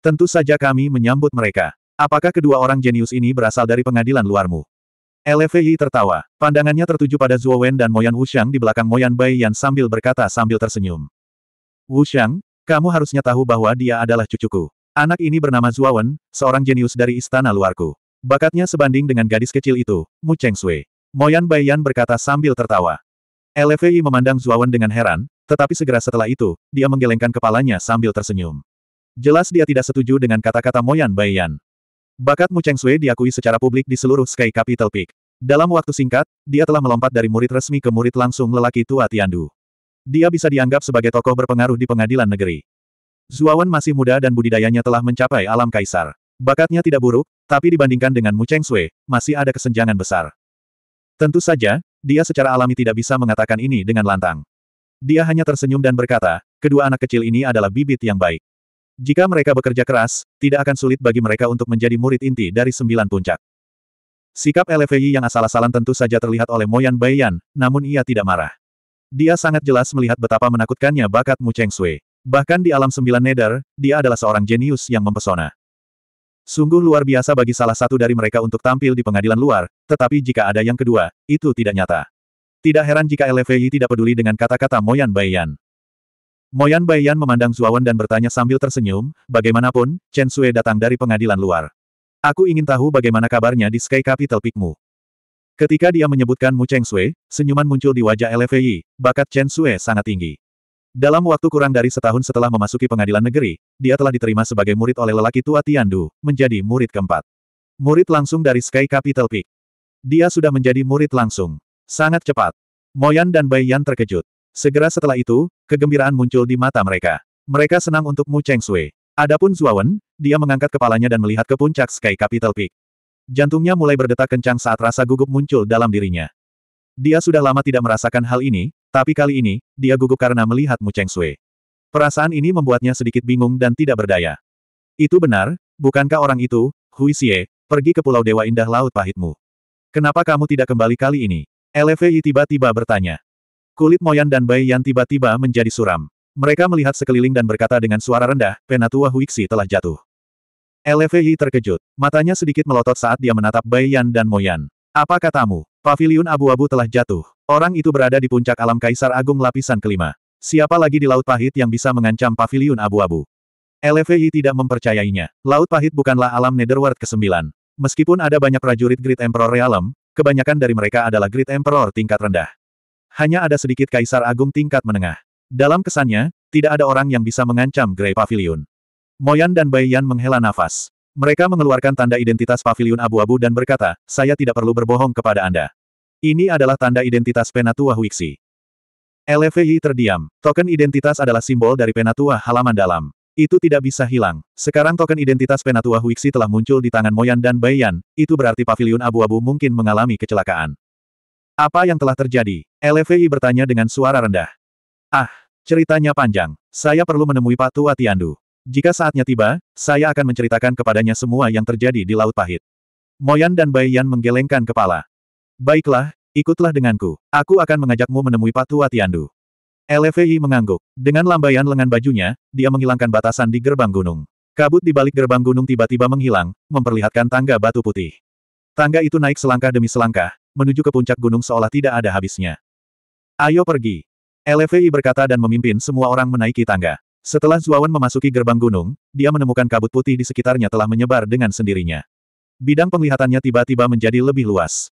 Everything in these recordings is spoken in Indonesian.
Tentu saja kami menyambut mereka. Apakah kedua orang jenius ini berasal dari pengadilan luarmu? LFI tertawa. Pandangannya tertuju pada Zuo Wen dan Moyan Wuxiang di belakang Moyan Bai Yan sambil berkata sambil tersenyum. Wuxiang, kamu harusnya tahu bahwa dia adalah cucuku. Anak ini bernama Zuo Wen, seorang jenius dari istana luarku. Bakatnya sebanding dengan gadis kecil itu, Mu Cheng Sui. Moyan Bai Yan berkata sambil tertawa. LFI memandang Zuo Wen dengan heran, tetapi segera setelah itu, dia menggelengkan kepalanya sambil tersenyum. Jelas dia tidak setuju dengan kata-kata Moyan Baiyan. Bakat Mu Cheng Sui diakui secara publik di seluruh Sky Capital Peak. Dalam waktu singkat, dia telah melompat dari murid resmi ke murid langsung lelaki tua Tiandu. Dia bisa dianggap sebagai tokoh berpengaruh di pengadilan negeri. Zuawan masih muda dan budidayanya telah mencapai alam kaisar. Bakatnya tidak buruk, tapi dibandingkan dengan Mu Cheng Sui, masih ada kesenjangan besar. Tentu saja, dia secara alami tidak bisa mengatakan ini dengan lantang. Dia hanya tersenyum dan berkata, kedua anak kecil ini adalah bibit yang baik. Jika mereka bekerja keras, tidak akan sulit bagi mereka untuk menjadi murid inti dari sembilan puncak. Sikap LFI yang asal-asalan tentu saja terlihat oleh Moyan Baiyan, namun ia tidak marah. Dia sangat jelas melihat betapa menakutkannya bakat Mu Cheng Sui. Bahkan di alam sembilan neder, dia adalah seorang jenius yang mempesona. Sungguh luar biasa bagi salah satu dari mereka untuk tampil di pengadilan luar, tetapi jika ada yang kedua, itu tidak nyata. Tidak heran jika LFI tidak peduli dengan kata-kata Moyan Baiyan. Moyan Baiyan memandang Zuawan dan bertanya sambil tersenyum, bagaimanapun, Chen Sue datang dari pengadilan luar. Aku ingin tahu bagaimana kabarnya di Sky Capital Pikmu. Ketika dia menyebutkan Mu Cheng Sui, senyuman muncul di wajah LFI, bakat Chen Sui sangat tinggi. Dalam waktu kurang dari setahun setelah memasuki pengadilan negeri, dia telah diterima sebagai murid oleh lelaki tua Tiandu, menjadi murid keempat. Murid langsung dari Sky Capital Peak. Dia sudah menjadi murid langsung. Sangat cepat. Moyan dan Bai Yan terkejut. Segera setelah itu, kegembiraan muncul di mata mereka. Mereka senang untuk Mu Cheng Sui. Adapun Zuawan, dia mengangkat kepalanya dan melihat ke puncak Sky Capital Peak. Jantungnya mulai berdetak kencang saat rasa gugup muncul dalam dirinya. Dia sudah lama tidak merasakan hal ini, tapi kali ini, dia gugup karena melihat Mu Cheng Sui. Perasaan ini membuatnya sedikit bingung dan tidak berdaya. Itu benar, bukankah orang itu, Hui Xie, pergi ke Pulau Dewa Indah Laut Pahitmu? Kenapa kamu tidak kembali kali ini? LFI tiba-tiba bertanya. Kulit Moyan dan Bai Yan tiba-tiba menjadi suram. Mereka melihat sekeliling dan berkata dengan suara rendah, Penatua Huixi telah jatuh. LFI terkejut. Matanya sedikit melotot saat dia menatap Bai Yan dan Moyan. Apa katamu? Paviliun abu-abu telah jatuh. Orang itu berada di puncak alam Kaisar Agung lapisan kelima. Siapa lagi di Laut Pahit yang bisa mengancam paviliun abu-abu? LFI tidak mempercayainya. Laut Pahit bukanlah alam Netherworld ke-9. Meskipun ada banyak prajurit Great Emperor Realm, kebanyakan dari mereka adalah Great Emperor tingkat rendah hanya ada sedikit kaisar agung tingkat menengah. Dalam kesannya, tidak ada orang yang bisa mengancam Grey Pavilion. Moyan dan Bai Yan menghela nafas. Mereka mengeluarkan tanda identitas pavilion abu-abu dan berkata, saya tidak perlu berbohong kepada Anda. Ini adalah tanda identitas Penatua Huixi. LFI terdiam. Token identitas adalah simbol dari Penatua halaman dalam. Itu tidak bisa hilang. Sekarang token identitas Penatua Huixi telah muncul di tangan Moyan dan Bayan, itu berarti pavilion abu-abu mungkin mengalami kecelakaan. Apa yang telah terjadi? LVI bertanya dengan suara rendah. Ah, ceritanya panjang. Saya perlu menemui Pak Tua Tiandu. Jika saatnya tiba, saya akan menceritakan kepadanya semua yang terjadi di Laut Pahit. Moyan dan Bai Yan menggelengkan kepala. Baiklah, ikutlah denganku. Aku akan mengajakmu menemui Pak Tua Tiandu. mengangguk. Dengan lambaian lengan bajunya, dia menghilangkan batasan di gerbang gunung. Kabut di balik gerbang gunung tiba-tiba menghilang, memperlihatkan tangga batu putih. Tangga itu naik selangkah demi selangkah, menuju ke puncak gunung seolah tidak ada habisnya. Ayo pergi. LFI berkata dan memimpin semua orang menaiki tangga. Setelah Zuawan memasuki gerbang gunung, dia menemukan kabut putih di sekitarnya telah menyebar dengan sendirinya. Bidang penglihatannya tiba-tiba menjadi lebih luas.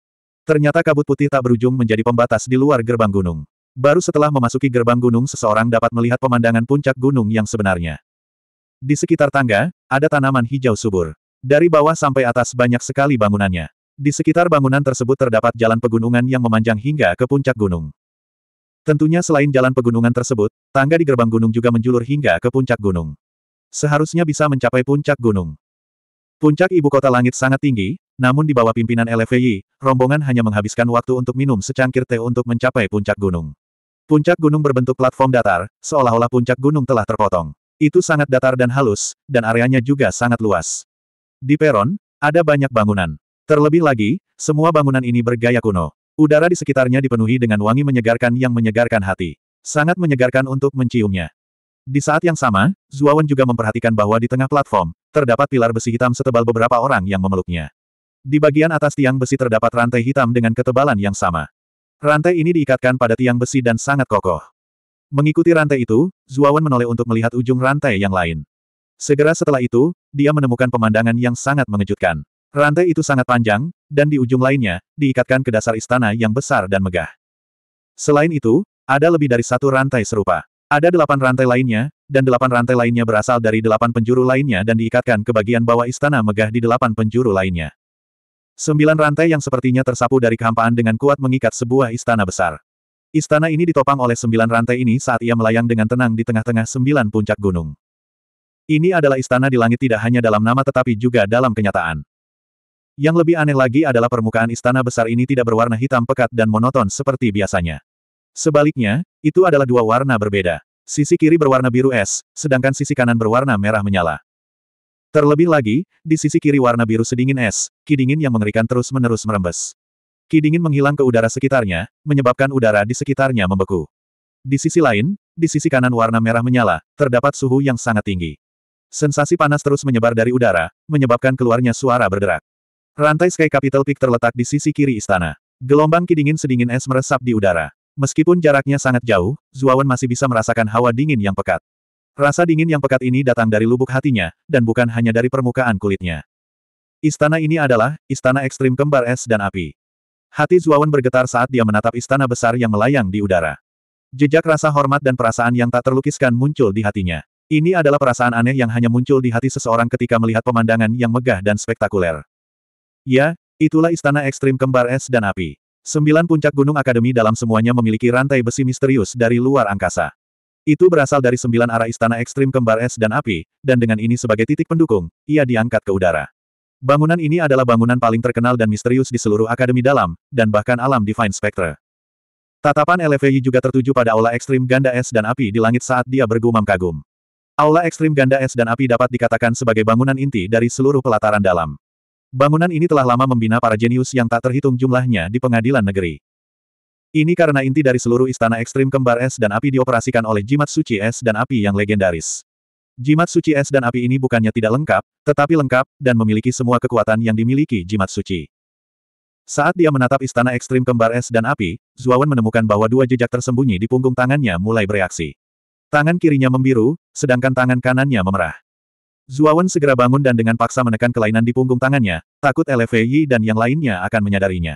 Ternyata kabut putih tak berujung menjadi pembatas di luar gerbang gunung. Baru setelah memasuki gerbang gunung seseorang dapat melihat pemandangan puncak gunung yang sebenarnya. Di sekitar tangga, ada tanaman hijau subur. Dari bawah sampai atas banyak sekali bangunannya. Di sekitar bangunan tersebut terdapat jalan pegunungan yang memanjang hingga ke puncak gunung. Tentunya selain jalan pegunungan tersebut, tangga di gerbang gunung juga menjulur hingga ke puncak gunung. Seharusnya bisa mencapai puncak gunung. Puncak ibu kota langit sangat tinggi, namun di bawah pimpinan LFVI, rombongan hanya menghabiskan waktu untuk minum secangkir teh untuk mencapai puncak gunung. Puncak gunung berbentuk platform datar, seolah-olah puncak gunung telah terpotong. Itu sangat datar dan halus, dan areanya juga sangat luas. Di peron, ada banyak bangunan. Terlebih lagi, semua bangunan ini bergaya kuno. Udara di sekitarnya dipenuhi dengan wangi menyegarkan yang menyegarkan hati. Sangat menyegarkan untuk menciumnya. Di saat yang sama, Zuawan juga memperhatikan bahwa di tengah platform, terdapat pilar besi hitam setebal beberapa orang yang memeluknya. Di bagian atas tiang besi terdapat rantai hitam dengan ketebalan yang sama. Rantai ini diikatkan pada tiang besi dan sangat kokoh. Mengikuti rantai itu, Zuawan menoleh untuk melihat ujung rantai yang lain. Segera setelah itu, dia menemukan pemandangan yang sangat mengejutkan. Rantai itu sangat panjang, dan di ujung lainnya, diikatkan ke dasar istana yang besar dan megah. Selain itu, ada lebih dari satu rantai serupa. Ada delapan rantai lainnya, dan delapan rantai lainnya berasal dari delapan penjuru lainnya dan diikatkan ke bagian bawah istana megah di delapan penjuru lainnya. Sembilan rantai yang sepertinya tersapu dari kehampaan dengan kuat mengikat sebuah istana besar. Istana ini ditopang oleh sembilan rantai ini saat ia melayang dengan tenang di tengah-tengah sembilan puncak gunung. Ini adalah istana di langit tidak hanya dalam nama tetapi juga dalam kenyataan. Yang lebih aneh lagi adalah permukaan istana besar ini tidak berwarna hitam pekat dan monoton seperti biasanya. Sebaliknya, itu adalah dua warna berbeda. Sisi kiri berwarna biru es, sedangkan sisi kanan berwarna merah menyala. Terlebih lagi, di sisi kiri warna biru sedingin es, kidingin yang mengerikan terus-menerus merembes. Kidingin menghilang ke udara sekitarnya, menyebabkan udara di sekitarnya membeku. Di sisi lain, di sisi kanan warna merah menyala, terdapat suhu yang sangat tinggi. Sensasi panas terus menyebar dari udara, menyebabkan keluarnya suara berderak. Rantai Sky Capital Peak terletak di sisi kiri istana. Gelombang dingin sedingin es meresap di udara. Meskipun jaraknya sangat jauh, Zuawan masih bisa merasakan hawa dingin yang pekat. Rasa dingin yang pekat ini datang dari lubuk hatinya, dan bukan hanya dari permukaan kulitnya. Istana ini adalah, istana ekstrim kembar es dan api. Hati Zuawan bergetar saat dia menatap istana besar yang melayang di udara. Jejak rasa hormat dan perasaan yang tak terlukiskan muncul di hatinya. Ini adalah perasaan aneh yang hanya muncul di hati seseorang ketika melihat pemandangan yang megah dan spektakuler. Ya, itulah istana ekstrim kembar es dan api. Sembilan puncak gunung akademi dalam semuanya memiliki rantai besi misterius dari luar angkasa. Itu berasal dari sembilan arah istana ekstrim kembar es dan api, dan dengan ini sebagai titik pendukung, ia diangkat ke udara. Bangunan ini adalah bangunan paling terkenal dan misterius di seluruh akademi dalam, dan bahkan alam Divine Spectre. Tatapan LFI juga tertuju pada aula ekstrim ganda es dan api di langit saat dia bergumam kagum. Aula ekstrim ganda es dan api dapat dikatakan sebagai bangunan inti dari seluruh pelataran dalam. Bangunan ini telah lama membina para jenius yang tak terhitung jumlahnya di pengadilan negeri. Ini karena inti dari seluruh istana ekstrim kembar es dan api dioperasikan oleh jimat suci es dan api yang legendaris. Jimat suci es dan api ini bukannya tidak lengkap, tetapi lengkap, dan memiliki semua kekuatan yang dimiliki jimat suci. Saat dia menatap istana ekstrim kembar es dan api, Zuawan menemukan bahwa dua jejak tersembunyi di punggung tangannya mulai bereaksi. Tangan kirinya membiru, sedangkan tangan kanannya memerah. Zuawan segera bangun dan dengan paksa menekan kelainan di punggung tangannya, takut LVI dan yang lainnya akan menyadarinya.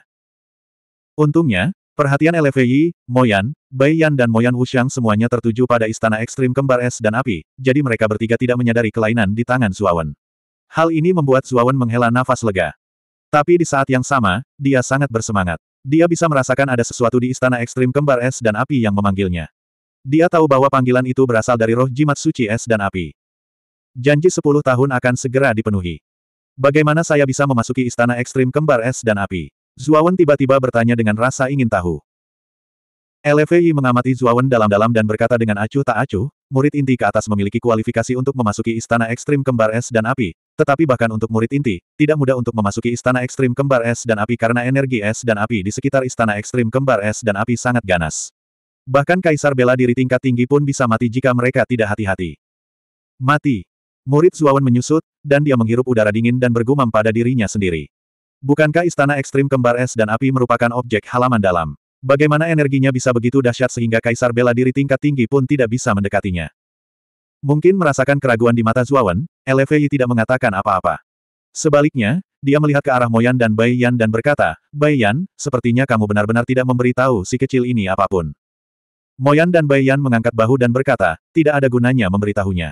Untungnya, perhatian LVI, Moyan, Baiyan dan Moyan Wuxiang semuanya tertuju pada istana ekstrim kembar es dan api, jadi mereka bertiga tidak menyadari kelainan di tangan Zuawan. Hal ini membuat Zuawan menghela nafas lega. Tapi di saat yang sama, dia sangat bersemangat. Dia bisa merasakan ada sesuatu di istana ekstrim kembar es dan api yang memanggilnya. Dia tahu bahwa panggilan itu berasal dari roh jimat suci es dan api. Janji sepuluh tahun akan segera dipenuhi. Bagaimana saya bisa memasuki istana ekstrim kembar es dan api? Zuawan tiba-tiba bertanya dengan rasa ingin tahu. LFI mengamati Zuawan dalam-dalam dan berkata dengan acuh tak acuh, murid inti ke atas memiliki kualifikasi untuk memasuki istana ekstrim kembar es dan api, tetapi bahkan untuk murid inti, tidak mudah untuk memasuki istana ekstrim kembar es dan api karena energi es dan api di sekitar istana ekstrim kembar es dan api sangat ganas. Bahkan kaisar bela diri tingkat tinggi pun bisa mati jika mereka tidak hati-hati. Mati. Murid Zuawan menyusut, dan dia menghirup udara dingin dan bergumam pada dirinya sendiri. Bukankah istana ekstrim kembar es dan api merupakan objek halaman dalam? Bagaimana energinya bisa begitu dahsyat sehingga kaisar bela diri tingkat tinggi pun tidak bisa mendekatinya? Mungkin merasakan keraguan di mata Zuawan, Elevei tidak mengatakan apa-apa. Sebaliknya, dia melihat ke arah Moyan dan Bai Yan dan berkata, Bai Yan, sepertinya kamu benar-benar tidak memberitahu si kecil ini apapun. Moyan dan Bai Yan mengangkat bahu dan berkata, tidak ada gunanya memberitahunya.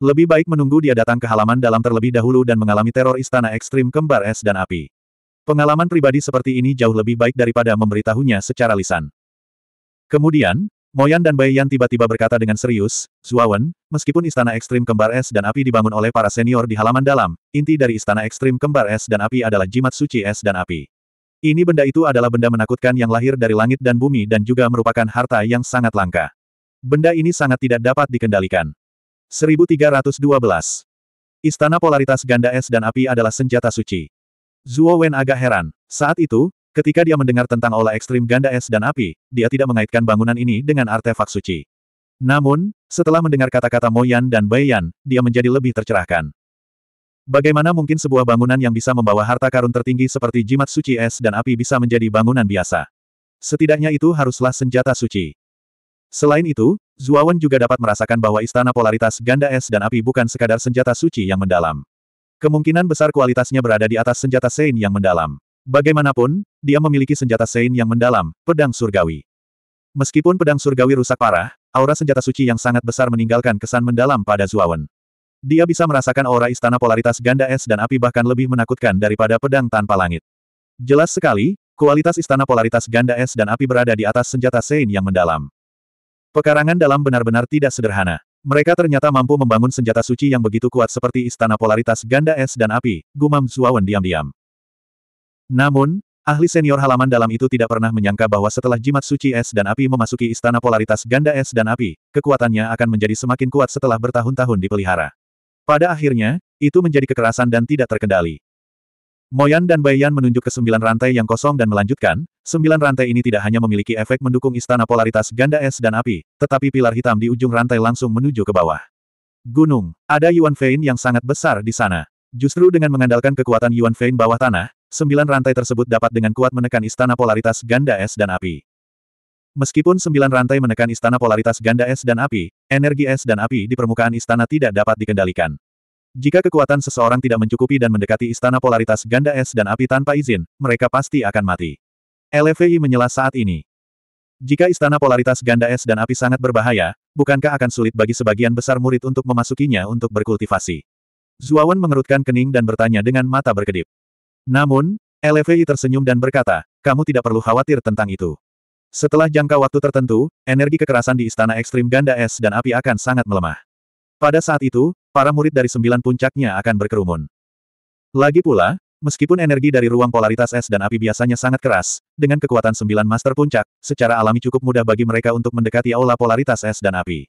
Lebih baik menunggu dia datang ke halaman dalam terlebih dahulu dan mengalami teror istana ekstrim kembar es dan api. Pengalaman pribadi seperti ini jauh lebih baik daripada memberitahunya secara lisan. Kemudian, Moyan dan Bayan tiba-tiba berkata dengan serius, Zuawan, meskipun istana ekstrim kembar es dan api dibangun oleh para senior di halaman dalam, inti dari istana ekstrim kembar es dan api adalah jimat suci es dan api. Ini benda itu adalah benda menakutkan yang lahir dari langit dan bumi dan juga merupakan harta yang sangat langka. Benda ini sangat tidak dapat dikendalikan. 1312. Istana polaritas ganda es dan api adalah senjata suci. Zuo Wen agak heran. Saat itu, ketika dia mendengar tentang olah ekstrim ganda es dan api, dia tidak mengaitkan bangunan ini dengan artefak suci. Namun, setelah mendengar kata-kata Moyan dan Baiyan, dia menjadi lebih tercerahkan. Bagaimana mungkin sebuah bangunan yang bisa membawa harta karun tertinggi seperti jimat suci es dan api bisa menjadi bangunan biasa? Setidaknya itu haruslah senjata suci. Selain itu, Zuawan juga dapat merasakan bahwa istana polaritas ganda es dan api bukan sekadar senjata suci yang mendalam. Kemungkinan besar kualitasnya berada di atas senjata Sein yang mendalam. Bagaimanapun, dia memiliki senjata Sein yang mendalam, pedang surgawi. Meskipun pedang surgawi rusak parah, aura senjata suci yang sangat besar meninggalkan kesan mendalam pada Zuawan. Dia bisa merasakan aura istana polaritas ganda es dan api bahkan lebih menakutkan daripada pedang tanpa langit. Jelas sekali, kualitas istana polaritas ganda es dan api berada di atas senjata Sein yang mendalam. Pekarangan dalam benar-benar tidak sederhana. Mereka ternyata mampu membangun senjata suci yang begitu kuat seperti istana polaritas ganda es dan api, gumam Zuawan diam-diam. Namun, ahli senior halaman dalam itu tidak pernah menyangka bahwa setelah jimat suci es dan api memasuki istana polaritas ganda es dan api, kekuatannya akan menjadi semakin kuat setelah bertahun-tahun dipelihara. Pada akhirnya, itu menjadi kekerasan dan tidak terkendali. Moyan dan Baiyan menunjuk ke sembilan rantai yang kosong dan melanjutkan, sembilan rantai ini tidak hanya memiliki efek mendukung istana polaritas ganda es dan api, tetapi pilar hitam di ujung rantai langsung menuju ke bawah. Gunung, ada Yuan Fein yang sangat besar di sana. Justru dengan mengandalkan kekuatan Yuan Fein bawah tanah, sembilan rantai tersebut dapat dengan kuat menekan istana polaritas ganda es dan api. Meskipun sembilan rantai menekan istana polaritas ganda es dan api, energi es dan api di permukaan istana tidak dapat dikendalikan. Jika kekuatan seseorang tidak mencukupi dan mendekati istana polaritas ganda es dan api tanpa izin, mereka pasti akan mati. LFI menyela saat ini. Jika istana polaritas ganda es dan api sangat berbahaya, bukankah akan sulit bagi sebagian besar murid untuk memasukinya untuk berkultivasi? Zuawan mengerutkan kening dan bertanya dengan mata berkedip. Namun, LFI tersenyum dan berkata, kamu tidak perlu khawatir tentang itu. Setelah jangka waktu tertentu, energi kekerasan di istana ekstrim ganda es dan api akan sangat melemah. Pada saat itu, para murid dari sembilan puncaknya akan berkerumun. Lagi pula, meskipun energi dari ruang polaritas es dan api biasanya sangat keras, dengan kekuatan sembilan master puncak, secara alami cukup mudah bagi mereka untuk mendekati aula polaritas es dan api.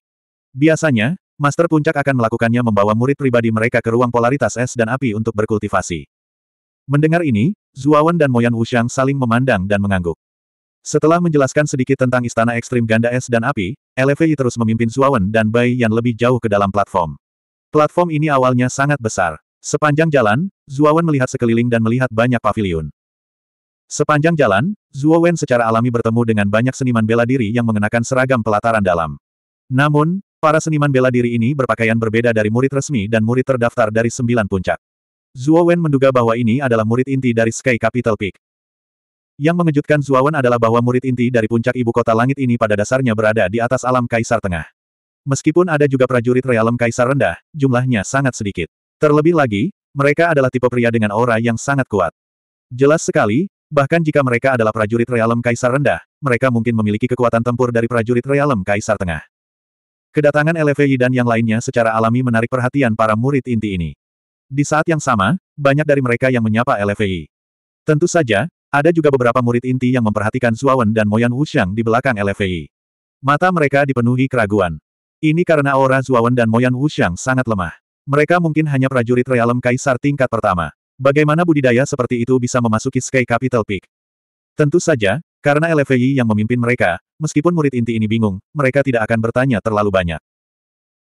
Biasanya, master puncak akan melakukannya membawa murid pribadi mereka ke ruang polaritas es dan api untuk berkultivasi. Mendengar ini, Zuawan dan Moyan Wushang saling memandang dan mengangguk. Setelah menjelaskan sedikit tentang Istana Ekstrim Ganda Es dan Api, LFI terus memimpin Zuawan dan Bai yang lebih jauh ke dalam platform. Platform ini awalnya sangat besar. Sepanjang jalan, Zuowen melihat sekeliling dan melihat banyak paviliun. Sepanjang jalan, Zuowen secara alami bertemu dengan banyak seniman bela diri yang mengenakan seragam pelataran dalam. Namun, para seniman bela diri ini berpakaian berbeda dari murid resmi dan murid terdaftar dari sembilan puncak. Zuowen menduga bahwa ini adalah murid inti dari Sky Capital Peak. Yang mengejutkan Zuowen adalah bahwa murid inti dari puncak ibu kota langit ini pada dasarnya berada di atas alam kaisar tengah. Meskipun ada juga prajurit realem kaisar rendah, jumlahnya sangat sedikit. Terlebih lagi, mereka adalah tipe pria dengan aura yang sangat kuat. Jelas sekali, bahkan jika mereka adalah prajurit realem kaisar rendah, mereka mungkin memiliki kekuatan tempur dari prajurit realem kaisar tengah. Kedatangan LFI dan yang lainnya secara alami menarik perhatian para murid inti ini. Di saat yang sama, banyak dari mereka yang menyapa LFI. Tentu saja, ada juga beberapa murid inti yang memperhatikan Zuawan dan Moyan Wuxiang di belakang LFI. Mata mereka dipenuhi keraguan. Ini karena aura Zuawan dan Moyan Wuxiang sangat lemah. Mereka mungkin hanya prajurit realem kaisar tingkat pertama. Bagaimana budidaya seperti itu bisa memasuki Sky Capital Peak? Tentu saja, karena LFI yang memimpin mereka, meskipun murid inti ini bingung, mereka tidak akan bertanya terlalu banyak.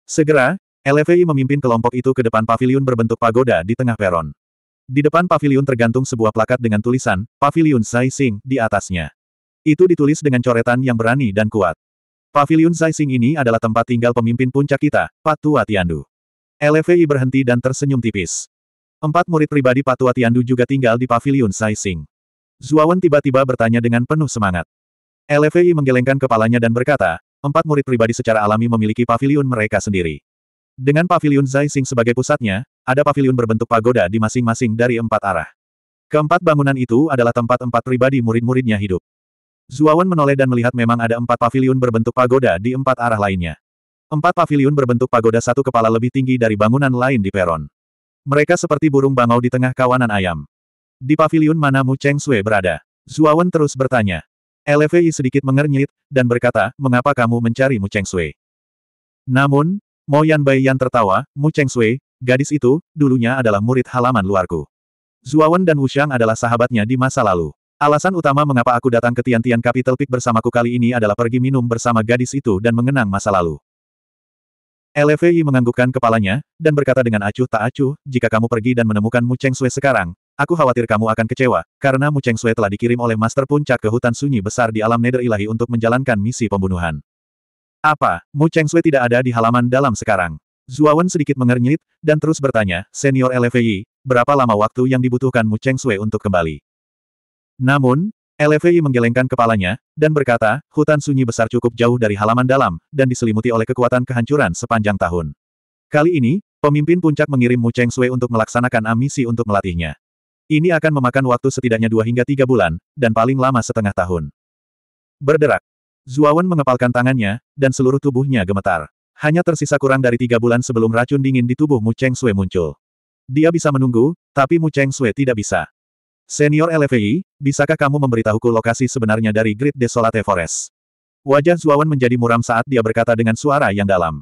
Segera, LFI memimpin kelompok itu ke depan pavilion berbentuk pagoda di tengah peron. Di depan pavilion tergantung sebuah plakat dengan tulisan, Pavilion Sai Sing, di atasnya. Itu ditulis dengan coretan yang berani dan kuat. Pavilion Zaising ini adalah tempat tinggal pemimpin puncak kita, Patua Tiandu. LFI berhenti dan tersenyum tipis. Empat murid pribadi Patua Tiandu juga tinggal di Pavilion Zaising. Zuawan tiba-tiba bertanya dengan penuh semangat. LFI menggelengkan kepalanya dan berkata, empat murid pribadi secara alami memiliki pavilion mereka sendiri. Dengan Pavilion Zaising sebagai pusatnya, ada pavilion berbentuk pagoda di masing-masing dari empat arah. Keempat bangunan itu adalah tempat empat pribadi murid-muridnya hidup. Zuawan menoleh dan melihat memang ada empat pavilion berbentuk pagoda di empat arah lainnya. Empat pavilion berbentuk pagoda satu kepala lebih tinggi dari bangunan lain di peron. Mereka seperti burung bangau di tengah kawanan ayam. Di pavilion mana Mu Cheng Sui berada? Zuawan terus bertanya. LFI sedikit mengernyit, dan berkata, mengapa kamu mencari Mu Cheng Sui? Namun, Mo Yan Bai Yan tertawa, Mu Cheng Sui, gadis itu, dulunya adalah murid halaman luarku. Zuawan dan Xiang adalah sahabatnya di masa lalu. Alasan utama mengapa aku datang ke Tian-Tian Capital Peak bersamaku kali ini adalah pergi minum bersama gadis itu dan mengenang masa lalu. LFI menganggukkan kepalanya, dan berkata dengan acuh tak acuh, jika kamu pergi dan menemukan Mu Cheng Sui sekarang, aku khawatir kamu akan kecewa, karena Mu Cheng Sui telah dikirim oleh Master Puncak ke hutan sunyi besar di alam Nether ilahi untuk menjalankan misi pembunuhan. Apa, Mu Cheng Sui tidak ada di halaman dalam sekarang? Zuawan sedikit mengernyit, dan terus bertanya, Senior LFI, berapa lama waktu yang dibutuhkan Mu Cheng Sui untuk kembali? Namun, LFI menggelengkan kepalanya, dan berkata, hutan sunyi besar cukup jauh dari halaman dalam, dan diselimuti oleh kekuatan kehancuran sepanjang tahun. Kali ini, pemimpin puncak mengirim Mu Cheng Sui untuk melaksanakan amisi untuk melatihnya. Ini akan memakan waktu setidaknya dua hingga tiga bulan, dan paling lama setengah tahun. Berderak. Zuawan mengepalkan tangannya, dan seluruh tubuhnya gemetar. Hanya tersisa kurang dari tiga bulan sebelum racun dingin di tubuh Mu Cheng Sui muncul. Dia bisa menunggu, tapi Mu Cheng Sui tidak bisa. Senior LFI, bisakah kamu memberitahuku lokasi sebenarnya dari Grid Desolate Forest? Wajah Zuawan menjadi muram saat dia berkata dengan suara yang dalam.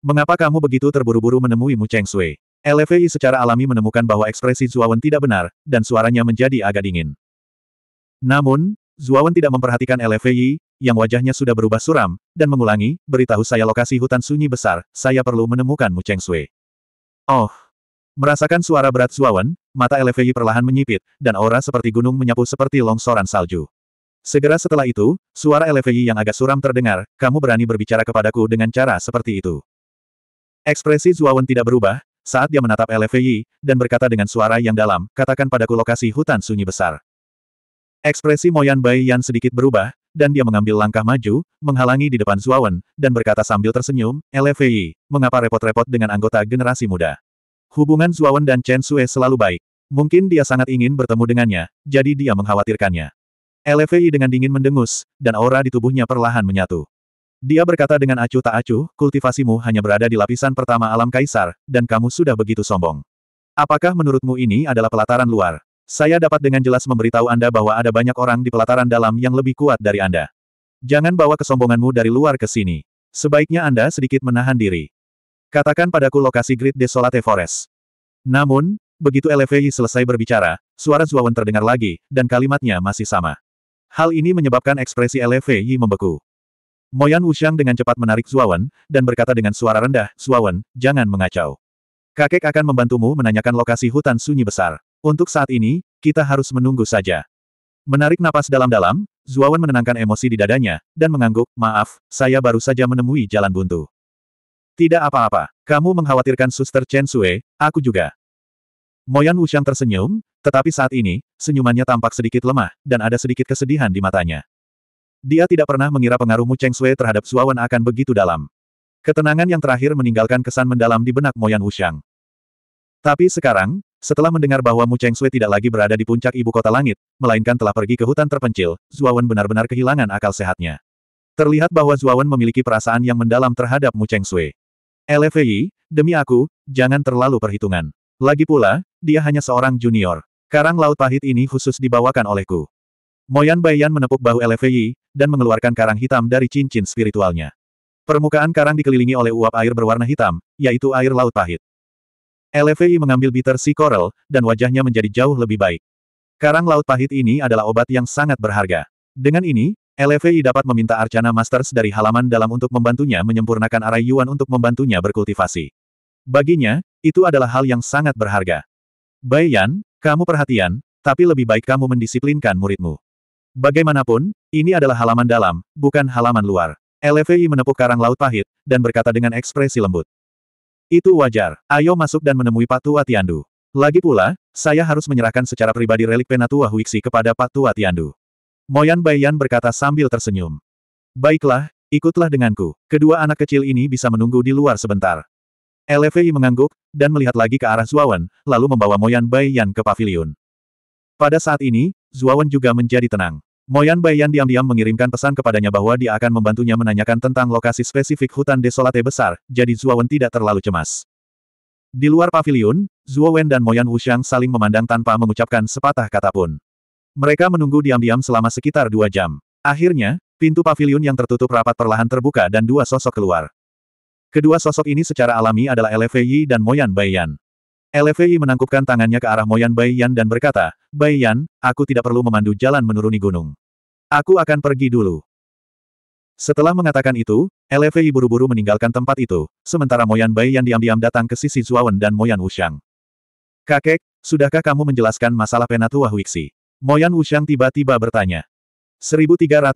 Mengapa kamu begitu terburu-buru menemui Mu Cheng Sui? LFI secara alami menemukan bahwa ekspresi Zuawan tidak benar, dan suaranya menjadi agak dingin. Namun, Zuawan tidak memperhatikan LFI, yang wajahnya sudah berubah suram, dan mengulangi, beritahu saya lokasi hutan sunyi besar, saya perlu menemukan Mu Cheng Sui. Oh, Merasakan suara berat Zuawan, mata LFI perlahan menyipit, dan aura seperti gunung menyapu seperti longsoran salju. Segera setelah itu, suara LFI yang agak suram terdengar, kamu berani berbicara kepadaku dengan cara seperti itu. Ekspresi Zuawan tidak berubah, saat dia menatap LFI, dan berkata dengan suara yang dalam, katakan padaku lokasi hutan sunyi besar. Ekspresi Moyan Bai Yan sedikit berubah, dan dia mengambil langkah maju, menghalangi di depan Zuawan, dan berkata sambil tersenyum, LFI, mengapa repot-repot dengan anggota generasi muda? Hubungan Zuawan dan Chen Sue selalu baik. Mungkin dia sangat ingin bertemu dengannya, jadi dia mengkhawatirkannya. LFI dengan dingin mendengus, dan aura di tubuhnya perlahan menyatu. Dia berkata dengan acuh tak acuh, kultivasimu hanya berada di lapisan pertama alam kaisar, dan kamu sudah begitu sombong. Apakah menurutmu ini adalah pelataran luar? Saya dapat dengan jelas memberitahu Anda bahwa ada banyak orang di pelataran dalam yang lebih kuat dari Anda. Jangan bawa kesombonganmu dari luar ke sini. Sebaiknya Anda sedikit menahan diri. Katakan padaku lokasi grid Desolate Forest. Namun, begitu LFI selesai berbicara, suara Zuawan terdengar lagi, dan kalimatnya masih sama. Hal ini menyebabkan ekspresi LFI membeku. Moyan Wuxiang dengan cepat menarik Zuawan, dan berkata dengan suara rendah, Zuawan, jangan mengacau. Kakek akan membantumu menanyakan lokasi hutan sunyi besar. Untuk saat ini, kita harus menunggu saja. Menarik napas dalam-dalam, Zuawan menenangkan emosi di dadanya, dan mengangguk, maaf, saya baru saja menemui jalan buntu. Tidak apa-apa, kamu mengkhawatirkan suster Chen Sue, aku juga. Moyan Wuxiang tersenyum, tetapi saat ini, senyumannya tampak sedikit lemah, dan ada sedikit kesedihan di matanya. Dia tidak pernah mengira pengaruh Mu Cheng Sui terhadap Suawan akan begitu dalam. Ketenangan yang terakhir meninggalkan kesan mendalam di benak Moyan Wuxiang. Tapi sekarang, setelah mendengar bahwa Mu Cheng Sui tidak lagi berada di puncak ibu kota langit, melainkan telah pergi ke hutan terpencil, Zuawan benar-benar kehilangan akal sehatnya. Terlihat bahwa Zuawan memiliki perasaan yang mendalam terhadap Mu Cheng Sui. LFI, demi aku, jangan terlalu perhitungan. Lagi pula, dia hanya seorang junior. Karang laut pahit ini khusus dibawakan olehku. Moyan Bayan menepuk bahu LFI, dan mengeluarkan karang hitam dari cincin spiritualnya. Permukaan karang dikelilingi oleh uap air berwarna hitam, yaitu air laut pahit. LFI mengambil bitter sea coral, dan wajahnya menjadi jauh lebih baik. Karang laut pahit ini adalah obat yang sangat berharga. Dengan ini, LFI dapat meminta Arcana Masters dari halaman dalam untuk membantunya menyempurnakan arah Yuan untuk membantunya berkultivasi. Baginya, itu adalah hal yang sangat berharga. Bai Yan, kamu perhatian, tapi lebih baik kamu mendisiplinkan muridmu. Bagaimanapun, ini adalah halaman dalam, bukan halaman luar. LFI menepuk karang laut pahit, dan berkata dengan ekspresi lembut. Itu wajar, ayo masuk dan menemui Pak Tua Tiandu. Lagi pula, saya harus menyerahkan secara pribadi relik Penatua Huixi kepada Pak Tua Tiandu. Moyan Baiyan berkata sambil tersenyum. Baiklah, ikutlah denganku. Kedua anak kecil ini bisa menunggu di luar sebentar. LFI mengangguk, dan melihat lagi ke arah Zuawan, lalu membawa Moyan Baiyan ke pavilion. Pada saat ini, Zuawan juga menjadi tenang. Moyan Baiyan diam-diam mengirimkan pesan kepadanya bahwa dia akan membantunya menanyakan tentang lokasi spesifik hutan desolate besar, jadi Zuawan tidak terlalu cemas. Di luar pavilion, Zuo Wen dan Moyan Wuxiang saling memandang tanpa mengucapkan sepatah kata pun. Mereka menunggu diam-diam selama sekitar dua jam. Akhirnya, pintu pavilion yang tertutup rapat perlahan terbuka dan dua sosok keluar. Kedua sosok ini secara alami adalah Elevei dan Moyan Baiyan. Elevei menangkupkan tangannya ke arah Moyan Baiyan dan berkata, Baiyan, aku tidak perlu memandu jalan menuruni gunung. Aku akan pergi dulu. Setelah mengatakan itu, Elevei buru-buru meninggalkan tempat itu, sementara Moyan Bayan diam-diam datang ke sisi Zuawan dan Moyan Wushang. Kakek, sudahkah kamu menjelaskan masalah penatua Huixi? Moyan Wushang tiba-tiba bertanya. 1313.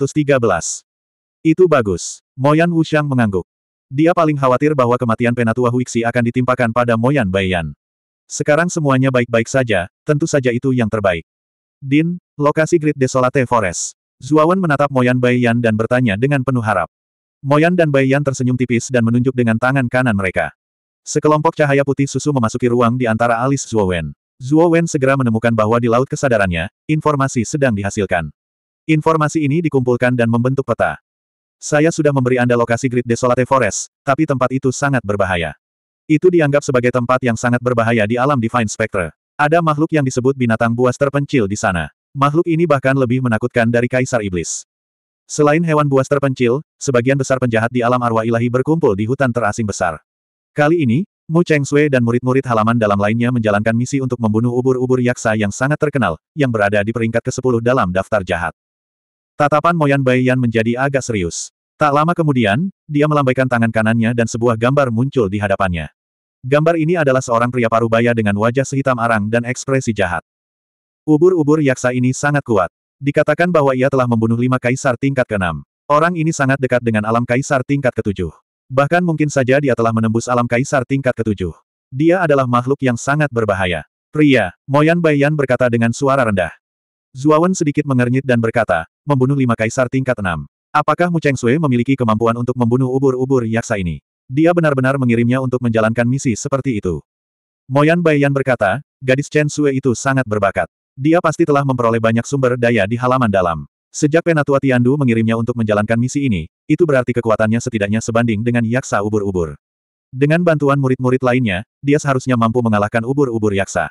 Itu bagus. Moyan Wushang mengangguk. Dia paling khawatir bahwa kematian Penatua Huixi akan ditimpakan pada Moyan Baiyan. Sekarang semuanya baik-baik saja, tentu saja itu yang terbaik. Din, lokasi grid Desolate Forest. Zuawan menatap Moyan Baiyan dan bertanya dengan penuh harap. Moyan dan Baiyan tersenyum tipis dan menunjuk dengan tangan kanan mereka. Sekelompok cahaya putih susu memasuki ruang di antara alis Zuawan. Zuo Wen segera menemukan bahwa di Laut Kesadarannya, informasi sedang dihasilkan. Informasi ini dikumpulkan dan membentuk peta. Saya sudah memberi Anda lokasi grid Desolate Forest, tapi tempat itu sangat berbahaya. Itu dianggap sebagai tempat yang sangat berbahaya di alam Divine Spectre. Ada makhluk yang disebut binatang buas terpencil di sana. Makhluk ini bahkan lebih menakutkan dari Kaisar Iblis. Selain hewan buas terpencil, sebagian besar penjahat di alam arwah ilahi berkumpul di hutan terasing besar. Kali ini, Mu Cheng Sui dan murid-murid halaman dalam lainnya menjalankan misi untuk membunuh ubur-ubur yaksa yang sangat terkenal, yang berada di peringkat ke-10 dalam daftar jahat. Tatapan Moyan Yan menjadi agak serius. Tak lama kemudian, dia melambaikan tangan kanannya dan sebuah gambar muncul di hadapannya. Gambar ini adalah seorang pria parubaya dengan wajah sehitam arang dan ekspresi jahat. Ubur-ubur yaksa ini sangat kuat. Dikatakan bahwa ia telah membunuh lima kaisar tingkat keenam. Orang ini sangat dekat dengan alam kaisar tingkat ketujuh. Bahkan mungkin saja dia telah menembus alam kaisar tingkat ketujuh. Dia adalah makhluk yang sangat berbahaya. Pria, Moyan Baiyan berkata dengan suara rendah. Zuawan sedikit mengernyit dan berkata, membunuh lima kaisar tingkat enam. Apakah Mu Cheng Sui memiliki kemampuan untuk membunuh ubur-ubur yaksa ini? Dia benar-benar mengirimnya untuk menjalankan misi seperti itu. Moyan Baiyan berkata, gadis Chen Sui itu sangat berbakat. Dia pasti telah memperoleh banyak sumber daya di halaman dalam. Sejak Penatua Tiandu mengirimnya untuk menjalankan misi ini, itu berarti kekuatannya setidaknya sebanding dengan yaksa ubur-ubur. Dengan bantuan murid-murid lainnya, dia seharusnya mampu mengalahkan ubur-ubur yaksa.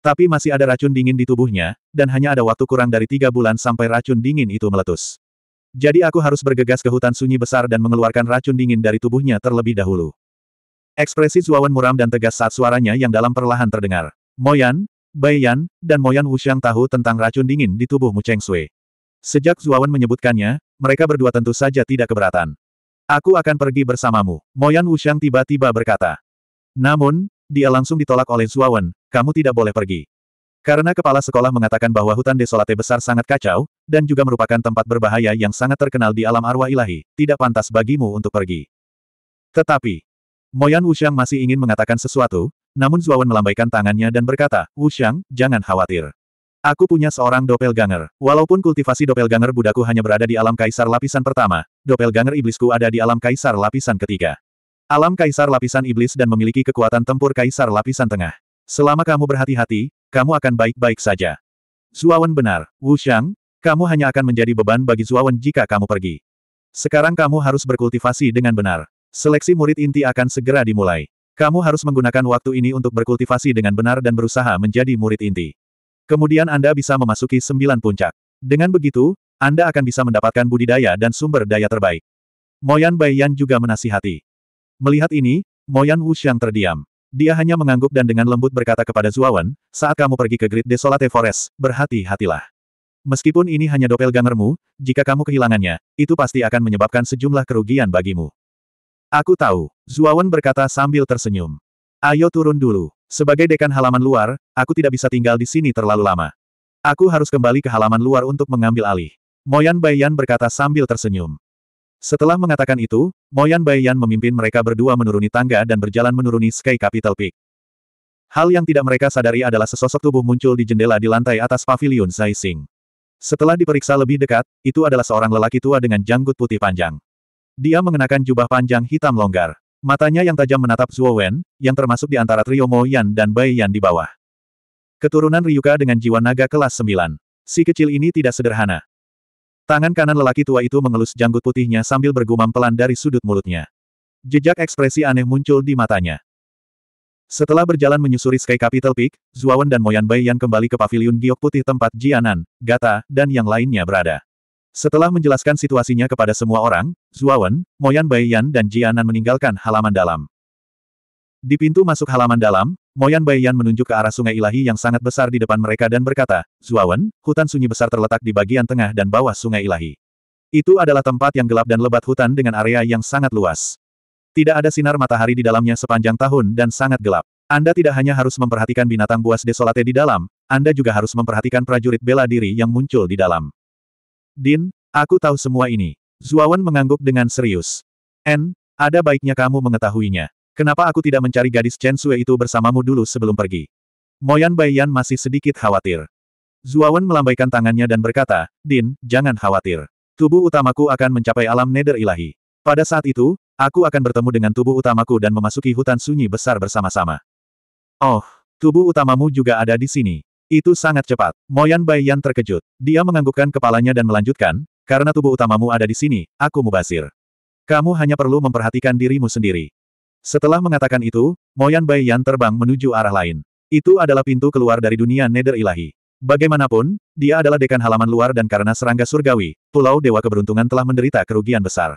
Tapi masih ada racun dingin di tubuhnya, dan hanya ada waktu kurang dari tiga bulan sampai racun dingin itu meletus. Jadi aku harus bergegas ke hutan sunyi besar dan mengeluarkan racun dingin dari tubuhnya terlebih dahulu. Ekspresi Zuawan muram dan tegas saat suaranya yang dalam perlahan terdengar. Moyan, Bayan, dan Moyan Wuxiang tahu tentang racun dingin di tubuh Mu Cheng Sui. Sejak Zuawan menyebutkannya, mereka berdua tentu saja tidak keberatan. Aku akan pergi bersamamu, Moyan Wushang tiba-tiba berkata. Namun, dia langsung ditolak oleh Zuawan, kamu tidak boleh pergi. Karena kepala sekolah mengatakan bahwa hutan desolate besar sangat kacau, dan juga merupakan tempat berbahaya yang sangat terkenal di alam arwah ilahi, tidak pantas bagimu untuk pergi. Tetapi, Moyan Wushang masih ingin mengatakan sesuatu, namun Zuawan melambaikan tangannya dan berkata, Wushang, jangan khawatir. Aku punya seorang doppelganger. Walaupun kultivasi doppelganger budaku hanya berada di alam kaisar lapisan pertama, doppelganger iblisku ada di alam kaisar lapisan ketiga. Alam kaisar lapisan iblis dan memiliki kekuatan tempur kaisar lapisan tengah. Selama kamu berhati-hati, kamu akan baik-baik saja. Zuawan benar, Wu Shang, kamu hanya akan menjadi beban bagi Zuawan jika kamu pergi. Sekarang kamu harus berkultivasi dengan benar. Seleksi murid inti akan segera dimulai. Kamu harus menggunakan waktu ini untuk berkultivasi dengan benar dan berusaha menjadi murid inti. Kemudian Anda bisa memasuki sembilan puncak. Dengan begitu, Anda akan bisa mendapatkan budidaya dan sumber daya terbaik. Moyan Baiyan juga menasihati. Melihat ini, Moyan Wuxiang terdiam. Dia hanya mengangguk dan dengan lembut berkata kepada Zuawan, saat kamu pergi ke Great Desolate Forest, berhati-hatilah. Meskipun ini hanya doppelgangermu, jika kamu kehilangannya, itu pasti akan menyebabkan sejumlah kerugian bagimu. Aku tahu, Zuawan berkata sambil tersenyum. Ayo turun dulu. Sebagai dekan halaman luar, aku tidak bisa tinggal di sini terlalu lama. Aku harus kembali ke halaman luar untuk mengambil alih. Moyan Baiyan berkata sambil tersenyum. Setelah mengatakan itu, Moyan Baiyan memimpin mereka berdua menuruni tangga dan berjalan menuruni Sky Capital Peak. Hal yang tidak mereka sadari adalah sesosok tubuh muncul di jendela di lantai atas pavilion Zaising. Setelah diperiksa lebih dekat, itu adalah seorang lelaki tua dengan janggut putih panjang. Dia mengenakan jubah panjang hitam longgar. Matanya yang tajam menatap Zuo Wen, yang termasuk di antara trio Mo Yan dan Bai Yan di bawah. Keturunan Ryuka dengan jiwa naga kelas 9. Si kecil ini tidak sederhana. Tangan kanan lelaki tua itu mengelus janggut putihnya sambil bergumam pelan dari sudut mulutnya. Jejak ekspresi aneh muncul di matanya. Setelah berjalan menyusuri Sky Capital Peak, Wen dan Moyan Bai Yan kembali ke paviliun giok putih tempat Jianan, Gata, dan yang lainnya berada. Setelah menjelaskan situasinya kepada semua orang, Zuawan, Moyan Baiyan dan Jianan meninggalkan halaman dalam. Di pintu masuk halaman dalam, Moyan Baiyan menunjuk ke arah sungai ilahi yang sangat besar di depan mereka dan berkata, Zuawan, hutan sunyi besar terletak di bagian tengah dan bawah sungai ilahi. Itu adalah tempat yang gelap dan lebat hutan dengan area yang sangat luas. Tidak ada sinar matahari di dalamnya sepanjang tahun dan sangat gelap. Anda tidak hanya harus memperhatikan binatang buas desolate di dalam, Anda juga harus memperhatikan prajurit bela diri yang muncul di dalam. Din, aku tahu semua ini. Zuawan mengangguk dengan serius. En, ada baiknya kamu mengetahuinya. Kenapa aku tidak mencari gadis Chen Sue itu bersamamu dulu sebelum pergi? Moyan Baiyan masih sedikit khawatir. Zuawan melambaikan tangannya dan berkata, Din, jangan khawatir. Tubuh utamaku akan mencapai alam neder ilahi. Pada saat itu, aku akan bertemu dengan tubuh utamaku dan memasuki hutan sunyi besar bersama-sama. Oh, tubuh utamamu juga ada di sini. Itu sangat cepat. Moyan Yan terkejut. Dia menganggukkan kepalanya dan melanjutkan, karena tubuh utamamu ada di sini, aku mubasir. Kamu hanya perlu memperhatikan dirimu sendiri. Setelah mengatakan itu, Moyan Yan terbang menuju arah lain. Itu adalah pintu keluar dari dunia neder ilahi. Bagaimanapun, dia adalah dekan halaman luar dan karena serangga surgawi, Pulau Dewa Keberuntungan telah menderita kerugian besar.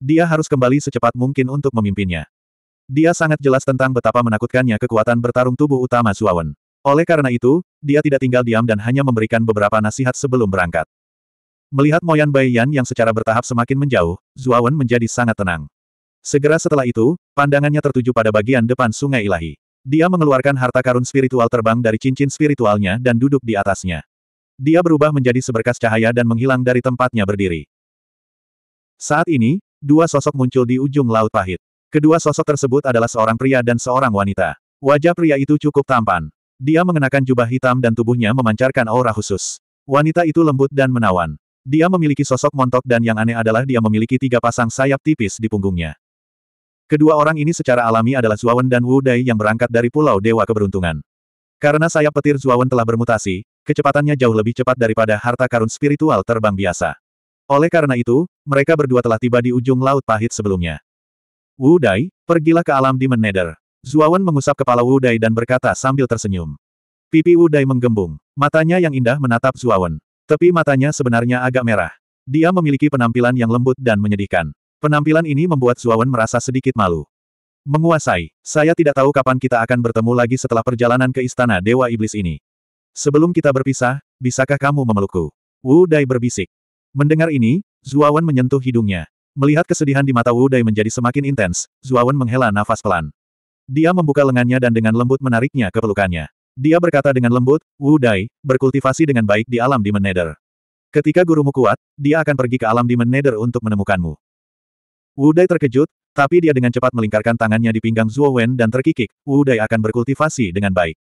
Dia harus kembali secepat mungkin untuk memimpinnya. Dia sangat jelas tentang betapa menakutkannya kekuatan bertarung tubuh utama Suawen. Oleh karena itu, dia tidak tinggal diam dan hanya memberikan beberapa nasihat sebelum berangkat. Melihat Moyan Baiyan yang secara bertahap semakin menjauh, Zuawan menjadi sangat tenang. Segera setelah itu, pandangannya tertuju pada bagian depan sungai ilahi. Dia mengeluarkan harta karun spiritual terbang dari cincin spiritualnya dan duduk di atasnya. Dia berubah menjadi seberkas cahaya dan menghilang dari tempatnya berdiri. Saat ini, dua sosok muncul di ujung Laut Pahit. Kedua sosok tersebut adalah seorang pria dan seorang wanita. Wajah pria itu cukup tampan. Dia mengenakan jubah hitam dan tubuhnya memancarkan aura khusus. Wanita itu lembut dan menawan. Dia memiliki sosok montok dan yang aneh adalah dia memiliki tiga pasang sayap tipis di punggungnya. Kedua orang ini secara alami adalah Zuawan dan Wu Dai yang berangkat dari Pulau Dewa Keberuntungan. Karena sayap petir Zuawan telah bermutasi, kecepatannya jauh lebih cepat daripada harta karun spiritual terbang biasa. Oleh karena itu, mereka berdua telah tiba di ujung laut pahit sebelumnya. Wu Dai, pergilah ke alam Demon Nether. Zuawan mengusap kepala Wu Dai dan berkata sambil tersenyum. Pipi Dai menggembung. Matanya yang indah menatap Zuawan. tapi matanya sebenarnya agak merah. Dia memiliki penampilan yang lembut dan menyedihkan. Penampilan ini membuat Zuawan merasa sedikit malu. Menguasai, saya tidak tahu kapan kita akan bertemu lagi setelah perjalanan ke Istana Dewa Iblis ini. Sebelum kita berpisah, bisakah kamu memelukku? Wu Dai berbisik. Mendengar ini, Zuawan menyentuh hidungnya. Melihat kesedihan di mata Wu Dai menjadi semakin intens, Zuawan menghela nafas pelan. Dia membuka lengannya dan dengan lembut menariknya ke pelukannya. Dia berkata dengan lembut, Wu Dai, berkultivasi dengan baik di alam Demon Nether. Ketika gurumu kuat, dia akan pergi ke alam Demon Nether untuk menemukanmu. Wu Dai terkejut, tapi dia dengan cepat melingkarkan tangannya di pinggang Zhuo Wen dan terkikik, Wu Dai akan berkultivasi dengan baik.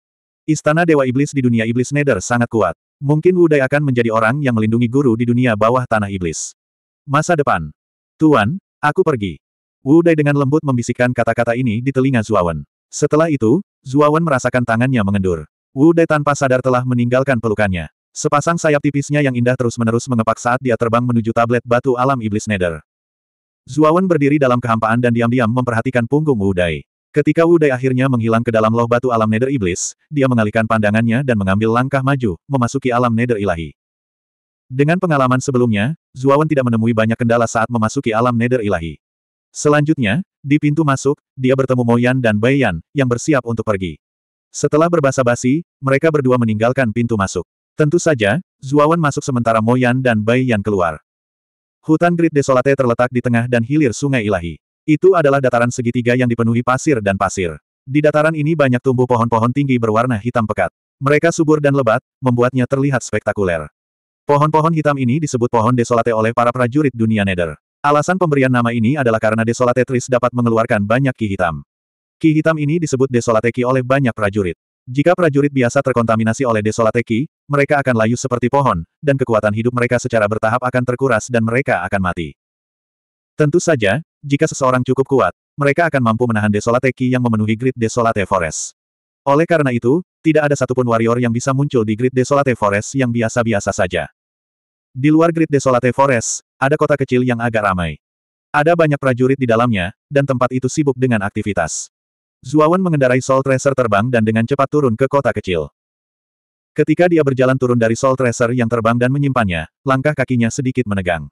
Istana Dewa Iblis di dunia Iblis Nether sangat kuat. Mungkin Wu Dai akan menjadi orang yang melindungi guru di dunia bawah tanah Iblis. Masa depan. Tuan, aku pergi. Wu Dai dengan lembut membisikkan kata-kata ini di telinga Zuawan. Setelah itu, Zuawan merasakan tangannya mengendur. Wu Dai tanpa sadar telah meninggalkan pelukannya. Sepasang sayap tipisnya yang indah terus-menerus mengepak saat dia terbang menuju tablet batu alam iblis Nether. Zuawan berdiri dalam kehampaan dan diam-diam memperhatikan punggung Wu Dai. Ketika Wu Dai akhirnya menghilang ke dalam loh batu alam Nether Iblis, dia mengalihkan pandangannya dan mengambil langkah maju, memasuki alam Nether Ilahi. Dengan pengalaman sebelumnya, Zuawan tidak menemui banyak kendala saat memasuki alam Nether Ilahi. Selanjutnya, di pintu masuk, dia bertemu Moyan dan Bayan yang bersiap untuk pergi. Setelah berbasa-basi, mereka berdua meninggalkan pintu masuk. Tentu saja, Zuawan masuk sementara Moyan dan Bayan keluar. Hutan Grid Desolate terletak di tengah dan hilir sungai ilahi. Itu adalah dataran segitiga yang dipenuhi pasir dan pasir. Di dataran ini banyak tumbuh pohon-pohon tinggi berwarna hitam pekat. Mereka subur dan lebat, membuatnya terlihat spektakuler. Pohon-pohon hitam ini disebut pohon desolate oleh para prajurit dunia Nether. Alasan pemberian nama ini adalah karena Desolate Tris dapat mengeluarkan banyak ki hitam. Ki hitam ini disebut Desolate Ki oleh banyak prajurit. Jika prajurit biasa terkontaminasi oleh Desolate Ki, mereka akan layu seperti pohon, dan kekuatan hidup mereka secara bertahap akan terkuras dan mereka akan mati. Tentu saja, jika seseorang cukup kuat, mereka akan mampu menahan Desolate Ki yang memenuhi grid Desolate Forest. Oleh karena itu, tidak ada satupun warrior yang bisa muncul di grid Desolate Forest yang biasa-biasa saja. Di luar grid Desolate Forest, ada kota kecil yang agak ramai. Ada banyak prajurit di dalamnya, dan tempat itu sibuk dengan aktivitas. Zuawan mengendarai Soul Tracer terbang dan dengan cepat turun ke kota kecil. Ketika dia berjalan turun dari Soul Tracer yang terbang dan menyimpannya, langkah kakinya sedikit menegang.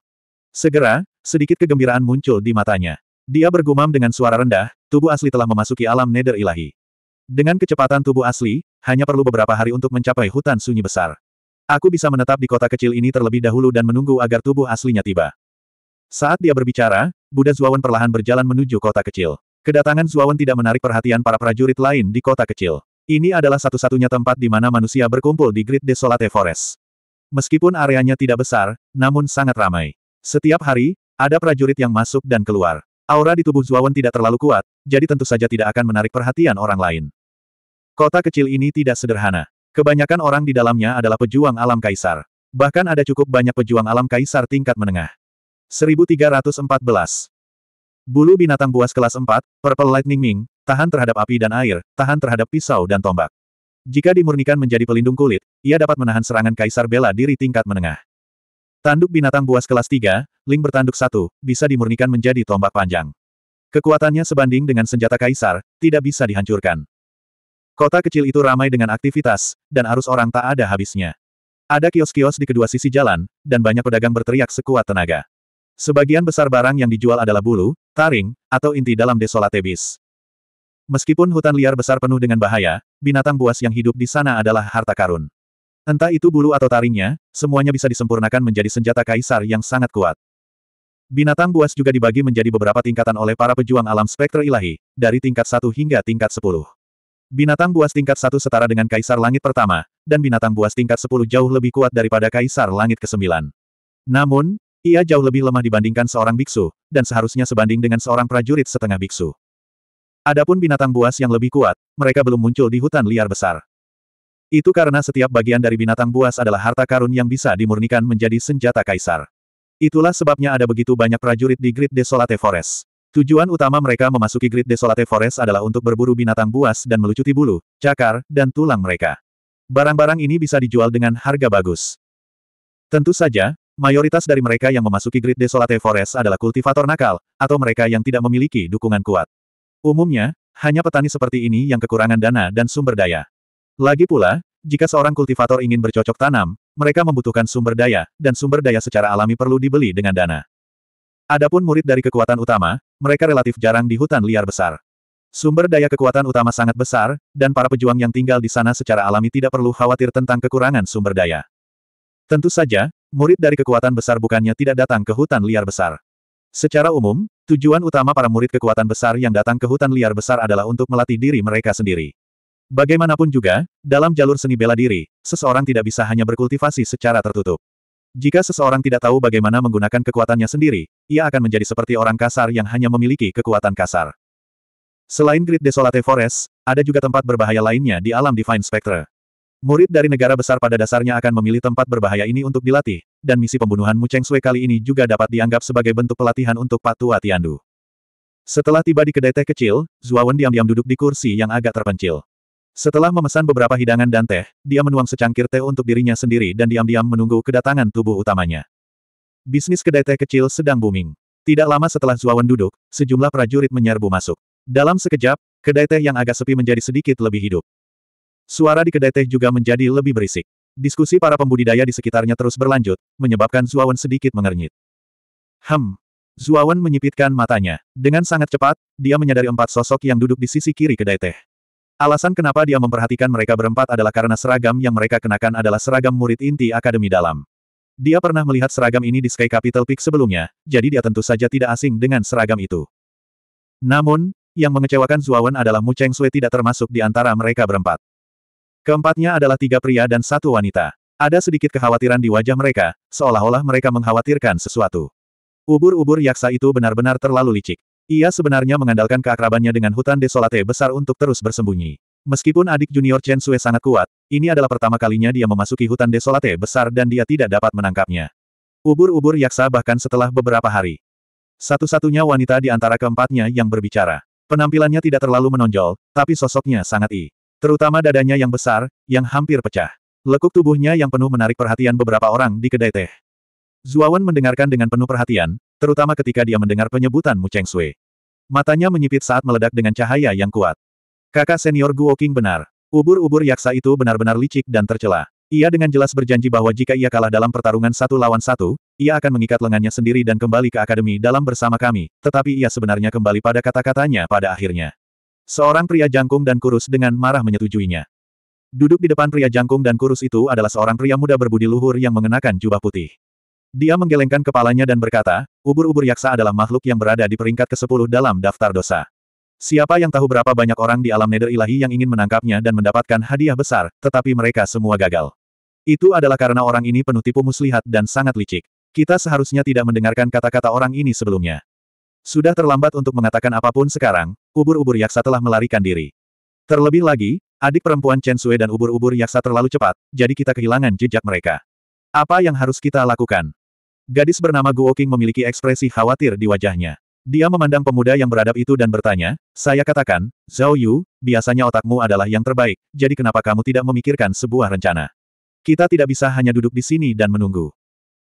Segera, sedikit kegembiraan muncul di matanya. Dia bergumam dengan suara rendah, tubuh asli telah memasuki alam nether ilahi. Dengan kecepatan tubuh asli, hanya perlu beberapa hari untuk mencapai hutan sunyi besar. Aku bisa menetap di kota kecil ini terlebih dahulu dan menunggu agar tubuh aslinya tiba. Saat dia berbicara, Buddha Zuawan perlahan berjalan menuju kota kecil. Kedatangan Zuawan tidak menarik perhatian para prajurit lain di kota kecil. Ini adalah satu-satunya tempat di mana manusia berkumpul di Great Desolate Forest. Meskipun areanya tidak besar, namun sangat ramai. Setiap hari, ada prajurit yang masuk dan keluar. Aura di tubuh Zuawan tidak terlalu kuat, jadi tentu saja tidak akan menarik perhatian orang lain. Kota kecil ini tidak sederhana. Kebanyakan orang di dalamnya adalah pejuang alam kaisar. Bahkan ada cukup banyak pejuang alam kaisar tingkat menengah. 1314. Bulu binatang buas kelas 4, Purple Lightning Ming, tahan terhadap api dan air, tahan terhadap pisau dan tombak. Jika dimurnikan menjadi pelindung kulit, ia dapat menahan serangan kaisar bela diri tingkat menengah. Tanduk binatang buas kelas 3, Ling bertanduk 1, bisa dimurnikan menjadi tombak panjang. Kekuatannya sebanding dengan senjata kaisar, tidak bisa dihancurkan. Kota kecil itu ramai dengan aktivitas, dan arus orang tak ada habisnya. Ada kios-kios di kedua sisi jalan, dan banyak pedagang berteriak sekuat tenaga. Sebagian besar barang yang dijual adalah bulu, taring, atau inti dalam desolate bis. Meskipun hutan liar besar penuh dengan bahaya, binatang buas yang hidup di sana adalah harta karun. Entah itu bulu atau taringnya, semuanya bisa disempurnakan menjadi senjata kaisar yang sangat kuat. Binatang buas juga dibagi menjadi beberapa tingkatan oleh para pejuang alam spektra ilahi, dari tingkat 1 hingga tingkat 10. Binatang buas tingkat satu setara dengan kaisar langit pertama, dan binatang buas tingkat sepuluh jauh lebih kuat daripada kaisar langit kesembilan. Namun, ia jauh lebih lemah dibandingkan seorang biksu, dan seharusnya sebanding dengan seorang prajurit setengah biksu. Adapun binatang buas yang lebih kuat, mereka belum muncul di hutan liar besar. Itu karena setiap bagian dari binatang buas adalah harta karun yang bisa dimurnikan menjadi senjata kaisar. Itulah sebabnya ada begitu banyak prajurit di Great Desolate Forest. Tujuan utama mereka memasuki grid Desolate Forest adalah untuk berburu binatang buas dan melucuti bulu, cakar, dan tulang mereka. Barang-barang ini bisa dijual dengan harga bagus. Tentu saja, mayoritas dari mereka yang memasuki grid Desolate Forest adalah kultivator nakal, atau mereka yang tidak memiliki dukungan kuat. Umumnya, hanya petani seperti ini yang kekurangan dana dan sumber daya. Lagi pula, jika seorang kultivator ingin bercocok tanam, mereka membutuhkan sumber daya, dan sumber daya secara alami perlu dibeli dengan dana. Adapun murid dari kekuatan utama, mereka relatif jarang di hutan liar besar. Sumber daya kekuatan utama sangat besar, dan para pejuang yang tinggal di sana secara alami tidak perlu khawatir tentang kekurangan sumber daya. Tentu saja, murid dari kekuatan besar bukannya tidak datang ke hutan liar besar. Secara umum, tujuan utama para murid kekuatan besar yang datang ke hutan liar besar adalah untuk melatih diri mereka sendiri. Bagaimanapun juga, dalam jalur seni bela diri, seseorang tidak bisa hanya berkultivasi secara tertutup. Jika seseorang tidak tahu bagaimana menggunakan kekuatannya sendiri, ia akan menjadi seperti orang kasar yang hanya memiliki kekuatan kasar. Selain Great Desolate Forest, ada juga tempat berbahaya lainnya di alam Divine Spectre. Murid dari negara besar pada dasarnya akan memilih tempat berbahaya ini untuk dilatih, dan misi pembunuhan Mu Cheng Sui kali ini juga dapat dianggap sebagai bentuk pelatihan untuk Pak Tua Tiandu. Setelah tiba di kedai teh kecil, Wen diam-diam duduk di kursi yang agak terpencil. Setelah memesan beberapa hidangan dan teh, dia menuang secangkir teh untuk dirinya sendiri dan diam-diam menunggu kedatangan tubuh utamanya. Bisnis kedai teh kecil sedang booming. Tidak lama setelah Zuawan duduk, sejumlah prajurit menyerbu masuk. Dalam sekejap, kedai teh yang agak sepi menjadi sedikit lebih hidup. Suara di kedai teh juga menjadi lebih berisik. Diskusi para pembudidaya di sekitarnya terus berlanjut, menyebabkan Zuawan sedikit mengernyit. Hem. Zuawan menyipitkan matanya. Dengan sangat cepat, dia menyadari empat sosok yang duduk di sisi kiri kedai teh. Alasan kenapa dia memperhatikan mereka berempat adalah karena seragam yang mereka kenakan adalah seragam murid inti Akademi Dalam. Dia pernah melihat seragam ini di Sky Capital Peak sebelumnya, jadi dia tentu saja tidak asing dengan seragam itu. Namun, yang mengecewakan Zuawan adalah Mu Cheng Sui tidak termasuk di antara mereka berempat. Keempatnya adalah tiga pria dan satu wanita. Ada sedikit kekhawatiran di wajah mereka, seolah-olah mereka mengkhawatirkan sesuatu. Ubur-ubur yaksa itu benar-benar terlalu licik. Ia sebenarnya mengandalkan keakrabannya dengan hutan desolate besar untuk terus bersembunyi. Meskipun adik junior Chen Sue sangat kuat, ini adalah pertama kalinya dia memasuki hutan desolate besar dan dia tidak dapat menangkapnya. Ubur-ubur yaksa bahkan setelah beberapa hari. Satu-satunya wanita di antara keempatnya yang berbicara. Penampilannya tidak terlalu menonjol, tapi sosoknya sangat i. Terutama dadanya yang besar, yang hampir pecah. Lekuk tubuhnya yang penuh menarik perhatian beberapa orang di kedai teh. Zuawan mendengarkan dengan penuh perhatian, terutama ketika dia mendengar penyebutan Mu Cheng Sui. Matanya menyipit saat meledak dengan cahaya yang kuat. Kakak senior Guo King benar. Ubur-ubur yaksa itu benar-benar licik dan tercela. Ia dengan jelas berjanji bahwa jika ia kalah dalam pertarungan satu lawan satu, ia akan mengikat lengannya sendiri dan kembali ke akademi dalam bersama kami, tetapi ia sebenarnya kembali pada kata-katanya pada akhirnya. Seorang pria jangkung dan kurus dengan marah menyetujuinya. Duduk di depan pria jangkung dan kurus itu adalah seorang pria muda berbudi luhur yang mengenakan jubah putih. Dia menggelengkan kepalanya dan berkata, ubur-ubur yaksa adalah makhluk yang berada di peringkat ke-10 dalam daftar dosa. Siapa yang tahu berapa banyak orang di alam nether ilahi yang ingin menangkapnya dan mendapatkan hadiah besar, tetapi mereka semua gagal. Itu adalah karena orang ini penuh tipu muslihat dan sangat licik. Kita seharusnya tidak mendengarkan kata-kata orang ini sebelumnya. Sudah terlambat untuk mengatakan apapun sekarang, ubur-ubur yaksa telah melarikan diri. Terlebih lagi, adik perempuan Chen Sui dan ubur-ubur yaksa terlalu cepat, jadi kita kehilangan jejak mereka. Apa yang harus kita lakukan? Gadis bernama Guo Qing memiliki ekspresi khawatir di wajahnya. Dia memandang pemuda yang beradab itu dan bertanya, saya katakan, Zhao Yu, biasanya otakmu adalah yang terbaik, jadi kenapa kamu tidak memikirkan sebuah rencana? Kita tidak bisa hanya duduk di sini dan menunggu.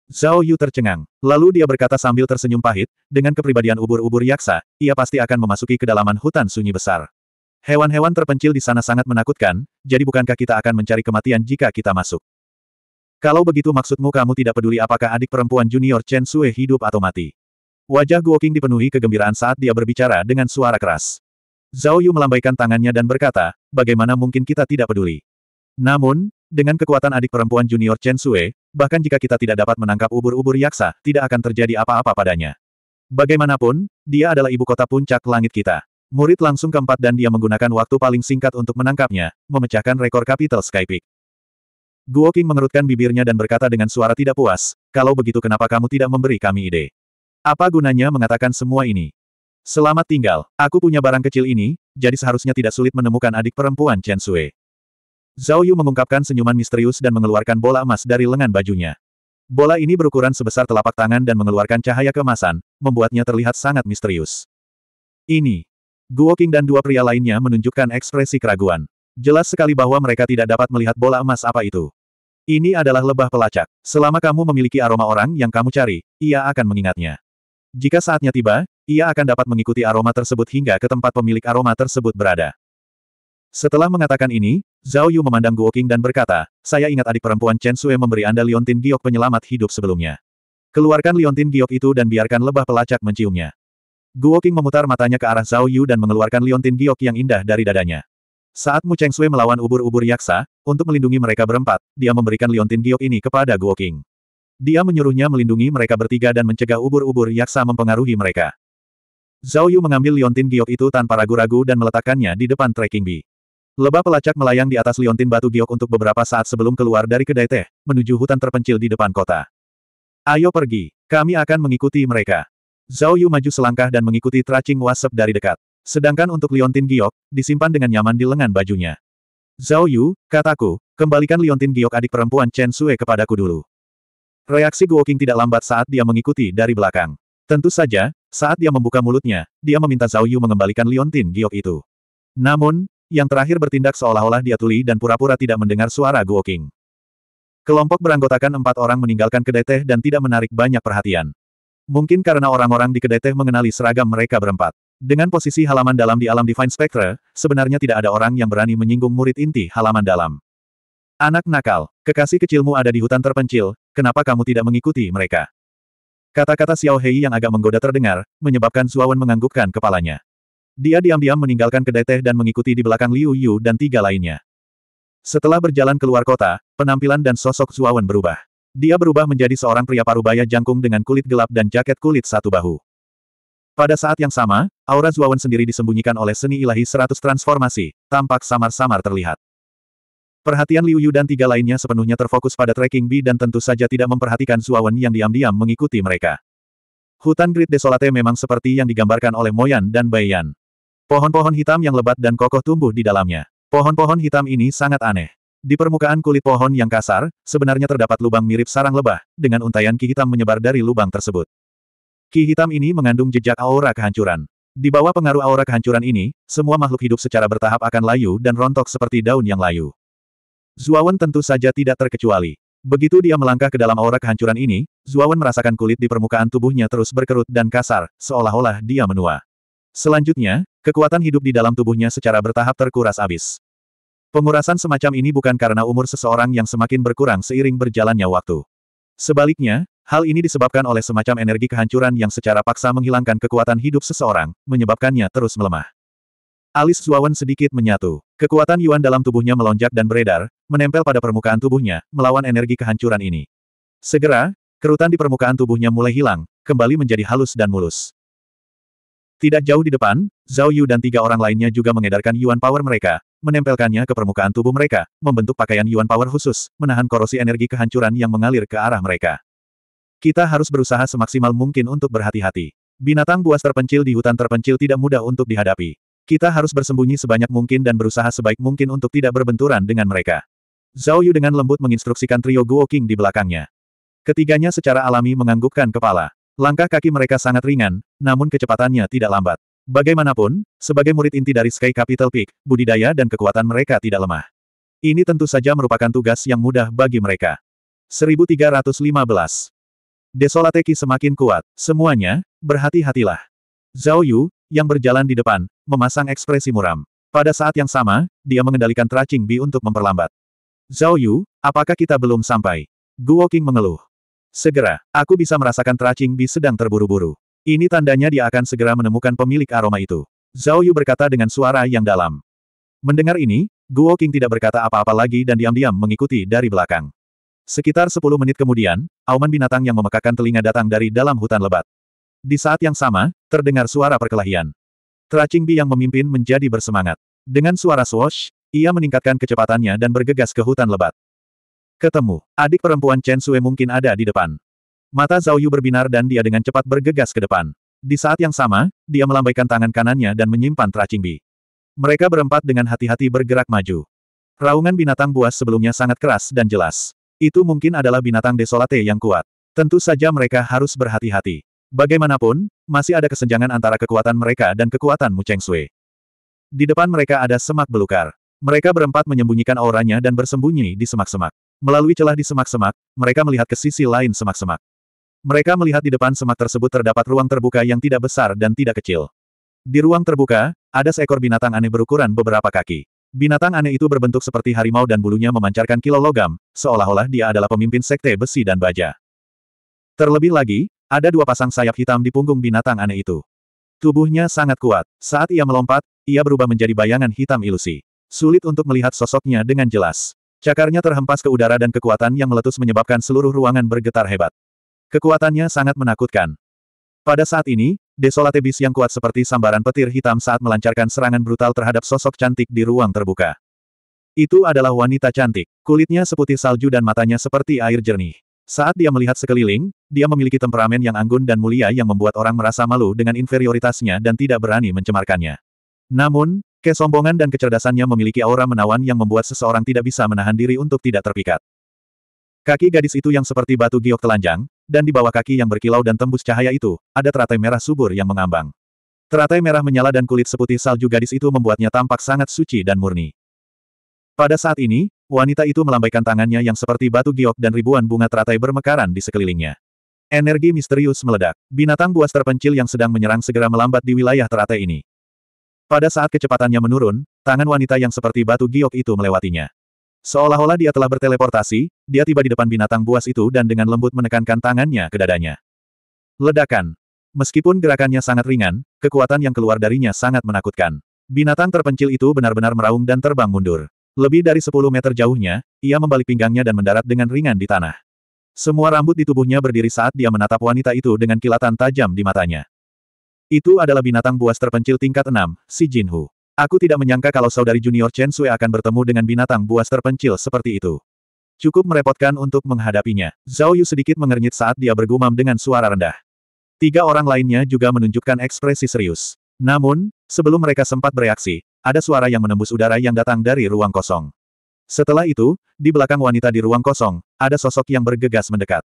Zhao Yu tercengang. Lalu dia berkata sambil tersenyum pahit, dengan kepribadian ubur-ubur yaksa, ia pasti akan memasuki kedalaman hutan sunyi besar. Hewan-hewan terpencil di sana sangat menakutkan, jadi bukankah kita akan mencari kematian jika kita masuk? Kalau begitu maksudmu kamu tidak peduli apakah adik perempuan junior Chen Sue hidup atau mati. Wajah Guo Qing dipenuhi kegembiraan saat dia berbicara dengan suara keras. Zhao Yu melambaikan tangannya dan berkata, bagaimana mungkin kita tidak peduli. Namun, dengan kekuatan adik perempuan junior Chen Sue, bahkan jika kita tidak dapat menangkap ubur-ubur yaksa, tidak akan terjadi apa-apa padanya. Bagaimanapun, dia adalah ibu kota puncak langit kita. Murid langsung keempat dan dia menggunakan waktu paling singkat untuk menangkapnya, memecahkan rekor kapital Skypeak. Guo King mengerutkan bibirnya dan berkata dengan suara tidak puas, kalau begitu kenapa kamu tidak memberi kami ide? Apa gunanya mengatakan semua ini? Selamat tinggal, aku punya barang kecil ini, jadi seharusnya tidak sulit menemukan adik perempuan Chen Sui. Zhao Yu mengungkapkan senyuman misterius dan mengeluarkan bola emas dari lengan bajunya. Bola ini berukuran sebesar telapak tangan dan mengeluarkan cahaya kemasan, membuatnya terlihat sangat misterius. Ini. Guo King dan dua pria lainnya menunjukkan ekspresi keraguan. Jelas sekali bahwa mereka tidak dapat melihat bola emas apa itu. Ini adalah lebah pelacak. Selama kamu memiliki aroma orang yang kamu cari, ia akan mengingatnya. Jika saatnya tiba, ia akan dapat mengikuti aroma tersebut hingga ke tempat pemilik aroma tersebut berada. Setelah mengatakan ini, Zhao Yu memandang Guo dan berkata, saya ingat adik perempuan Chen Sue memberi Anda liontin giok penyelamat hidup sebelumnya. Keluarkan liontin giok itu dan biarkan lebah pelacak menciumnya. Guo memutar matanya ke arah Zhao Yu dan mengeluarkan liontin giok yang indah dari dadanya. Saat Mu Cheng Sui melawan ubur-ubur yaksa, untuk melindungi mereka berempat, dia memberikan liontin giok ini kepada Guo dia menyuruhnya melindungi mereka bertiga dan mencegah ubur-ubur yaksa mempengaruhi mereka. Zhao Yu mengambil liontin giok itu tanpa ragu-ragu dan meletakkannya di depan trekking bee. Lebah pelacak melayang di atas liontin batu giok untuk beberapa saat sebelum keluar dari kedai teh, menuju hutan terpencil di depan kota. Ayo pergi, kami akan mengikuti mereka. Zhao Yu maju selangkah dan mengikuti tracing wasep dari dekat. Sedangkan untuk liontin giok, disimpan dengan nyaman di lengan bajunya. Zhao Yu, kataku, kembalikan liontin giok adik perempuan Chen Sue kepadaku dulu. Reaksi Guoking tidak lambat saat dia mengikuti dari belakang. Tentu saja, saat dia membuka mulutnya, dia meminta Zhao Yu mengembalikan liontin giok itu. Namun, yang terakhir bertindak seolah-olah dia tuli dan pura-pura tidak mendengar suara Guoking. Kelompok beranggotakan empat orang meninggalkan kedai teh dan tidak menarik banyak perhatian. Mungkin karena orang-orang di kedai teh mengenali seragam mereka berempat. Dengan posisi halaman dalam di alam Divine Spectre, sebenarnya tidak ada orang yang berani menyinggung murid inti halaman dalam. Anak nakal, kekasih kecilmu ada di hutan terpencil, kenapa kamu tidak mengikuti mereka? Kata-kata Xiao Hei yang agak menggoda terdengar, menyebabkan Suawan menganggukkan kepalanya. Dia diam-diam meninggalkan kedai teh dan mengikuti di belakang Liu Yu dan tiga lainnya. Setelah berjalan keluar kota, penampilan dan sosok Suawan berubah. Dia berubah menjadi seorang pria parubaya jangkung dengan kulit gelap dan jaket kulit satu bahu. Pada saat yang sama, aura Zuawan sendiri disembunyikan oleh seni ilahi seratus transformasi, tampak samar-samar terlihat. Perhatian Liu Yu dan tiga lainnya sepenuhnya terfokus pada trekking Bi dan tentu saja tidak memperhatikan Suawen yang diam-diam mengikuti mereka. Hutan Great Desolate memang seperti yang digambarkan oleh Moyan dan Bayan. Pohon-pohon hitam yang lebat dan kokoh tumbuh di dalamnya. Pohon-pohon hitam ini sangat aneh. Di permukaan kulit pohon yang kasar, sebenarnya terdapat lubang mirip sarang lebah, dengan untaian ki hitam menyebar dari lubang tersebut. Ki hitam ini mengandung jejak aura kehancuran. Di bawah pengaruh aura kehancuran ini, semua makhluk hidup secara bertahap akan layu dan rontok seperti daun yang layu. Zuawan tentu saja tidak terkecuali. Begitu dia melangkah ke dalam aura kehancuran ini, Zuawan merasakan kulit di permukaan tubuhnya terus berkerut dan kasar, seolah-olah dia menua. Selanjutnya, kekuatan hidup di dalam tubuhnya secara bertahap terkuras abis. Pengurasan semacam ini bukan karena umur seseorang yang semakin berkurang seiring berjalannya waktu. Sebaliknya, hal ini disebabkan oleh semacam energi kehancuran yang secara paksa menghilangkan kekuatan hidup seseorang, menyebabkannya terus melemah. Alis Zuawan sedikit menyatu. Kekuatan Yuan dalam tubuhnya melonjak dan beredar, menempel pada permukaan tubuhnya, melawan energi kehancuran ini. Segera, kerutan di permukaan tubuhnya mulai hilang, kembali menjadi halus dan mulus. Tidak jauh di depan, Zhao Yu dan tiga orang lainnya juga mengedarkan Yuan Power mereka, menempelkannya ke permukaan tubuh mereka, membentuk pakaian Yuan Power khusus, menahan korosi energi kehancuran yang mengalir ke arah mereka. Kita harus berusaha semaksimal mungkin untuk berhati-hati. Binatang buas terpencil di hutan terpencil tidak mudah untuk dihadapi. Kita harus bersembunyi sebanyak mungkin dan berusaha sebaik mungkin untuk tidak berbenturan dengan mereka. Zhao Yu dengan lembut menginstruksikan trio Guo Qing di belakangnya. Ketiganya secara alami menganggukkan kepala. Langkah kaki mereka sangat ringan, namun kecepatannya tidak lambat. Bagaimanapun, sebagai murid inti dari Sky Capital Peak, budidaya dan kekuatan mereka tidak lemah. Ini tentu saja merupakan tugas yang mudah bagi mereka. 1315 Desolateki semakin kuat. Semuanya, berhati-hatilah. Zhao Yu, yang berjalan di depan, memasang ekspresi muram. Pada saat yang sama, dia mengendalikan tracing bi untuk memperlambat. Zhao Yu, apakah kita belum sampai? Guo King mengeluh. Segera, aku bisa merasakan tracing bi sedang terburu-buru. Ini tandanya dia akan segera menemukan pemilik aroma itu. Zhao Yu berkata dengan suara yang dalam. Mendengar ini, Guo King tidak berkata apa-apa lagi dan diam-diam mengikuti dari belakang. Sekitar 10 menit kemudian, auman binatang yang memekakan telinga datang dari dalam hutan lebat. Di saat yang sama, terdengar suara perkelahian. Tracingbi yang memimpin menjadi bersemangat. Dengan suara swash, ia meningkatkan kecepatannya dan bergegas ke hutan lebat. Ketemu, adik perempuan Chen Sue mungkin ada di depan. Mata Zhao Yu berbinar dan dia dengan cepat bergegas ke depan. Di saat yang sama, dia melambaikan tangan kanannya dan menyimpan tracingbi. Mereka berempat dengan hati-hati bergerak maju. Raungan binatang buas sebelumnya sangat keras dan jelas. Itu mungkin adalah binatang desolate yang kuat. Tentu saja mereka harus berhati-hati. Bagaimanapun, masih ada kesenjangan antara kekuatan mereka dan kekuatan Mu Cheng Sui. Di depan mereka ada semak belukar. Mereka berempat menyembunyikan auranya dan bersembunyi di semak-semak. Melalui celah di semak-semak, mereka melihat ke sisi lain semak-semak. Mereka melihat di depan semak tersebut terdapat ruang terbuka yang tidak besar dan tidak kecil. Di ruang terbuka, ada seekor binatang aneh berukuran beberapa kaki. Binatang aneh itu berbentuk seperti harimau dan bulunya memancarkan kilo logam, seolah-olah dia adalah pemimpin sekte besi dan baja. Terlebih lagi, ada dua pasang sayap hitam di punggung binatang aneh itu. Tubuhnya sangat kuat. Saat ia melompat, ia berubah menjadi bayangan hitam ilusi. Sulit untuk melihat sosoknya dengan jelas. Cakarnya terhempas ke udara dan kekuatan yang meletus menyebabkan seluruh ruangan bergetar hebat. Kekuatannya sangat menakutkan. Pada saat ini, desolate bis yang kuat seperti sambaran petir hitam saat melancarkan serangan brutal terhadap sosok cantik di ruang terbuka. Itu adalah wanita cantik. Kulitnya seputih salju dan matanya seperti air jernih. Saat dia melihat sekeliling, dia memiliki temperamen yang anggun dan mulia yang membuat orang merasa malu dengan inferioritasnya dan tidak berani mencemarkannya. Namun, kesombongan dan kecerdasannya memiliki aura menawan yang membuat seseorang tidak bisa menahan diri untuk tidak terpikat. Kaki gadis itu yang seperti batu giok telanjang, dan di bawah kaki yang berkilau dan tembus cahaya itu, ada teratai merah subur yang mengambang. Teratai merah menyala dan kulit seputih salju gadis itu membuatnya tampak sangat suci dan murni. Pada saat ini, wanita itu melambaikan tangannya yang seperti batu giok dan ribuan bunga teratai bermekaran di sekelilingnya. Energi misterius meledak. Binatang buas terpencil yang sedang menyerang segera melambat di wilayah teratai ini. Pada saat kecepatannya menurun, tangan wanita yang seperti batu giok itu melewatinya. Seolah-olah dia telah berteleportasi, dia tiba di depan binatang buas itu dan dengan lembut menekankan tangannya ke dadanya. Ledakan. Meskipun gerakannya sangat ringan, kekuatan yang keluar darinya sangat menakutkan. Binatang terpencil itu benar-benar meraung dan terbang mundur. Lebih dari 10 meter jauhnya, ia membalik pinggangnya dan mendarat dengan ringan di tanah. Semua rambut di tubuhnya berdiri saat dia menatap wanita itu dengan kilatan tajam di matanya. Itu adalah binatang buas terpencil tingkat 6, si Jinhu. Aku tidak menyangka kalau saudari junior Chen Sui akan bertemu dengan binatang buas terpencil seperti itu. Cukup merepotkan untuk menghadapinya. Zhao Yu sedikit mengernyit saat dia bergumam dengan suara rendah. Tiga orang lainnya juga menunjukkan ekspresi serius. Namun, sebelum mereka sempat bereaksi, ada suara yang menembus udara yang datang dari ruang kosong. Setelah itu, di belakang wanita di ruang kosong, ada sosok yang bergegas mendekat.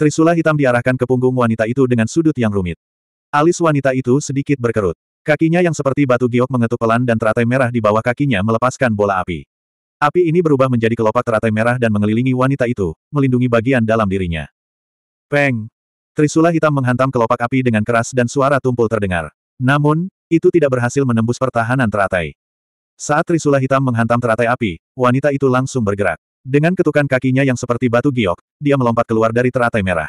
Trisula hitam diarahkan ke punggung wanita itu dengan sudut yang rumit. Alis wanita itu sedikit berkerut. Kakinya yang seperti batu giok mengetuk pelan dan teratai merah di bawah kakinya melepaskan bola api. Api ini berubah menjadi kelopak teratai merah dan mengelilingi wanita itu, melindungi bagian dalam dirinya. Peng! Trisula hitam menghantam kelopak api dengan keras dan suara tumpul terdengar. Namun, itu tidak berhasil menembus pertahanan teratai. Saat Trisula hitam menghantam teratai api, wanita itu langsung bergerak. Dengan ketukan kakinya yang seperti batu giok, dia melompat keluar dari teratai merah.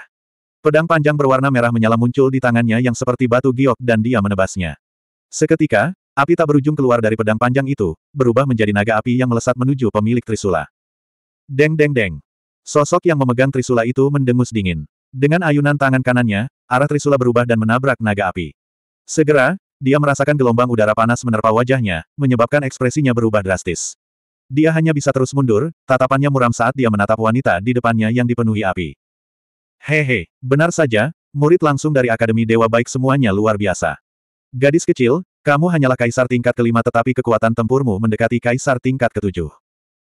Pedang panjang berwarna merah menyala muncul di tangannya yang seperti batu giok dan dia menebasnya. Seketika, api tak berujung keluar dari pedang panjang itu, berubah menjadi naga api yang melesat menuju pemilik Trisula. Deng deng deng. Sosok yang memegang Trisula itu mendengus dingin. Dengan ayunan tangan kanannya, arah Trisula berubah dan menabrak naga api. Segera, dia merasakan gelombang udara panas menerpa wajahnya, menyebabkan ekspresinya berubah drastis. Dia hanya bisa terus mundur, tatapannya muram saat dia menatap wanita di depannya yang dipenuhi api. Hehe, benar saja, murid langsung dari Akademi Dewa Baik semuanya luar biasa. Gadis kecil, kamu hanyalah kaisar tingkat kelima tetapi kekuatan tempurmu mendekati kaisar tingkat ketujuh.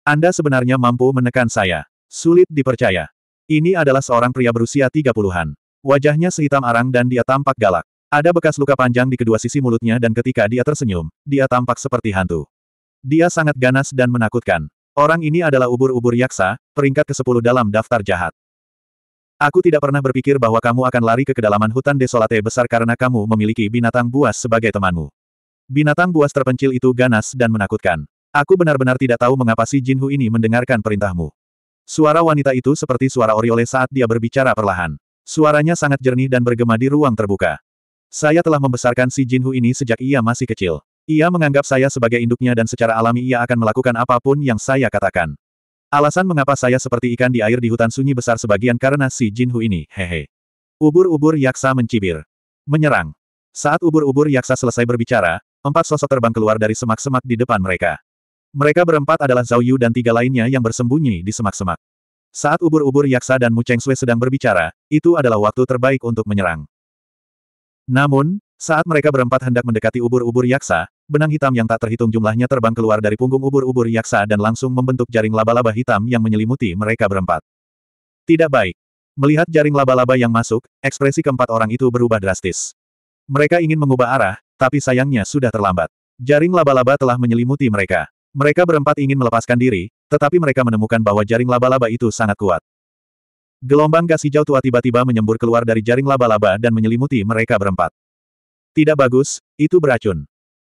Anda sebenarnya mampu menekan saya. Sulit dipercaya. Ini adalah seorang pria berusia tiga puluhan. Wajahnya sehitam arang dan dia tampak galak. Ada bekas luka panjang di kedua sisi mulutnya dan ketika dia tersenyum, dia tampak seperti hantu. Dia sangat ganas dan menakutkan. Orang ini adalah ubur-ubur yaksa, peringkat ke-10 dalam daftar jahat. Aku tidak pernah berpikir bahwa kamu akan lari ke kedalaman hutan desolate besar karena kamu memiliki binatang buas sebagai temanmu. Binatang buas terpencil itu ganas dan menakutkan. Aku benar-benar tidak tahu mengapa si Jinhu ini mendengarkan perintahmu. Suara wanita itu seperti suara oriole saat dia berbicara perlahan. Suaranya sangat jernih dan bergema di ruang terbuka. Saya telah membesarkan si Jinhu ini sejak ia masih kecil. Ia menganggap saya sebagai induknya dan secara alami ia akan melakukan apapun yang saya katakan. Alasan mengapa saya seperti ikan di air di hutan sunyi besar sebagian karena si Jinhu ini, hehe. Ubur-ubur yaksa mencibir. Menyerang. Saat ubur-ubur yaksa selesai berbicara, empat sosok terbang keluar dari semak-semak di depan mereka. Mereka berempat adalah Zhao Yu dan tiga lainnya yang bersembunyi di semak-semak. Saat ubur-ubur yaksa dan Mu Cheng Sui sedang berbicara, itu adalah waktu terbaik untuk menyerang. Namun, saat mereka berempat hendak mendekati ubur-ubur yaksa, benang hitam yang tak terhitung jumlahnya terbang keluar dari punggung ubur-ubur yaksa dan langsung membentuk jaring laba-laba hitam yang menyelimuti mereka berempat. Tidak baik. Melihat jaring laba-laba yang masuk, ekspresi keempat orang itu berubah drastis. Mereka ingin mengubah arah, tapi sayangnya sudah terlambat. Jaring laba-laba telah menyelimuti mereka. Mereka berempat ingin melepaskan diri, tetapi mereka menemukan bahwa jaring laba-laba itu sangat kuat. Gelombang gas hijau tua tiba-tiba menyembur keluar dari jaring laba-laba dan menyelimuti mereka berempat. Tidak bagus, itu beracun.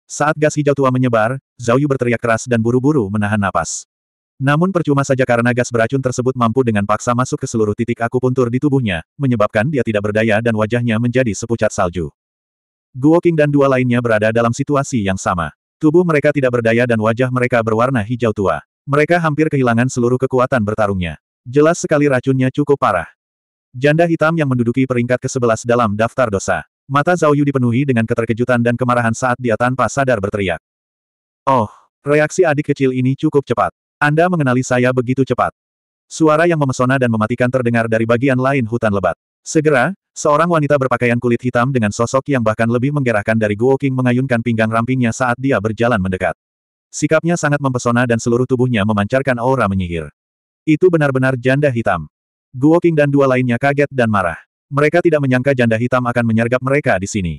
Saat gas hijau tua menyebar, Zhao Yu berteriak keras dan buru-buru menahan napas. Namun percuma saja karena gas beracun tersebut mampu dengan paksa masuk ke seluruh titik akupuntur di tubuhnya, menyebabkan dia tidak berdaya dan wajahnya menjadi sepucat salju. Guo King dan dua lainnya berada dalam situasi yang sama. Tubuh mereka tidak berdaya dan wajah mereka berwarna hijau tua. Mereka hampir kehilangan seluruh kekuatan bertarungnya. Jelas sekali racunnya cukup parah. Janda hitam yang menduduki peringkat ke-11 dalam daftar dosa. Mata Zhao Yu dipenuhi dengan keterkejutan dan kemarahan saat dia tanpa sadar berteriak. Oh, reaksi adik kecil ini cukup cepat. Anda mengenali saya begitu cepat. Suara yang memesona dan mematikan terdengar dari bagian lain hutan lebat. Segera, seorang wanita berpakaian kulit hitam dengan sosok yang bahkan lebih menggerahkan dari Guo King mengayunkan pinggang rampingnya saat dia berjalan mendekat. Sikapnya sangat mempesona dan seluruh tubuhnya memancarkan aura menyihir. Itu benar-benar janda hitam. Guo King dan dua lainnya kaget dan marah. Mereka tidak menyangka janda hitam akan menyergap mereka di sini.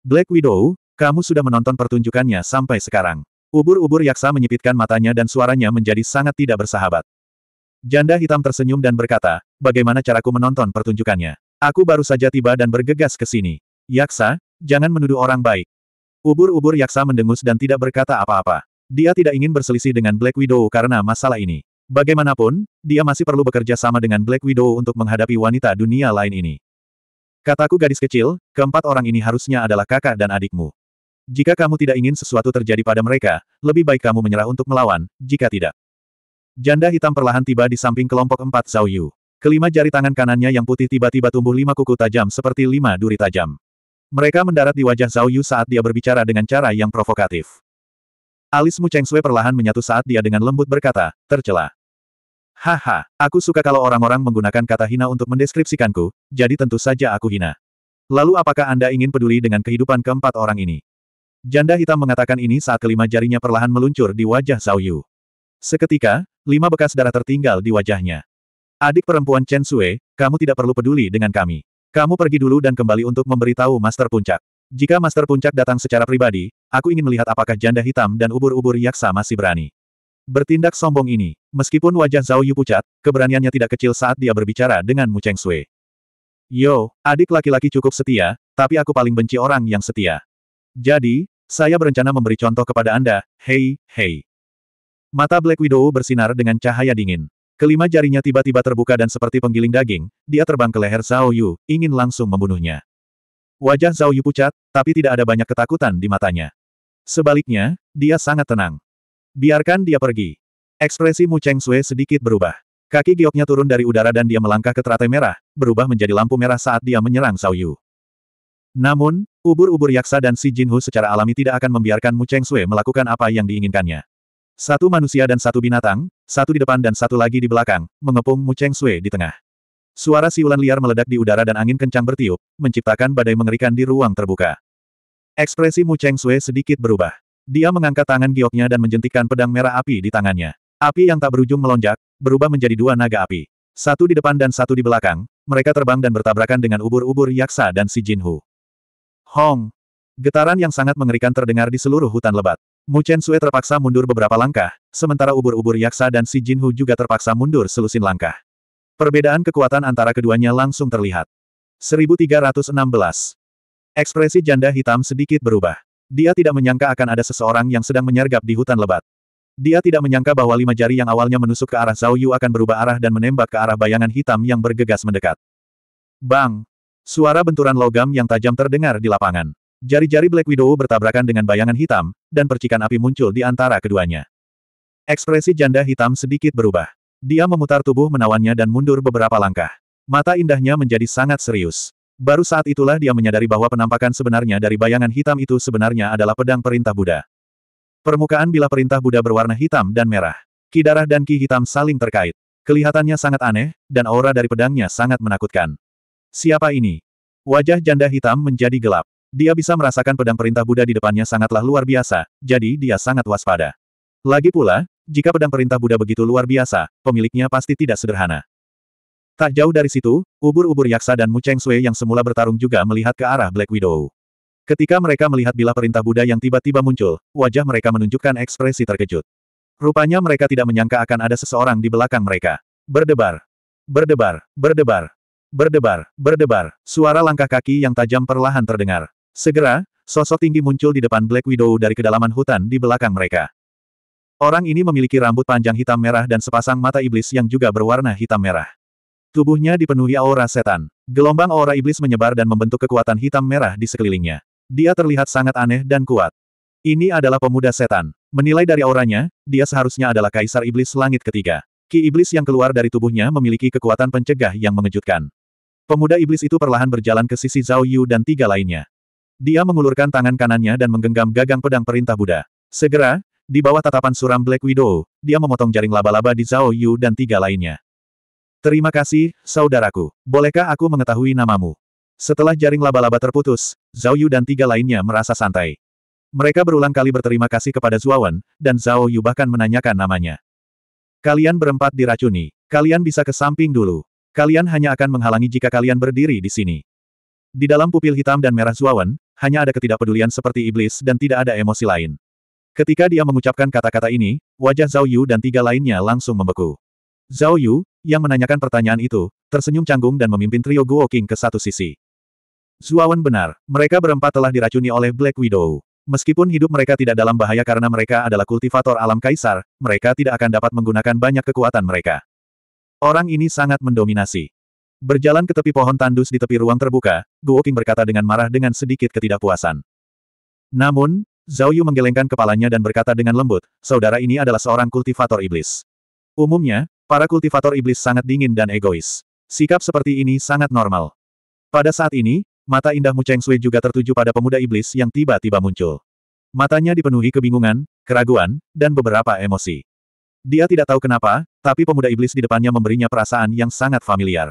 Black Widow, kamu sudah menonton pertunjukannya sampai sekarang. Ubur-ubur yaksa menyipitkan matanya dan suaranya menjadi sangat tidak bersahabat. Janda hitam tersenyum dan berkata, bagaimana caraku menonton pertunjukannya? Aku baru saja tiba dan bergegas ke sini. Yaksa, jangan menuduh orang baik. Ubur-ubur yaksa mendengus dan tidak berkata apa-apa. Dia tidak ingin berselisih dengan Black Widow karena masalah ini. Bagaimanapun, dia masih perlu bekerja sama dengan Black Widow untuk menghadapi wanita dunia lain ini. Kataku gadis kecil, keempat orang ini harusnya adalah kakak dan adikmu. Jika kamu tidak ingin sesuatu terjadi pada mereka, lebih baik kamu menyerah untuk melawan, jika tidak. Janda hitam perlahan tiba di samping kelompok empat Zhao Yu. Kelima jari tangan kanannya yang putih tiba-tiba tumbuh lima kuku tajam seperti lima duri tajam. Mereka mendarat di wajah Zhao Yu saat dia berbicara dengan cara yang provokatif. Alismu Cheng Sui perlahan menyatu saat dia dengan lembut berkata, tercela. Haha, aku suka kalau orang-orang menggunakan kata hina untuk mendeskripsikanku, jadi tentu saja aku hina. Lalu apakah Anda ingin peduli dengan kehidupan keempat orang ini? Janda hitam mengatakan ini saat kelima jarinya perlahan meluncur di wajah Zhao Yu. Seketika, lima bekas darah tertinggal di wajahnya. Adik perempuan Chen Sue, kamu tidak perlu peduli dengan kami. Kamu pergi dulu dan kembali untuk memberitahu Master Puncak. Jika Master Puncak datang secara pribadi, aku ingin melihat apakah janda hitam dan ubur-ubur yaksa masih berani. Bertindak sombong ini, meskipun wajah Zhao Yu pucat, keberaniannya tidak kecil saat dia berbicara dengan Mu Cheng Sui. Yo, adik laki-laki cukup setia, tapi aku paling benci orang yang setia. Jadi, saya berencana memberi contoh kepada Anda, hei, hei. Mata Black Widow bersinar dengan cahaya dingin. Kelima jarinya tiba-tiba terbuka dan seperti penggiling daging, dia terbang ke leher Zhao Yu, ingin langsung membunuhnya. Wajah Zhao Yu pucat, tapi tidak ada banyak ketakutan di matanya. Sebaliknya, dia sangat tenang. Biarkan dia pergi. Ekspresi Mu Cheng Sui sedikit berubah. Kaki gioknya turun dari udara dan dia melangkah ke teratai merah, berubah menjadi lampu merah saat dia menyerang Zhao Yu. Namun, ubur-ubur yaksa dan si Jinhu secara alami tidak akan membiarkan Mu Cheng Sui melakukan apa yang diinginkannya. Satu manusia dan satu binatang, satu di depan dan satu lagi di belakang, mengepung Mu Cheng Sui di tengah. Suara siulan liar meledak di udara dan angin kencang bertiup, menciptakan badai mengerikan di ruang terbuka. Ekspresi Mu Cheng Sui sedikit berubah. Dia mengangkat tangan gioknya dan menjentikan pedang merah api di tangannya. Api yang tak berujung melonjak, berubah menjadi dua naga api. Satu di depan dan satu di belakang, mereka terbang dan bertabrakan dengan ubur-ubur yaksa dan si Jinhu. Hong! Getaran yang sangat mengerikan terdengar di seluruh hutan lebat. Mu Chen Sue terpaksa mundur beberapa langkah, sementara ubur-ubur yaksa dan si Jinhu juga terpaksa mundur selusin langkah. Perbedaan kekuatan antara keduanya langsung terlihat. 1316. Ekspresi janda hitam sedikit berubah. Dia tidak menyangka akan ada seseorang yang sedang menyergap di hutan lebat. Dia tidak menyangka bahwa lima jari yang awalnya menusuk ke arah Zhao Yu akan berubah arah dan menembak ke arah bayangan hitam yang bergegas mendekat. Bang! Suara benturan logam yang tajam terdengar di lapangan. Jari-jari Black Widow bertabrakan dengan bayangan hitam, dan percikan api muncul di antara keduanya. Ekspresi janda hitam sedikit berubah. Dia memutar tubuh menawannya dan mundur beberapa langkah. Mata indahnya menjadi sangat serius. Baru saat itulah dia menyadari bahwa penampakan sebenarnya dari bayangan hitam itu sebenarnya adalah pedang perintah Buddha. Permukaan bila perintah Buddha berwarna hitam dan merah. Ki darah dan ki hitam saling terkait. Kelihatannya sangat aneh, dan aura dari pedangnya sangat menakutkan. Siapa ini? Wajah janda hitam menjadi gelap. Dia bisa merasakan pedang perintah Buddha di depannya sangatlah luar biasa, jadi dia sangat waspada. Lagi pula, jika pedang perintah Buddha begitu luar biasa, pemiliknya pasti tidak sederhana. Tak jauh dari situ, ubur-ubur yaksa dan Mu Cheng Sui yang semula bertarung juga melihat ke arah Black Widow. Ketika mereka melihat bilah perintah Buddha yang tiba-tiba muncul, wajah mereka menunjukkan ekspresi terkejut. Rupanya mereka tidak menyangka akan ada seseorang di belakang mereka. Berdebar. Berdebar, berdebar, berdebar, berdebar, suara langkah kaki yang tajam perlahan terdengar. Segera, sosok tinggi muncul di depan Black Widow dari kedalaman hutan di belakang mereka. Orang ini memiliki rambut panjang hitam merah dan sepasang mata iblis yang juga berwarna hitam merah. Tubuhnya dipenuhi aura setan. Gelombang aura iblis menyebar dan membentuk kekuatan hitam merah di sekelilingnya. Dia terlihat sangat aneh dan kuat. Ini adalah pemuda setan. Menilai dari auranya, dia seharusnya adalah kaisar iblis langit ketiga. Ki iblis yang keluar dari tubuhnya memiliki kekuatan pencegah yang mengejutkan. Pemuda iblis itu perlahan berjalan ke sisi Zhao Yu dan tiga lainnya. Dia mengulurkan tangan kanannya dan menggenggam gagang pedang perintah Buddha. Segera, di bawah tatapan suram Black Widow, dia memotong jaring laba-laba di Zhao Yu dan tiga lainnya. Terima kasih, saudaraku. Bolehkah aku mengetahui namamu? Setelah jaring laba-laba terputus, Zhao Yu dan tiga lainnya merasa santai. Mereka berulang kali berterima kasih kepada Zuawan, dan Zhao Yu bahkan menanyakan namanya. Kalian berempat diracuni. Kalian bisa ke samping dulu. Kalian hanya akan menghalangi jika kalian berdiri di sini. Di dalam pupil hitam dan merah Zuawan, hanya ada ketidakpedulian seperti iblis dan tidak ada emosi lain. Ketika dia mengucapkan kata-kata ini, wajah Zhao Yu dan tiga lainnya langsung membeku. Zhao Yu, yang menanyakan pertanyaan itu, tersenyum canggung dan memimpin trio Guo King ke satu sisi. Zuawan benar, mereka berempat telah diracuni oleh Black Widow. Meskipun hidup mereka tidak dalam bahaya karena mereka adalah kultivator alam kaisar, mereka tidak akan dapat menggunakan banyak kekuatan mereka. Orang ini sangat mendominasi. Berjalan ke tepi pohon tandus di tepi ruang terbuka, Guo King berkata dengan marah dengan sedikit ketidakpuasan. Namun, Zhao Yu menggelengkan kepalanya dan berkata dengan lembut, saudara ini adalah seorang kultivator iblis. Umumnya, Para kultivator iblis sangat dingin dan egois. Sikap seperti ini sangat normal. Pada saat ini, mata indah Mu Cheng Sui juga tertuju pada pemuda iblis yang tiba-tiba muncul. Matanya dipenuhi kebingungan, keraguan, dan beberapa emosi. Dia tidak tahu kenapa, tapi pemuda iblis di depannya memberinya perasaan yang sangat familiar.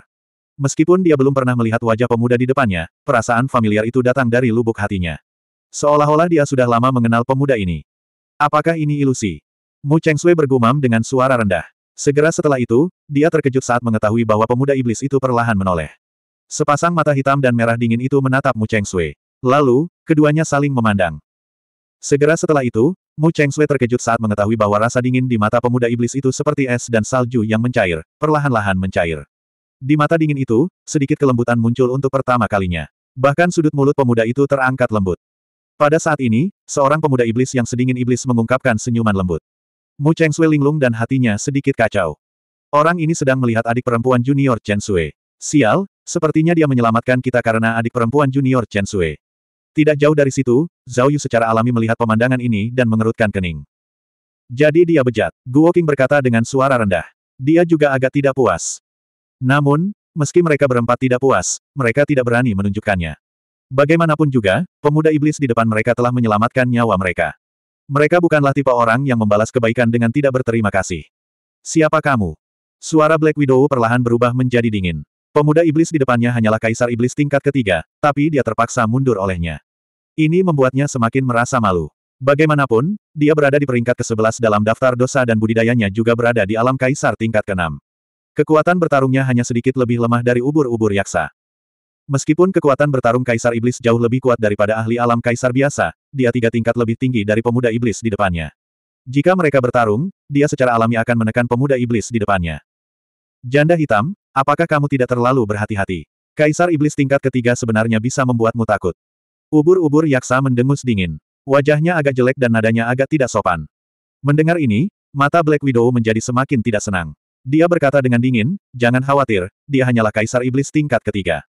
Meskipun dia belum pernah melihat wajah pemuda di depannya, perasaan familiar itu datang dari lubuk hatinya. Seolah-olah dia sudah lama mengenal pemuda ini. Apakah ini ilusi? Mu Cheng Sui bergumam dengan suara rendah. Segera setelah itu, dia terkejut saat mengetahui bahwa pemuda iblis itu perlahan menoleh. Sepasang mata hitam dan merah dingin itu menatap Mu Cheng Sui. Lalu, keduanya saling memandang. Segera setelah itu, Mu Cheng Sui terkejut saat mengetahui bahwa rasa dingin di mata pemuda iblis itu seperti es dan salju yang mencair, perlahan-lahan mencair. Di mata dingin itu, sedikit kelembutan muncul untuk pertama kalinya. Bahkan sudut mulut pemuda itu terangkat lembut. Pada saat ini, seorang pemuda iblis yang sedingin iblis mengungkapkan senyuman lembut. Mu Cheng Sui linglung dan hatinya sedikit kacau. Orang ini sedang melihat adik perempuan junior Chen Sui. Sial, sepertinya dia menyelamatkan kita karena adik perempuan junior Chen Sui. Tidak jauh dari situ, Zhao Yu secara alami melihat pemandangan ini dan mengerutkan kening. Jadi dia bejat, Guo Qing berkata dengan suara rendah. Dia juga agak tidak puas. Namun, meski mereka berempat tidak puas, mereka tidak berani menunjukkannya. Bagaimanapun juga, pemuda iblis di depan mereka telah menyelamatkan nyawa mereka. Mereka bukanlah tipe orang yang membalas kebaikan dengan tidak berterima kasih. Siapa kamu? Suara Black Widow perlahan berubah menjadi dingin. Pemuda iblis di depannya hanyalah kaisar iblis tingkat ketiga, tapi dia terpaksa mundur olehnya. Ini membuatnya semakin merasa malu. Bagaimanapun, dia berada di peringkat ke-11 dalam daftar dosa dan budidayanya juga berada di alam kaisar tingkat ke-6. Kekuatan bertarungnya hanya sedikit lebih lemah dari ubur-ubur yaksa. Meskipun kekuatan bertarung Kaisar Iblis jauh lebih kuat daripada ahli alam Kaisar biasa, dia tiga tingkat lebih tinggi dari pemuda Iblis di depannya. Jika mereka bertarung, dia secara alami akan menekan pemuda Iblis di depannya. Janda hitam, apakah kamu tidak terlalu berhati-hati? Kaisar Iblis tingkat ketiga sebenarnya bisa membuatmu takut. Ubur-ubur yaksa mendengus dingin. Wajahnya agak jelek dan nadanya agak tidak sopan. Mendengar ini, mata Black Widow menjadi semakin tidak senang. Dia berkata dengan dingin, jangan khawatir, dia hanyalah Kaisar Iblis tingkat ketiga.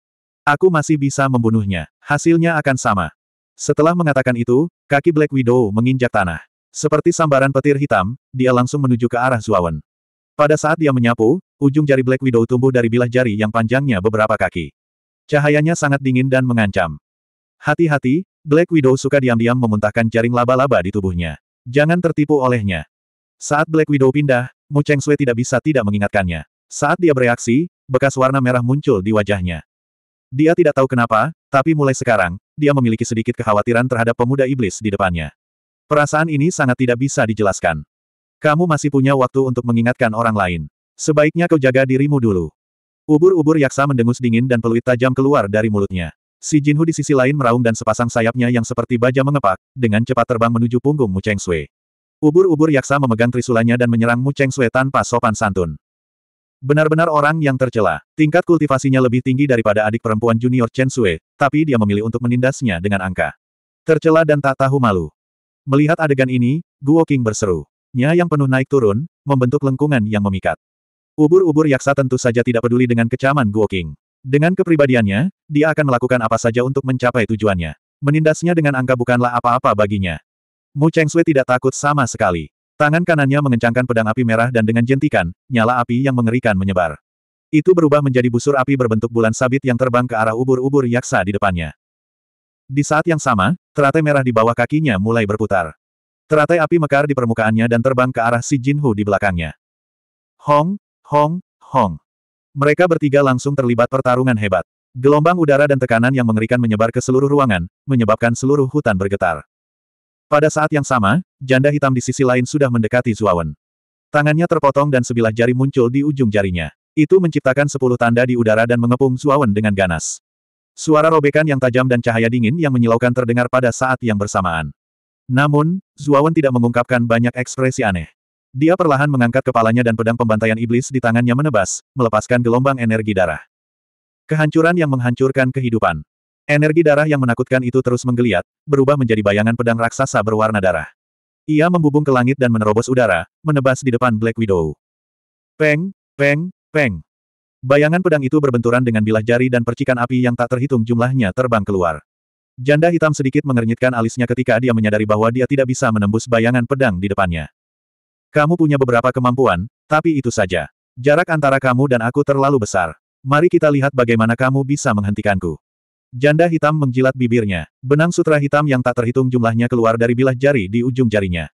Aku masih bisa membunuhnya. Hasilnya akan sama. Setelah mengatakan itu, kaki Black Widow menginjak tanah. Seperti sambaran petir hitam, dia langsung menuju ke arah Zuawan. Pada saat dia menyapu, ujung jari Black Widow tumbuh dari bilah jari yang panjangnya beberapa kaki. Cahayanya sangat dingin dan mengancam. Hati-hati, Black Widow suka diam-diam memuntahkan jaring laba-laba di tubuhnya. Jangan tertipu olehnya. Saat Black Widow pindah, Mu Cheng Sui tidak bisa tidak mengingatkannya. Saat dia bereaksi, bekas warna merah muncul di wajahnya. Dia tidak tahu kenapa, tapi mulai sekarang, dia memiliki sedikit kekhawatiran terhadap pemuda iblis di depannya. Perasaan ini sangat tidak bisa dijelaskan. Kamu masih punya waktu untuk mengingatkan orang lain. Sebaiknya kau jaga dirimu dulu. Ubur-ubur yaksa mendengus dingin dan peluit tajam keluar dari mulutnya. Si Jinhu di sisi lain meraung dan sepasang sayapnya yang seperti baja mengepak, dengan cepat terbang menuju punggung Mu Cheng Sui. Ubur-ubur yaksa memegang trisulanya dan menyerang Mu Cheng Sui tanpa sopan santun. Benar-benar orang yang tercela. Tingkat kultivasinya lebih tinggi daripada adik perempuan junior Chen Sui, tapi dia memilih untuk menindasnya dengan angka. Tercela dan tak tahu malu. Melihat adegan ini, Guo Qing berseru. Nya yang penuh naik turun, membentuk lengkungan yang memikat. Ubur-ubur yaksa tentu saja tidak peduli dengan kecaman Guo Qing. Dengan kepribadiannya, dia akan melakukan apa saja untuk mencapai tujuannya. Menindasnya dengan angka bukanlah apa-apa baginya. Mu Cheng Sui tidak takut sama sekali. Tangan kanannya mengencangkan pedang api merah dan dengan jentikan, nyala api yang mengerikan menyebar. Itu berubah menjadi busur api berbentuk bulan sabit yang terbang ke arah ubur-ubur yaksa di depannya. Di saat yang sama, teratai merah di bawah kakinya mulai berputar. Teratai api mekar di permukaannya dan terbang ke arah si Jinhu di belakangnya. Hong, hong, hong. Mereka bertiga langsung terlibat pertarungan hebat. Gelombang udara dan tekanan yang mengerikan menyebar ke seluruh ruangan, menyebabkan seluruh hutan bergetar. Pada saat yang sama, janda hitam di sisi lain sudah mendekati Zuawan. Tangannya terpotong dan sebilah jari muncul di ujung jarinya. Itu menciptakan sepuluh tanda di udara dan mengepung Zuawan dengan ganas. Suara robekan yang tajam dan cahaya dingin yang menyilaukan terdengar pada saat yang bersamaan. Namun, Zuawan tidak mengungkapkan banyak ekspresi aneh. Dia perlahan mengangkat kepalanya dan pedang pembantaian iblis di tangannya menebas, melepaskan gelombang energi darah. Kehancuran yang menghancurkan kehidupan. Energi darah yang menakutkan itu terus menggeliat, berubah menjadi bayangan pedang raksasa berwarna darah. Ia membubung ke langit dan menerobos udara, menebas di depan Black Widow. Peng, peng, peng. Bayangan pedang itu berbenturan dengan bilah jari dan percikan api yang tak terhitung jumlahnya terbang keluar. Janda hitam sedikit mengernyitkan alisnya ketika dia menyadari bahwa dia tidak bisa menembus bayangan pedang di depannya. Kamu punya beberapa kemampuan, tapi itu saja. Jarak antara kamu dan aku terlalu besar. Mari kita lihat bagaimana kamu bisa menghentikanku. Janda hitam menjilat bibirnya. Benang sutra hitam yang tak terhitung jumlahnya keluar dari bilah jari di ujung jarinya.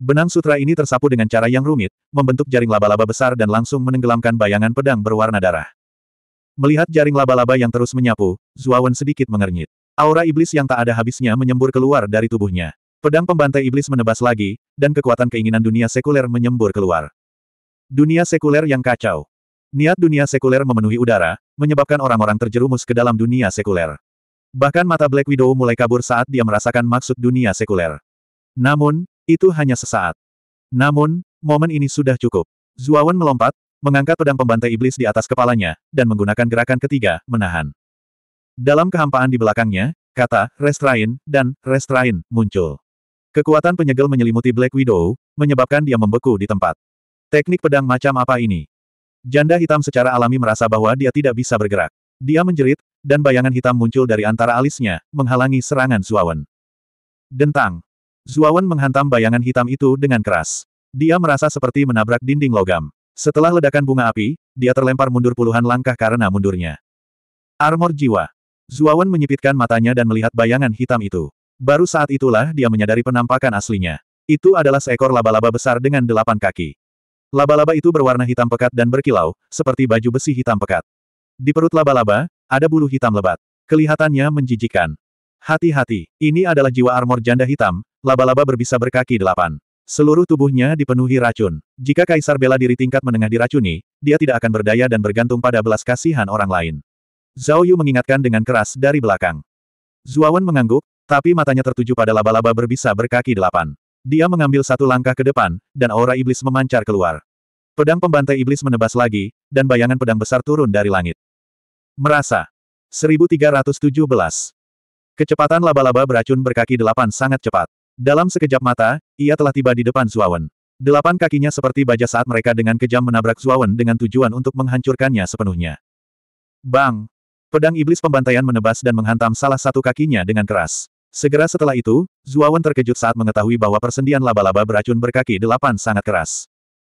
Benang sutra ini tersapu dengan cara yang rumit, membentuk jaring laba-laba besar dan langsung menenggelamkan bayangan pedang berwarna darah. Melihat jaring laba-laba yang terus menyapu, Zuawan sedikit mengernyit. Aura iblis yang tak ada habisnya menyembur keluar dari tubuhnya. Pedang pembantai iblis menebas lagi, dan kekuatan keinginan dunia sekuler menyembur keluar. Dunia sekuler yang kacau. Niat dunia sekuler memenuhi udara, menyebabkan orang-orang terjerumus ke dalam dunia sekuler. Bahkan mata Black Widow mulai kabur saat dia merasakan maksud dunia sekuler. Namun, itu hanya sesaat. Namun, momen ini sudah cukup. Zuawan melompat, mengangkat pedang pembantai iblis di atas kepalanya, dan menggunakan gerakan ketiga, menahan. Dalam kehampaan di belakangnya, kata Restrain dan Restrain muncul. Kekuatan penyegel menyelimuti Black Widow, menyebabkan dia membeku di tempat. Teknik pedang macam apa ini? Janda hitam secara alami merasa bahwa dia tidak bisa bergerak. Dia menjerit, dan bayangan hitam muncul dari antara alisnya, menghalangi serangan Zuawan. Dentang. Zuawan menghantam bayangan hitam itu dengan keras. Dia merasa seperti menabrak dinding logam. Setelah ledakan bunga api, dia terlempar mundur puluhan langkah karena mundurnya. Armor jiwa. Zuawan menyipitkan matanya dan melihat bayangan hitam itu. Baru saat itulah dia menyadari penampakan aslinya. Itu adalah seekor laba-laba besar dengan delapan kaki. Laba-laba itu berwarna hitam pekat dan berkilau, seperti baju besi hitam pekat. Di perut laba-laba, ada bulu hitam lebat. Kelihatannya menjijikan. Hati-hati, ini adalah jiwa armor janda hitam, laba-laba berbisa berkaki delapan. Seluruh tubuhnya dipenuhi racun. Jika Kaisar bela diri tingkat menengah diracuni, dia tidak akan berdaya dan bergantung pada belas kasihan orang lain. Zhao Yu mengingatkan dengan keras dari belakang. Zuawan mengangguk, tapi matanya tertuju pada laba-laba berbisa berkaki delapan. Dia mengambil satu langkah ke depan, dan aura iblis memancar keluar. Pedang pembantai iblis menebas lagi, dan bayangan pedang besar turun dari langit. Merasa. 1317. Kecepatan laba-laba beracun berkaki delapan sangat cepat. Dalam sekejap mata, ia telah tiba di depan Zuawan. Delapan kakinya seperti baja saat mereka dengan kejam menabrak Zuawan dengan tujuan untuk menghancurkannya sepenuhnya. Bang! Pedang iblis pembantaian menebas dan menghantam salah satu kakinya dengan keras. Segera setelah itu, Zuawan terkejut saat mengetahui bahwa persendian laba-laba beracun berkaki delapan sangat keras.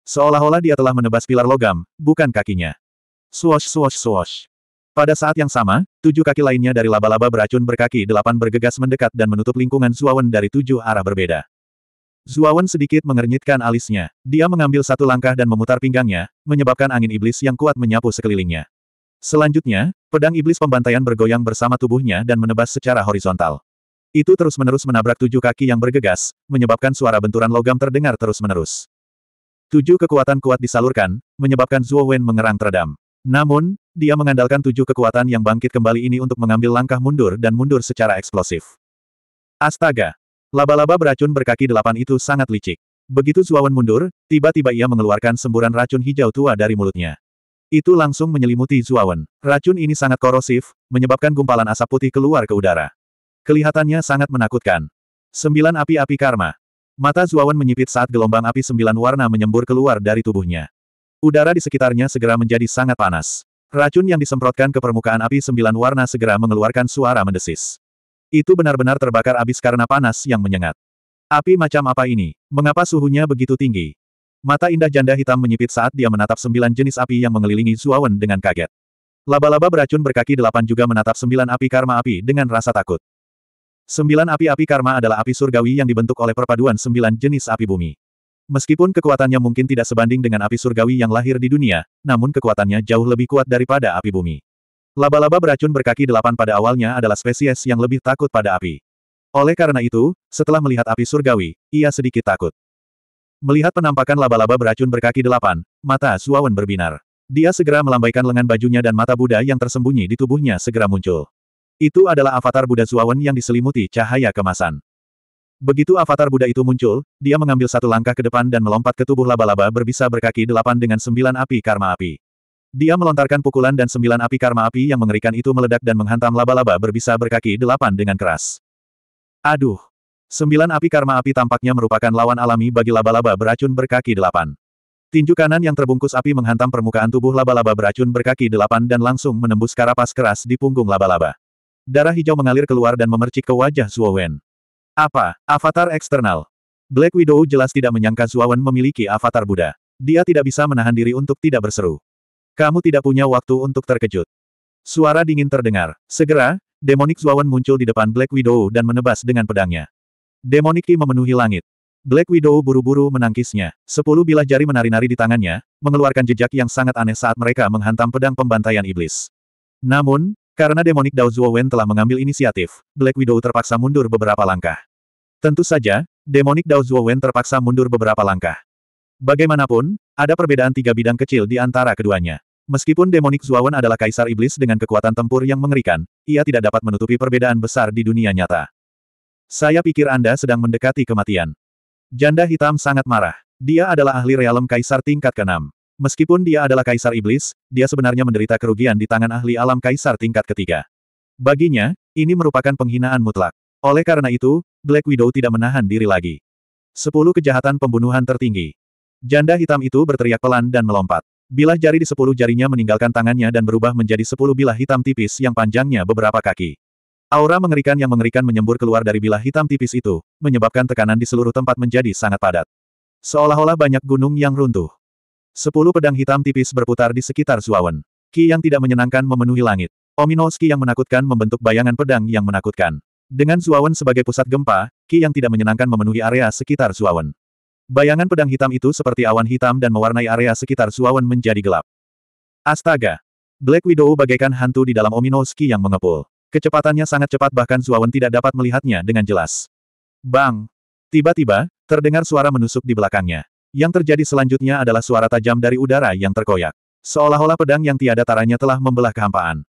Seolah-olah dia telah menebas pilar logam, bukan kakinya. Swosh swosh swosh. Pada saat yang sama, tujuh kaki lainnya dari laba-laba beracun berkaki delapan bergegas mendekat dan menutup lingkungan Zuawan dari tujuh arah berbeda. Zuawan sedikit mengernyitkan alisnya. Dia mengambil satu langkah dan memutar pinggangnya, menyebabkan angin iblis yang kuat menyapu sekelilingnya. Selanjutnya, pedang iblis pembantaian bergoyang bersama tubuhnya dan menebas secara horizontal. Itu terus-menerus menabrak tujuh kaki yang bergegas, menyebabkan suara benturan logam terdengar terus-menerus. Tujuh kekuatan kuat disalurkan, menyebabkan Zuo Wen mengerang teredam. Namun, dia mengandalkan tujuh kekuatan yang bangkit kembali ini untuk mengambil langkah mundur dan mundur secara eksplosif. Astaga! Laba-laba beracun berkaki delapan itu sangat licik. Begitu Zuo Wen mundur, tiba-tiba ia mengeluarkan semburan racun hijau tua dari mulutnya. Itu langsung menyelimuti Wen. Racun ini sangat korosif, menyebabkan gumpalan asap putih keluar ke udara. Kelihatannya sangat menakutkan. Sembilan api-api karma. Mata Zuawan menyipit saat gelombang api sembilan warna menyembur keluar dari tubuhnya. Udara di sekitarnya segera menjadi sangat panas. Racun yang disemprotkan ke permukaan api sembilan warna segera mengeluarkan suara mendesis. Itu benar-benar terbakar abis karena panas yang menyengat. Api macam apa ini? Mengapa suhunya begitu tinggi? Mata indah janda hitam menyipit saat dia menatap sembilan jenis api yang mengelilingi Zuawan dengan kaget. Laba-laba beracun berkaki delapan juga menatap sembilan api karma api dengan rasa takut. Sembilan api-api karma adalah api surgawi yang dibentuk oleh perpaduan sembilan jenis api bumi. Meskipun kekuatannya mungkin tidak sebanding dengan api surgawi yang lahir di dunia, namun kekuatannya jauh lebih kuat daripada api bumi. Laba-laba beracun berkaki delapan pada awalnya adalah spesies yang lebih takut pada api. Oleh karena itu, setelah melihat api surgawi, ia sedikit takut. Melihat penampakan laba-laba beracun berkaki delapan, mata Suawan berbinar. Dia segera melambaikan lengan bajunya dan mata Buddha yang tersembunyi di tubuhnya segera muncul. Itu adalah avatar Buddha Zuawan yang diselimuti cahaya kemasan. Begitu avatar Buddha itu muncul, dia mengambil satu langkah ke depan dan melompat ke tubuh laba-laba berbisa berkaki delapan dengan sembilan api karma api. Dia melontarkan pukulan dan sembilan api karma api yang mengerikan itu meledak dan menghantam laba-laba berbisa berkaki delapan dengan keras. Aduh! Sembilan api karma api tampaknya merupakan lawan alami bagi laba-laba beracun berkaki delapan. Tinju kanan yang terbungkus api menghantam permukaan tubuh laba-laba beracun berkaki delapan dan langsung menembus karapas keras di punggung laba-laba. Darah hijau mengalir keluar dan memercik ke wajah Wen. Apa? Avatar eksternal. Black Widow jelas tidak menyangka Wen memiliki avatar Buddha. Dia tidak bisa menahan diri untuk tidak berseru. Kamu tidak punya waktu untuk terkejut. Suara dingin terdengar. Segera, Zuo Wen muncul di depan Black Widow dan menebas dengan pedangnya. Demonik Ki memenuhi langit. Black Widow buru-buru menangkisnya. Sepuluh bilah jari menari-nari di tangannya, mengeluarkan jejak yang sangat aneh saat mereka menghantam pedang pembantaian iblis. Namun, karena demonik Dao Wen telah mengambil inisiatif, Black Widow terpaksa mundur beberapa langkah. Tentu saja, demonik Dao Wen terpaksa mundur beberapa langkah. Bagaimanapun, ada perbedaan tiga bidang kecil di antara keduanya. Meskipun demonik Wen adalah kaisar iblis dengan kekuatan tempur yang mengerikan, ia tidak dapat menutupi perbedaan besar di dunia nyata. Saya pikir Anda sedang mendekati kematian. Janda hitam sangat marah. Dia adalah ahli realem kaisar tingkat keenam. Meskipun dia adalah kaisar iblis, dia sebenarnya menderita kerugian di tangan ahli alam kaisar tingkat ketiga. Baginya, ini merupakan penghinaan mutlak. Oleh karena itu, Black Widow tidak menahan diri lagi. Sepuluh kejahatan pembunuhan tertinggi. Janda hitam itu berteriak pelan dan melompat. Bilah jari di sepuluh jarinya meninggalkan tangannya dan berubah menjadi sepuluh bilah hitam tipis yang panjangnya beberapa kaki. Aura mengerikan yang mengerikan menyembur keluar dari bilah hitam tipis itu, menyebabkan tekanan di seluruh tempat menjadi sangat padat. Seolah-olah banyak gunung yang runtuh. Sepuluh pedang hitam tipis berputar di sekitar Zuawan. Ki yang tidak menyenangkan memenuhi langit. Ominos Ki yang menakutkan membentuk bayangan pedang yang menakutkan. Dengan Zuawan sebagai pusat gempa, Ki yang tidak menyenangkan memenuhi area sekitar Zuawan. Bayangan pedang hitam itu seperti awan hitam dan mewarnai area sekitar Zuawan menjadi gelap. Astaga! Black Widow bagaikan hantu di dalam Ominos Ki yang mengepul. Kecepatannya sangat cepat bahkan Zuawan tidak dapat melihatnya dengan jelas. Bang! Tiba-tiba, terdengar suara menusuk di belakangnya. Yang terjadi selanjutnya adalah suara tajam dari udara yang terkoyak. Seolah-olah pedang yang tiada taranya telah membelah kehampaan.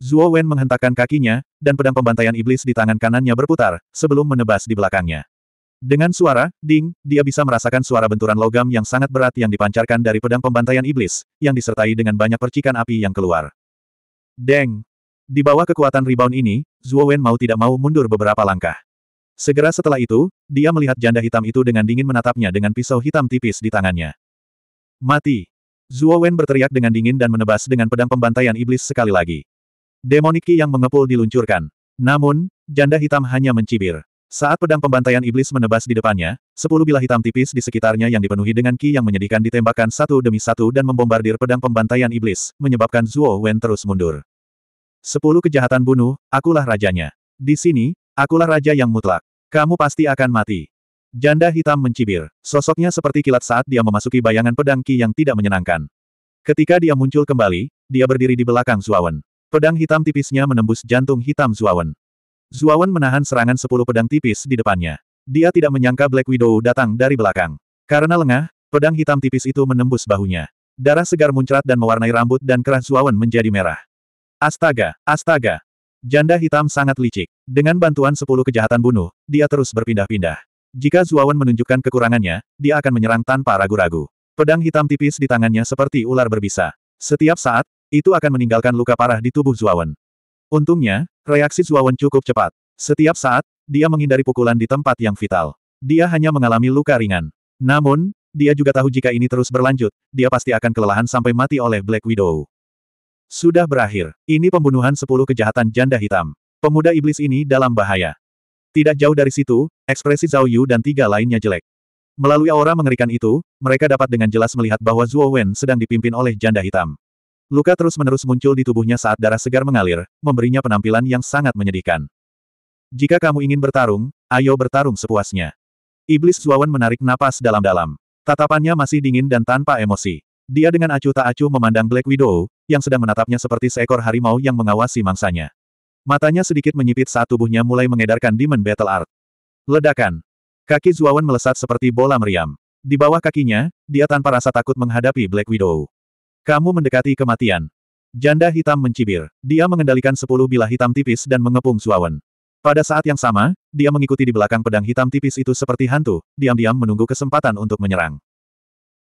Zuo Wen menghentakkan kakinya, dan pedang pembantaian iblis di tangan kanannya berputar, sebelum menebas di belakangnya. Dengan suara, ding, dia bisa merasakan suara benturan logam yang sangat berat yang dipancarkan dari pedang pembantaian iblis, yang disertai dengan banyak percikan api yang keluar. Deng! Di bawah kekuatan rebound ini, Zuo Wen mau tidak mau mundur beberapa langkah. Segera setelah itu, dia melihat janda hitam itu dengan dingin menatapnya dengan pisau hitam tipis di tangannya. Mati! Zuo Wen berteriak dengan dingin dan menebas dengan pedang pembantaian iblis sekali lagi. Demoniki yang mengepul diluncurkan. Namun, janda hitam hanya mencibir. Saat pedang pembantaian iblis menebas di depannya, sepuluh bilah hitam tipis di sekitarnya yang dipenuhi dengan ki yang menyedihkan ditembakkan satu demi satu dan membombardir pedang pembantaian iblis, menyebabkan Zuo Wen terus mundur. Sepuluh kejahatan bunuh, akulah rajanya. Di sini, Akulah raja yang mutlak. Kamu pasti akan mati. Janda hitam mencibir. Sosoknya seperti kilat saat dia memasuki bayangan pedang Ki yang tidak menyenangkan. Ketika dia muncul kembali, dia berdiri di belakang Zuawan. Pedang hitam tipisnya menembus jantung hitam Zuawan. Zuawan menahan serangan sepuluh pedang tipis di depannya. Dia tidak menyangka Black Widow datang dari belakang. Karena lengah, pedang hitam tipis itu menembus bahunya. Darah segar muncrat dan mewarnai rambut dan kerah Zuawan menjadi merah. Astaga, astaga, Janda hitam sangat licik. Dengan bantuan sepuluh kejahatan bunuh, dia terus berpindah-pindah. Jika Zuawan menunjukkan kekurangannya, dia akan menyerang tanpa ragu-ragu. Pedang hitam tipis di tangannya seperti ular berbisa. Setiap saat, itu akan meninggalkan luka parah di tubuh Zuawan. Untungnya, reaksi Zuawan cukup cepat. Setiap saat, dia menghindari pukulan di tempat yang vital. Dia hanya mengalami luka ringan. Namun, dia juga tahu jika ini terus berlanjut, dia pasti akan kelelahan sampai mati oleh Black Widow. Sudah berakhir. Ini pembunuhan sepuluh kejahatan janda hitam. Pemuda iblis ini dalam bahaya. Tidak jauh dari situ, ekspresi Zhao Yu dan tiga lainnya jelek. Melalui aura mengerikan itu, mereka dapat dengan jelas melihat bahwa Zuo Wen sedang dipimpin oleh janda hitam. Luka terus-menerus muncul di tubuhnya saat darah segar mengalir, memberinya penampilan yang sangat menyedihkan. Jika kamu ingin bertarung, ayo bertarung sepuasnya. Iblis Zuo Wen menarik napas dalam-dalam. Tatapannya masih dingin dan tanpa emosi. Dia dengan acuh tak acuh memandang Black Widow, yang sedang menatapnya seperti seekor harimau yang mengawasi mangsanya. Matanya sedikit menyipit saat tubuhnya mulai mengedarkan Demon Battle Art. Ledakan. Kaki Zuawan melesat seperti bola meriam. Di bawah kakinya, dia tanpa rasa takut menghadapi Black Widow. Kamu mendekati kematian. Janda hitam mencibir. Dia mengendalikan sepuluh bilah hitam tipis dan mengepung Zuawan. Pada saat yang sama, dia mengikuti di belakang pedang hitam tipis itu seperti hantu, diam-diam menunggu kesempatan untuk menyerang.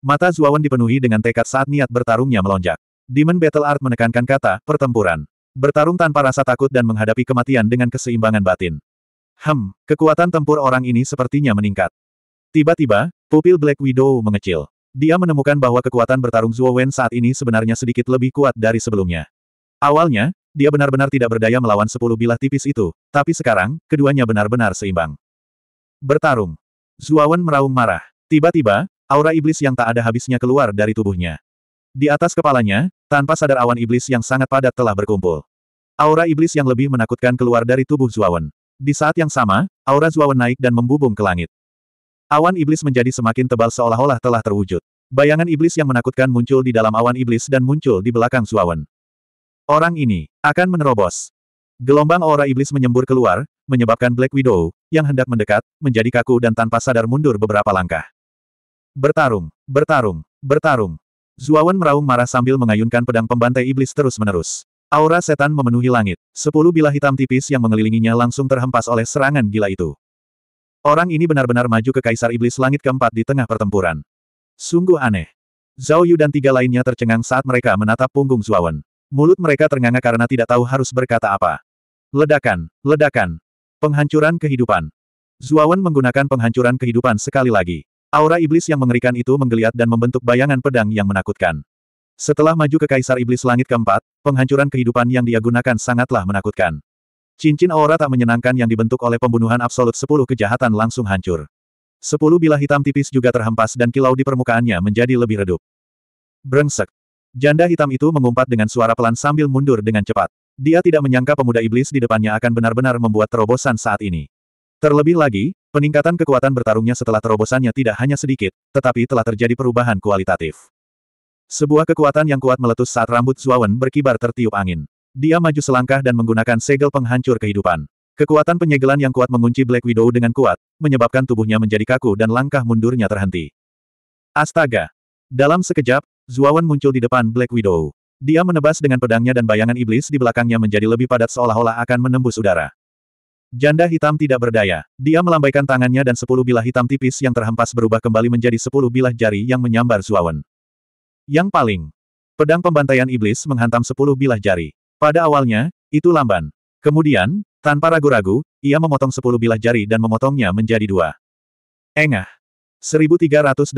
Mata Zuawan dipenuhi dengan tekad saat niat bertarungnya melonjak. Demon Battle Art menekankan kata, pertempuran. Bertarung tanpa rasa takut dan menghadapi kematian dengan keseimbangan batin. Hem, kekuatan tempur orang ini sepertinya meningkat. Tiba-tiba, pupil Black Widow mengecil. Dia menemukan bahwa kekuatan bertarung Zuo saat ini sebenarnya sedikit lebih kuat dari sebelumnya. Awalnya, dia benar-benar tidak berdaya melawan sepuluh bilah tipis itu, tapi sekarang, keduanya benar-benar seimbang. Bertarung. Zuawan meraung marah. Tiba-tiba, Aura iblis yang tak ada habisnya keluar dari tubuhnya. Di atas kepalanya, tanpa sadar awan iblis yang sangat padat telah berkumpul. Aura iblis yang lebih menakutkan keluar dari tubuh Zuawan. Di saat yang sama, aura Zuawan naik dan membubung ke langit. Awan iblis menjadi semakin tebal seolah-olah telah terwujud. Bayangan iblis yang menakutkan muncul di dalam awan iblis dan muncul di belakang Zuawan. Orang ini akan menerobos. Gelombang aura iblis menyembur keluar, menyebabkan Black Widow, yang hendak mendekat, menjadi kaku dan tanpa sadar mundur beberapa langkah. Bertarung, bertarung, bertarung. Zuawan meraung marah sambil mengayunkan pedang pembantai iblis terus-menerus. Aura setan memenuhi langit. Sepuluh bilah hitam tipis yang mengelilinginya langsung terhempas oleh serangan gila itu. Orang ini benar-benar maju ke Kaisar Iblis Langit keempat di tengah pertempuran. Sungguh aneh. Zhao Yu dan tiga lainnya tercengang saat mereka menatap punggung Zuawan. Mulut mereka ternganga karena tidak tahu harus berkata apa. Ledakan, ledakan. Penghancuran kehidupan. Zuawan menggunakan penghancuran kehidupan sekali lagi. Aura iblis yang mengerikan itu menggeliat dan membentuk bayangan pedang yang menakutkan. Setelah maju ke Kaisar Iblis Langit keempat, penghancuran kehidupan yang dia gunakan sangatlah menakutkan. Cincin aura tak menyenangkan yang dibentuk oleh pembunuhan absolut sepuluh kejahatan langsung hancur. Sepuluh bilah hitam tipis juga terhempas dan kilau di permukaannya menjadi lebih redup. Brengsek. Janda hitam itu mengumpat dengan suara pelan sambil mundur dengan cepat. Dia tidak menyangka pemuda iblis di depannya akan benar-benar membuat terobosan saat ini. Terlebih lagi, Peningkatan kekuatan bertarungnya setelah terobosannya tidak hanya sedikit, tetapi telah terjadi perubahan kualitatif. Sebuah kekuatan yang kuat meletus saat rambut Zuawan berkibar tertiup angin. Dia maju selangkah dan menggunakan segel penghancur kehidupan. Kekuatan penyegelan yang kuat mengunci Black Widow dengan kuat, menyebabkan tubuhnya menjadi kaku dan langkah mundurnya terhenti. Astaga! Dalam sekejap, Zuawan muncul di depan Black Widow. Dia menebas dengan pedangnya dan bayangan iblis di belakangnya menjadi lebih padat seolah-olah akan menembus udara. Janda hitam tidak berdaya. Dia melambaikan tangannya dan sepuluh bilah hitam tipis yang terhempas berubah kembali menjadi sepuluh bilah jari yang menyambar Zuawan. Yang paling. Pedang pembantaian iblis menghantam sepuluh bilah jari. Pada awalnya, itu lamban. Kemudian, tanpa ragu-ragu, ia memotong sepuluh bilah jari dan memotongnya menjadi dua. Engah. 1318.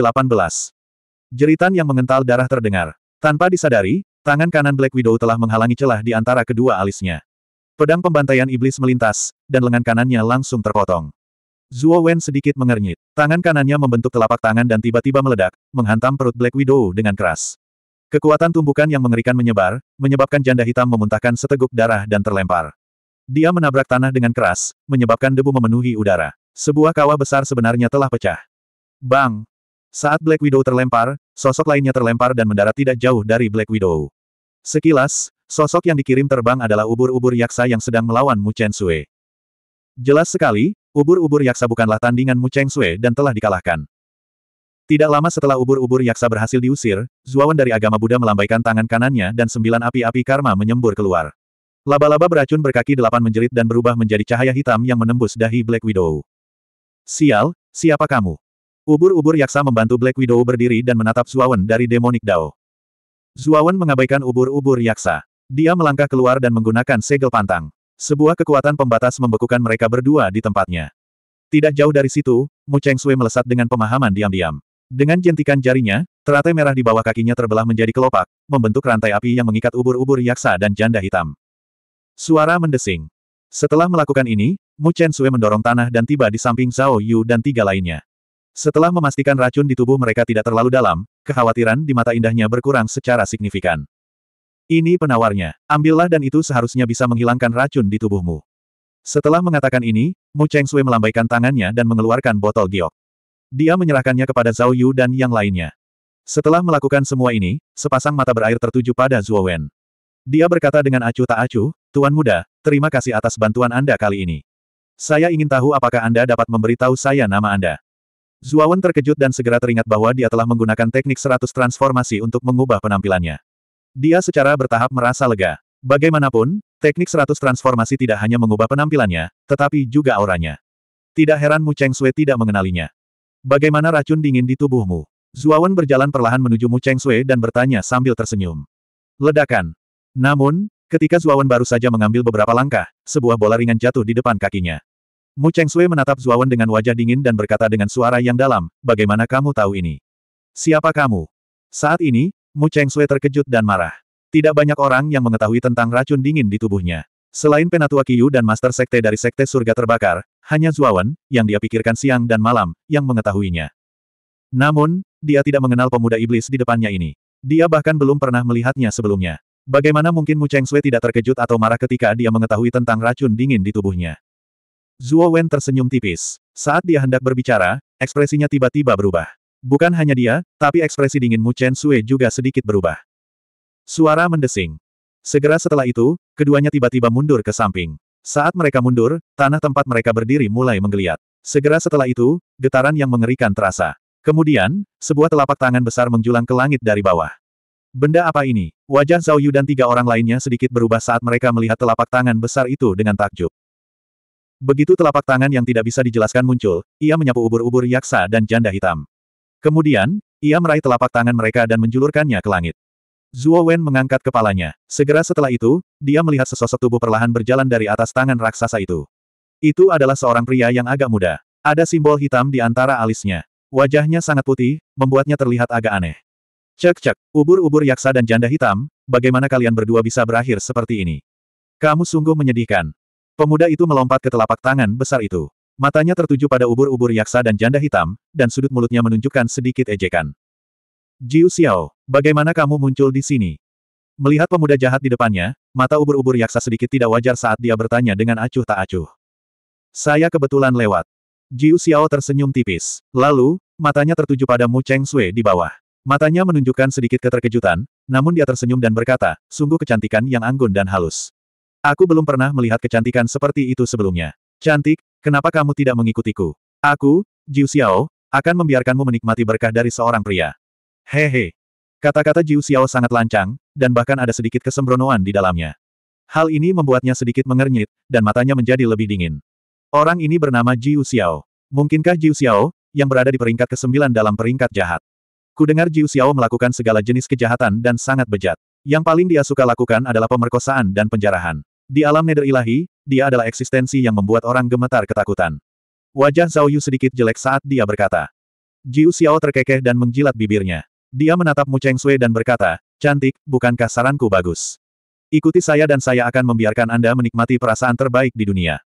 Jeritan yang mengental darah terdengar. Tanpa disadari, tangan kanan Black Widow telah menghalangi celah di antara kedua alisnya. Pedang pembantaian iblis melintas, dan lengan kanannya langsung terpotong. Zuo Wen sedikit mengernyit. Tangan kanannya membentuk telapak tangan dan tiba-tiba meledak, menghantam perut Black Widow dengan keras. Kekuatan tumbukan yang mengerikan menyebar, menyebabkan janda hitam memuntahkan seteguk darah dan terlempar. Dia menabrak tanah dengan keras, menyebabkan debu memenuhi udara. Sebuah kawah besar sebenarnya telah pecah. Bang! Saat Black Widow terlempar, sosok lainnya terlempar dan mendarat tidak jauh dari Black Widow. Sekilas, sosok yang dikirim terbang adalah ubur-ubur yaksa yang sedang melawan Mu Chen Sui. Jelas sekali, ubur-ubur yaksa bukanlah tandingan Mu Cheng Sui dan telah dikalahkan. Tidak lama setelah ubur-ubur yaksa berhasil diusir, Zuawan dari agama Buddha melambaikan tangan kanannya dan sembilan api-api karma menyembur keluar. Laba-laba beracun berkaki delapan menjerit dan berubah menjadi cahaya hitam yang menembus dahi Black Widow. Sial, siapa kamu? Ubur-ubur yaksa membantu Black Widow berdiri dan menatap Zuawan dari Demonic Dao. Zuawan mengabaikan ubur-ubur yaksa. Dia melangkah keluar dan menggunakan segel pantang. Sebuah kekuatan pembatas membekukan mereka berdua di tempatnya. Tidak jauh dari situ, Mu Cheng Sui melesat dengan pemahaman diam-diam. Dengan jentikan jarinya, teratai merah di bawah kakinya terbelah menjadi kelopak, membentuk rantai api yang mengikat ubur-ubur yaksa dan janda hitam. Suara mendesing. Setelah melakukan ini, Mu Chen Sui mendorong tanah dan tiba di samping Zhao Yu dan tiga lainnya. Setelah memastikan racun di tubuh mereka tidak terlalu dalam, kekhawatiran di mata indahnya berkurang secara signifikan. Ini penawarnya, ambillah dan itu seharusnya bisa menghilangkan racun di tubuhmu. Setelah mengatakan ini, Mu Cheng Sui melambaikan tangannya dan mengeluarkan botol giok. Dia menyerahkannya kepada Zhao Yu dan yang lainnya. Setelah melakukan semua ini, sepasang mata berair tertuju pada Zuo Wen. Dia berkata dengan acuh tak acuh, Tuan Muda, terima kasih atas bantuan Anda kali ini. Saya ingin tahu apakah Anda dapat memberitahu saya nama Anda. Zuawan terkejut dan segera teringat bahwa dia telah menggunakan teknik seratus transformasi untuk mengubah penampilannya. Dia secara bertahap merasa lega. Bagaimanapun, teknik seratus transformasi tidak hanya mengubah penampilannya, tetapi juga auranya. Tidak heran Mu Cheng Sui tidak mengenalinya. Bagaimana racun dingin di tubuhmu? Zuawan berjalan perlahan menuju Mu Cheng Sui dan bertanya sambil tersenyum. Ledakan. Namun, ketika Zuawan baru saja mengambil beberapa langkah, sebuah bola ringan jatuh di depan kakinya. Mu Sui menatap Zuawan dengan wajah dingin dan berkata dengan suara yang dalam, bagaimana kamu tahu ini? Siapa kamu? Saat ini, Mu Sui terkejut dan marah. Tidak banyak orang yang mengetahui tentang racun dingin di tubuhnya. Selain Penatua Kiyu dan Master Sekte dari Sekte Surga Terbakar, hanya Zuawan, yang dia pikirkan siang dan malam, yang mengetahuinya. Namun, dia tidak mengenal pemuda iblis di depannya ini. Dia bahkan belum pernah melihatnya sebelumnya. Bagaimana mungkin Mu Sui tidak terkejut atau marah ketika dia mengetahui tentang racun dingin di tubuhnya? Zuo Wen tersenyum tipis. Saat dia hendak berbicara, ekspresinya tiba-tiba berubah. Bukan hanya dia, tapi ekspresi dingin Mu Chen Sui juga sedikit berubah. Suara mendesing. Segera setelah itu, keduanya tiba-tiba mundur ke samping. Saat mereka mundur, tanah tempat mereka berdiri mulai menggeliat. Segera setelah itu, getaran yang mengerikan terasa. Kemudian, sebuah telapak tangan besar menjulang ke langit dari bawah. Benda apa ini? Wajah Zhao Yu dan tiga orang lainnya sedikit berubah saat mereka melihat telapak tangan besar itu dengan takjub. Begitu telapak tangan yang tidak bisa dijelaskan muncul, ia menyapu ubur-ubur yaksa dan janda hitam. Kemudian, ia meraih telapak tangan mereka dan menjulurkannya ke langit. Zuo Wen mengangkat kepalanya. Segera setelah itu, dia melihat sesosok tubuh perlahan berjalan dari atas tangan raksasa itu. Itu adalah seorang pria yang agak muda. Ada simbol hitam di antara alisnya. Wajahnya sangat putih, membuatnya terlihat agak aneh. Cek-cek, ubur-ubur yaksa dan janda hitam, bagaimana kalian berdua bisa berakhir seperti ini? Kamu sungguh menyedihkan. Pemuda itu melompat ke telapak tangan besar itu. Matanya tertuju pada ubur-ubur yaksa dan janda hitam, dan sudut mulutnya menunjukkan sedikit ejekan. Jiu Xiao, bagaimana kamu muncul di sini? Melihat pemuda jahat di depannya, mata ubur-ubur yaksa sedikit tidak wajar saat dia bertanya dengan acuh tak acuh. Saya kebetulan lewat. Jiu Xiao tersenyum tipis. Lalu, matanya tertuju pada Mu Cheng Sui di bawah. Matanya menunjukkan sedikit keterkejutan, namun dia tersenyum dan berkata, sungguh kecantikan yang anggun dan halus. Aku belum pernah melihat kecantikan seperti itu sebelumnya. Cantik, kenapa kamu tidak mengikutiku? Aku, Jiu Xiao, akan membiarkanmu menikmati berkah dari seorang pria. Hehe. Kata-kata Jiu Xiao sangat lancang, dan bahkan ada sedikit kesembronoan di dalamnya. Hal ini membuatnya sedikit mengernyit, dan matanya menjadi lebih dingin. Orang ini bernama Jiu Xiao. Mungkinkah Jiu Xiao, yang berada di peringkat ke-9 dalam peringkat jahat? Kudengar Jiu Xiao melakukan segala jenis kejahatan dan sangat bejat. Yang paling dia suka lakukan adalah pemerkosaan dan penjarahan. Di alam neder ilahi, dia adalah eksistensi yang membuat orang gemetar ketakutan. Wajah Zhao Yu sedikit jelek saat dia berkata. Jiu Xiao terkekeh dan menjilat bibirnya. Dia menatap Mu Cheng Sui dan berkata, Cantik, bukankah saranku bagus? Ikuti saya dan saya akan membiarkan Anda menikmati perasaan terbaik di dunia.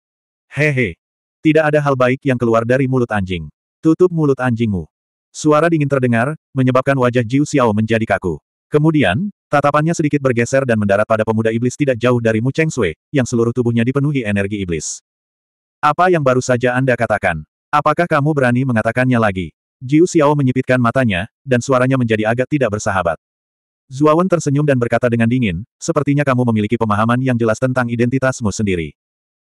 Hehe. Tidak ada hal baik yang keluar dari mulut anjing. Tutup mulut anjingmu. Suara dingin terdengar, menyebabkan wajah Jiu Xiao menjadi kaku. Kemudian, tatapannya sedikit bergeser dan mendarat pada pemuda iblis tidak jauh dari Mu Cheng Sui, yang seluruh tubuhnya dipenuhi energi iblis. Apa yang baru saja Anda katakan? Apakah kamu berani mengatakannya lagi? Jiu Xiao menyipitkan matanya, dan suaranya menjadi agak tidak bersahabat. Zuawan tersenyum dan berkata dengan dingin, sepertinya kamu memiliki pemahaman yang jelas tentang identitasmu sendiri.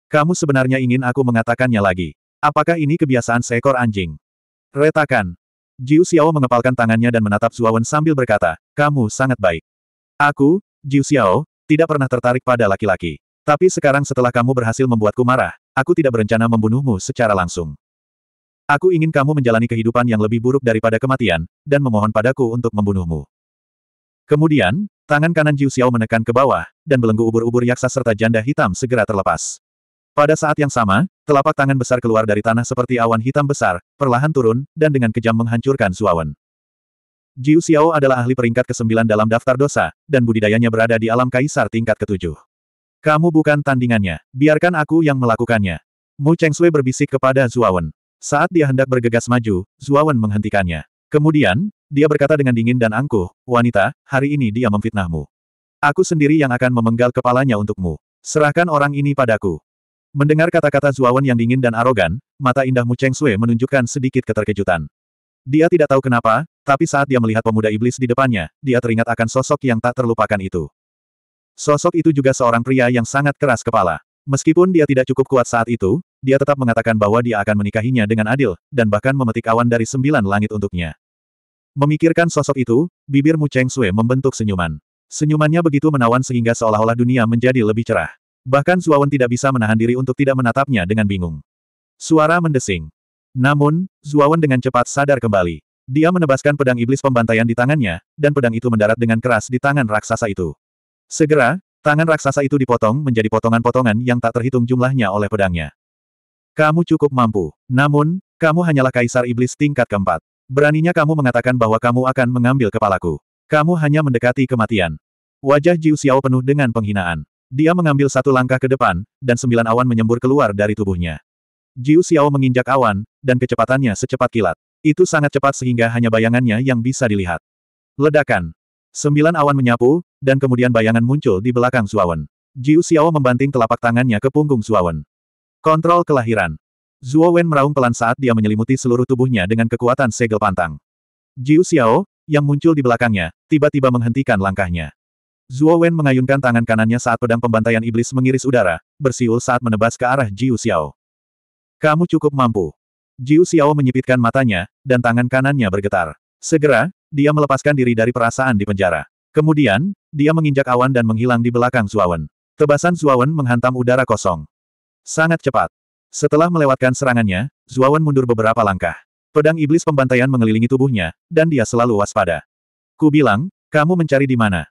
Kamu sebenarnya ingin aku mengatakannya lagi. Apakah ini kebiasaan seekor anjing? Retakan. Jiu Xiao mengepalkan tangannya dan menatap Zuawan sambil berkata, kamu sangat baik. Aku, Jiu Xiao, tidak pernah tertarik pada laki-laki. Tapi sekarang setelah kamu berhasil membuatku marah, aku tidak berencana membunuhmu secara langsung. Aku ingin kamu menjalani kehidupan yang lebih buruk daripada kematian, dan memohon padaku untuk membunuhmu. Kemudian, tangan kanan Jiu Xiao menekan ke bawah, dan belenggu ubur-ubur yaksa serta janda hitam segera terlepas. Pada saat yang sama, telapak tangan besar keluar dari tanah seperti awan hitam besar, perlahan turun, dan dengan kejam menghancurkan Suawen. Jiu Xiao adalah ahli peringkat ke-9 dalam daftar dosa, dan budidayanya berada di alam kaisar tingkat ke-7. Kamu bukan tandingannya, biarkan aku yang melakukannya. Mu Cheng Sui berbisik kepada Zuawan. Saat dia hendak bergegas maju, Zuawan menghentikannya. Kemudian, dia berkata dengan dingin dan angkuh, wanita, hari ini dia memfitnahmu. Aku sendiri yang akan memenggal kepalanya untukmu. Serahkan orang ini padaku. Mendengar kata-kata Zuawan yang dingin dan arogan, mata indah Mu Cheng Sui menunjukkan sedikit keterkejutan. Dia tidak tahu kenapa, tapi saat dia melihat pemuda iblis di depannya, dia teringat akan sosok yang tak terlupakan itu. Sosok itu juga seorang pria yang sangat keras kepala. Meskipun dia tidak cukup kuat saat itu, dia tetap mengatakan bahwa dia akan menikahinya dengan adil, dan bahkan memetik awan dari sembilan langit untuknya. Memikirkan sosok itu, bibir Mu Cheng Sui membentuk senyuman. Senyumannya begitu menawan sehingga seolah-olah dunia menjadi lebih cerah. Bahkan Zuawan tidak bisa menahan diri untuk tidak menatapnya dengan bingung. Suara mendesing. Namun, Zuawan dengan cepat sadar kembali. Dia menebaskan pedang iblis pembantaian di tangannya, dan pedang itu mendarat dengan keras di tangan raksasa itu. Segera, tangan raksasa itu dipotong menjadi potongan-potongan yang tak terhitung jumlahnya oleh pedangnya. Kamu cukup mampu. Namun, kamu hanyalah kaisar iblis tingkat keempat. Beraninya kamu mengatakan bahwa kamu akan mengambil kepalaku. Kamu hanya mendekati kematian. Wajah Jiu Xiao penuh dengan penghinaan. Dia mengambil satu langkah ke depan, dan sembilan awan menyembur keluar dari tubuhnya. Jiu Xiao menginjak awan, dan kecepatannya secepat kilat. Itu sangat cepat sehingga hanya bayangannya yang bisa dilihat. Ledakan. Sembilan awan menyapu, dan kemudian bayangan muncul di belakang Zuawan. Jiu Xiao membanting telapak tangannya ke punggung Zuawan. Kontrol kelahiran. Zuo meraung pelan saat dia menyelimuti seluruh tubuhnya dengan kekuatan segel pantang. Jiu Xiao, yang muncul di belakangnya, tiba-tiba menghentikan langkahnya. Zuo mengayunkan tangan kanannya saat pedang pembantaian iblis mengiris udara, bersiul saat menebas ke arah Jiu Xiao. Kamu cukup mampu. Jiu Xiao menyipitkan matanya, dan tangan kanannya bergetar. Segera, dia melepaskan diri dari perasaan di penjara. Kemudian, dia menginjak awan dan menghilang di belakang Zuawan. Tebasan Zuawan menghantam udara kosong. Sangat cepat. Setelah melewatkan serangannya, Zuawan mundur beberapa langkah. Pedang iblis pembantaian mengelilingi tubuhnya, dan dia selalu waspada. Ku bilang, kamu mencari di mana?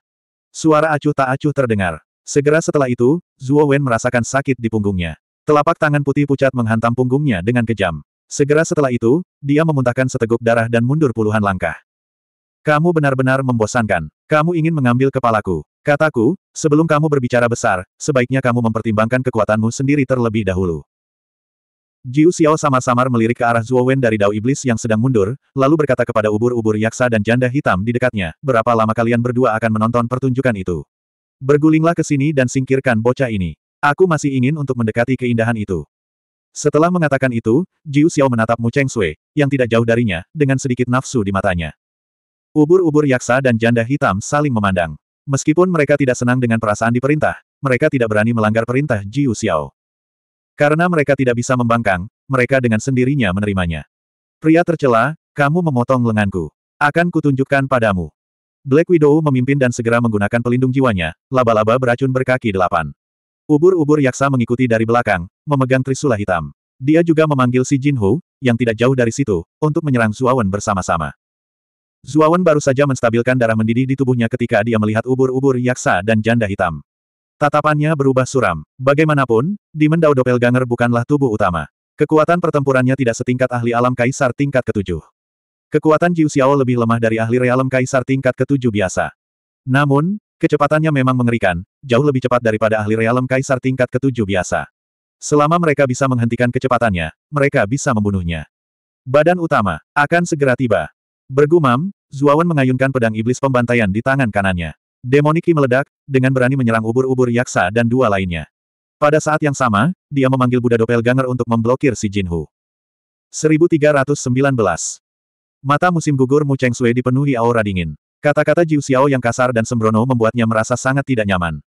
Suara acuh tak acuh terdengar. Segera setelah itu, Zuo Wen merasakan sakit di punggungnya. Telapak tangan putih pucat menghantam punggungnya dengan kejam. Segera setelah itu, dia memuntahkan seteguk darah dan mundur puluhan langkah. Kamu benar-benar membosankan. Kamu ingin mengambil kepalaku. Kataku, sebelum kamu berbicara besar, sebaiknya kamu mempertimbangkan kekuatanmu sendiri terlebih dahulu. Jiu Xiao samar-samar melirik ke arah Zhuo Wen dari Dao Iblis yang sedang mundur, lalu berkata kepada ubur-ubur yaksa dan janda hitam di dekatnya, berapa lama kalian berdua akan menonton pertunjukan itu? Bergulinglah ke sini dan singkirkan bocah ini. Aku masih ingin untuk mendekati keindahan itu. Setelah mengatakan itu, Jiu Xiao menatap Mu Cheng Sui, yang tidak jauh darinya, dengan sedikit nafsu di matanya. Ubur-ubur yaksa dan janda hitam saling memandang. Meskipun mereka tidak senang dengan perasaan diperintah, mereka tidak berani melanggar perintah Jiu Xiao. Karena mereka tidak bisa membangkang, mereka dengan sendirinya menerimanya. Pria tercela, kamu memotong lenganku. Akan kutunjukkan padamu. Black Widow memimpin dan segera menggunakan pelindung jiwanya, laba-laba beracun berkaki delapan. Ubur-ubur yaksa mengikuti dari belakang, memegang trisula hitam. Dia juga memanggil si Jinhu, yang tidak jauh dari situ, untuk menyerang Zuawan bersama-sama. Zuawan baru saja menstabilkan darah mendidih di tubuhnya ketika dia melihat ubur-ubur yaksa dan janda hitam. Tatapannya berubah suram. Bagaimanapun, Dimendau Doppelganger bukanlah tubuh utama. Kekuatan pertempurannya tidak setingkat ahli alam kaisar tingkat ketujuh. Kekuatan Jiu Xiao lebih lemah dari ahli realem kaisar tingkat ketujuh biasa. Namun, Kecepatannya memang mengerikan, jauh lebih cepat daripada ahli realem kaisar tingkat ketujuh biasa. Selama mereka bisa menghentikan kecepatannya, mereka bisa membunuhnya. Badan utama, akan segera tiba. Bergumam, Zuawan mengayunkan pedang iblis pembantaian di tangan kanannya. Demoniki meledak, dengan berani menyerang ubur-ubur yaksa dan dua lainnya. Pada saat yang sama, dia memanggil Buddha Doppelganger untuk memblokir si Jinhu. 1319 Mata musim gugur Mu Sui dipenuhi aura dingin. Kata-kata Jiu Xiao yang kasar dan sembrono membuatnya merasa sangat tidak nyaman.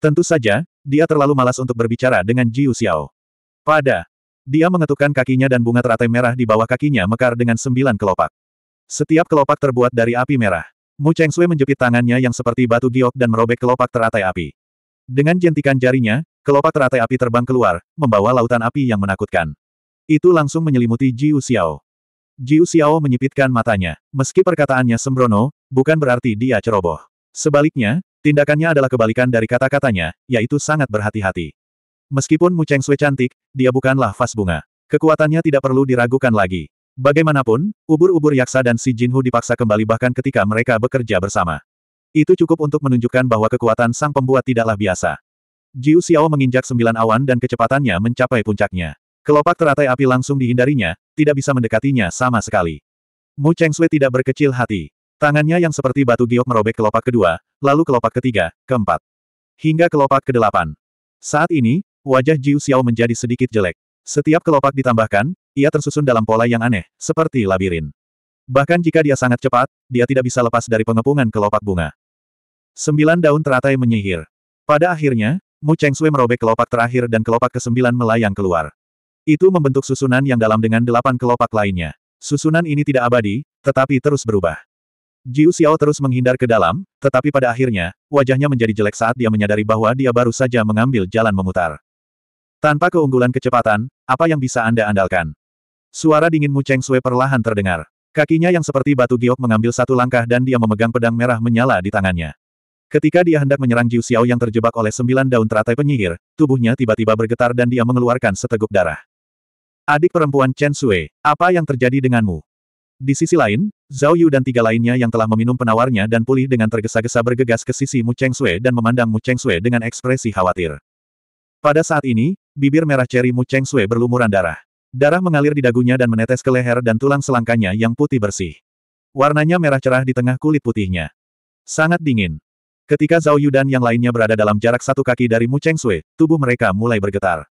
Tentu saja, dia terlalu malas untuk berbicara dengan Jiu Xiao. Pada, dia mengetukkan kakinya dan bunga teratai merah di bawah kakinya mekar dengan sembilan kelopak. Setiap kelopak terbuat dari api merah. Mu Cheng Sui menjepit tangannya yang seperti batu giok dan merobek kelopak teratai api. Dengan jentikan jarinya, kelopak teratai api terbang keluar, membawa lautan api yang menakutkan. Itu langsung menyelimuti Jiu Xiao. Jiu Xiao menyipitkan matanya. Meski perkataannya sembrono, bukan berarti dia ceroboh. Sebaliknya, tindakannya adalah kebalikan dari kata-katanya, yaitu sangat berhati-hati. Meskipun Mu Cheng Sui cantik, dia bukanlah vas bunga. Kekuatannya tidak perlu diragukan lagi. Bagaimanapun, ubur-ubur yaksa dan si Jin Hu dipaksa kembali bahkan ketika mereka bekerja bersama. Itu cukup untuk menunjukkan bahwa kekuatan sang pembuat tidaklah biasa. Jiu Xiao menginjak sembilan awan dan kecepatannya mencapai puncaknya. Kelopak teratai api langsung dihindarinya, tidak bisa mendekatinya sama sekali. Mu Cheng Sui tidak berkecil hati. Tangannya yang seperti batu giok merobek kelopak kedua, lalu kelopak ketiga, keempat. Hingga kelopak kedelapan. Saat ini, wajah Jiu Xiao menjadi sedikit jelek. Setiap kelopak ditambahkan, ia tersusun dalam pola yang aneh, seperti labirin. Bahkan jika dia sangat cepat, dia tidak bisa lepas dari pengepungan kelopak bunga. Sembilan daun teratai menyihir. Pada akhirnya, Mu Cheng Sui merobek kelopak terakhir dan kelopak kesembilan melayang keluar. Itu membentuk susunan yang dalam dengan delapan kelopak lainnya. Susunan ini tidak abadi, tetapi terus berubah. Jiu Xiao terus menghindar ke dalam, tetapi pada akhirnya, wajahnya menjadi jelek saat dia menyadari bahwa dia baru saja mengambil jalan memutar. Tanpa keunggulan kecepatan, apa yang bisa Anda andalkan? Suara dingin Mu Cheng Sui perlahan terdengar. Kakinya yang seperti batu giok mengambil satu langkah dan dia memegang pedang merah menyala di tangannya. Ketika dia hendak menyerang Jiu Xiao yang terjebak oleh sembilan daun teratai penyihir, tubuhnya tiba-tiba bergetar dan dia mengeluarkan seteguk darah. Adik perempuan Chen Sui, apa yang terjadi denganmu? Di sisi lain, Zhao Yu dan tiga lainnya yang telah meminum penawarnya dan pulih dengan tergesa-gesa bergegas ke sisi Mu Cheng Sui dan memandang Mu Cheng Sui dengan ekspresi khawatir. Pada saat ini, bibir merah ceri Mu Cheng Sui berlumuran darah. Darah mengalir di dagunya dan menetes ke leher dan tulang selangkanya yang putih bersih. Warnanya merah cerah di tengah kulit putihnya. Sangat dingin. Ketika Zhao Yu dan yang lainnya berada dalam jarak satu kaki dari Mu Cheng Sui, tubuh mereka mulai bergetar.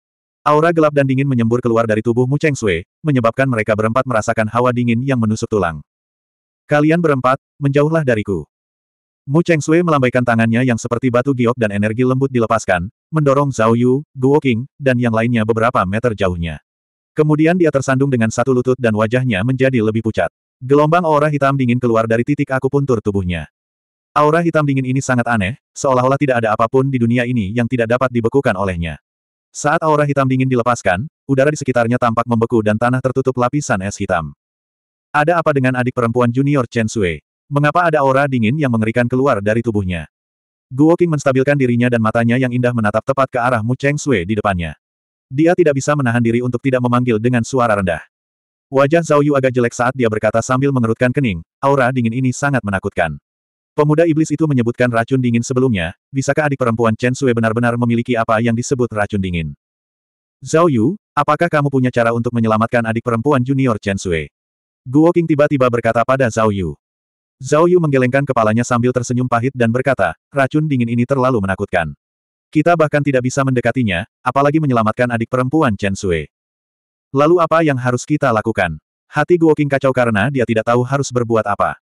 Aura gelap dan dingin menyembur keluar dari tubuh Mu Cheng Sui, menyebabkan mereka berempat merasakan hawa dingin yang menusuk tulang. Kalian berempat, menjauhlah dariku. Mu Cheng Sui melambaikan tangannya yang seperti batu giok dan energi lembut dilepaskan, mendorong Zhao Yu, Guo Qing, dan yang lainnya beberapa meter jauhnya. Kemudian dia tersandung dengan satu lutut dan wajahnya menjadi lebih pucat. Gelombang aura hitam dingin keluar dari titik akupuntur tubuhnya. Aura hitam dingin ini sangat aneh, seolah-olah tidak ada apapun di dunia ini yang tidak dapat dibekukan olehnya. Saat aura hitam dingin dilepaskan, udara di sekitarnya tampak membeku dan tanah tertutup lapisan es hitam. Ada apa dengan adik perempuan junior Chen Sui? Mengapa ada aura dingin yang mengerikan keluar dari tubuhnya? Guo King menstabilkan dirinya dan matanya yang indah menatap tepat ke arah Mu Cheng Sui di depannya. Dia tidak bisa menahan diri untuk tidak memanggil dengan suara rendah. Wajah Zhao Yu agak jelek saat dia berkata sambil mengerutkan kening, aura dingin ini sangat menakutkan. Pemuda iblis itu menyebutkan racun dingin sebelumnya, bisakah adik perempuan Chen Sui benar-benar memiliki apa yang disebut racun dingin? Zhao Yu, apakah kamu punya cara untuk menyelamatkan adik perempuan junior Chen Sui? Guo Qing tiba-tiba berkata pada Zhao Yu. Zhao Yu menggelengkan kepalanya sambil tersenyum pahit dan berkata, racun dingin ini terlalu menakutkan. Kita bahkan tidak bisa mendekatinya, apalagi menyelamatkan adik perempuan Chen Sui. Lalu apa yang harus kita lakukan? Hati Guo Qing kacau karena dia tidak tahu harus berbuat apa.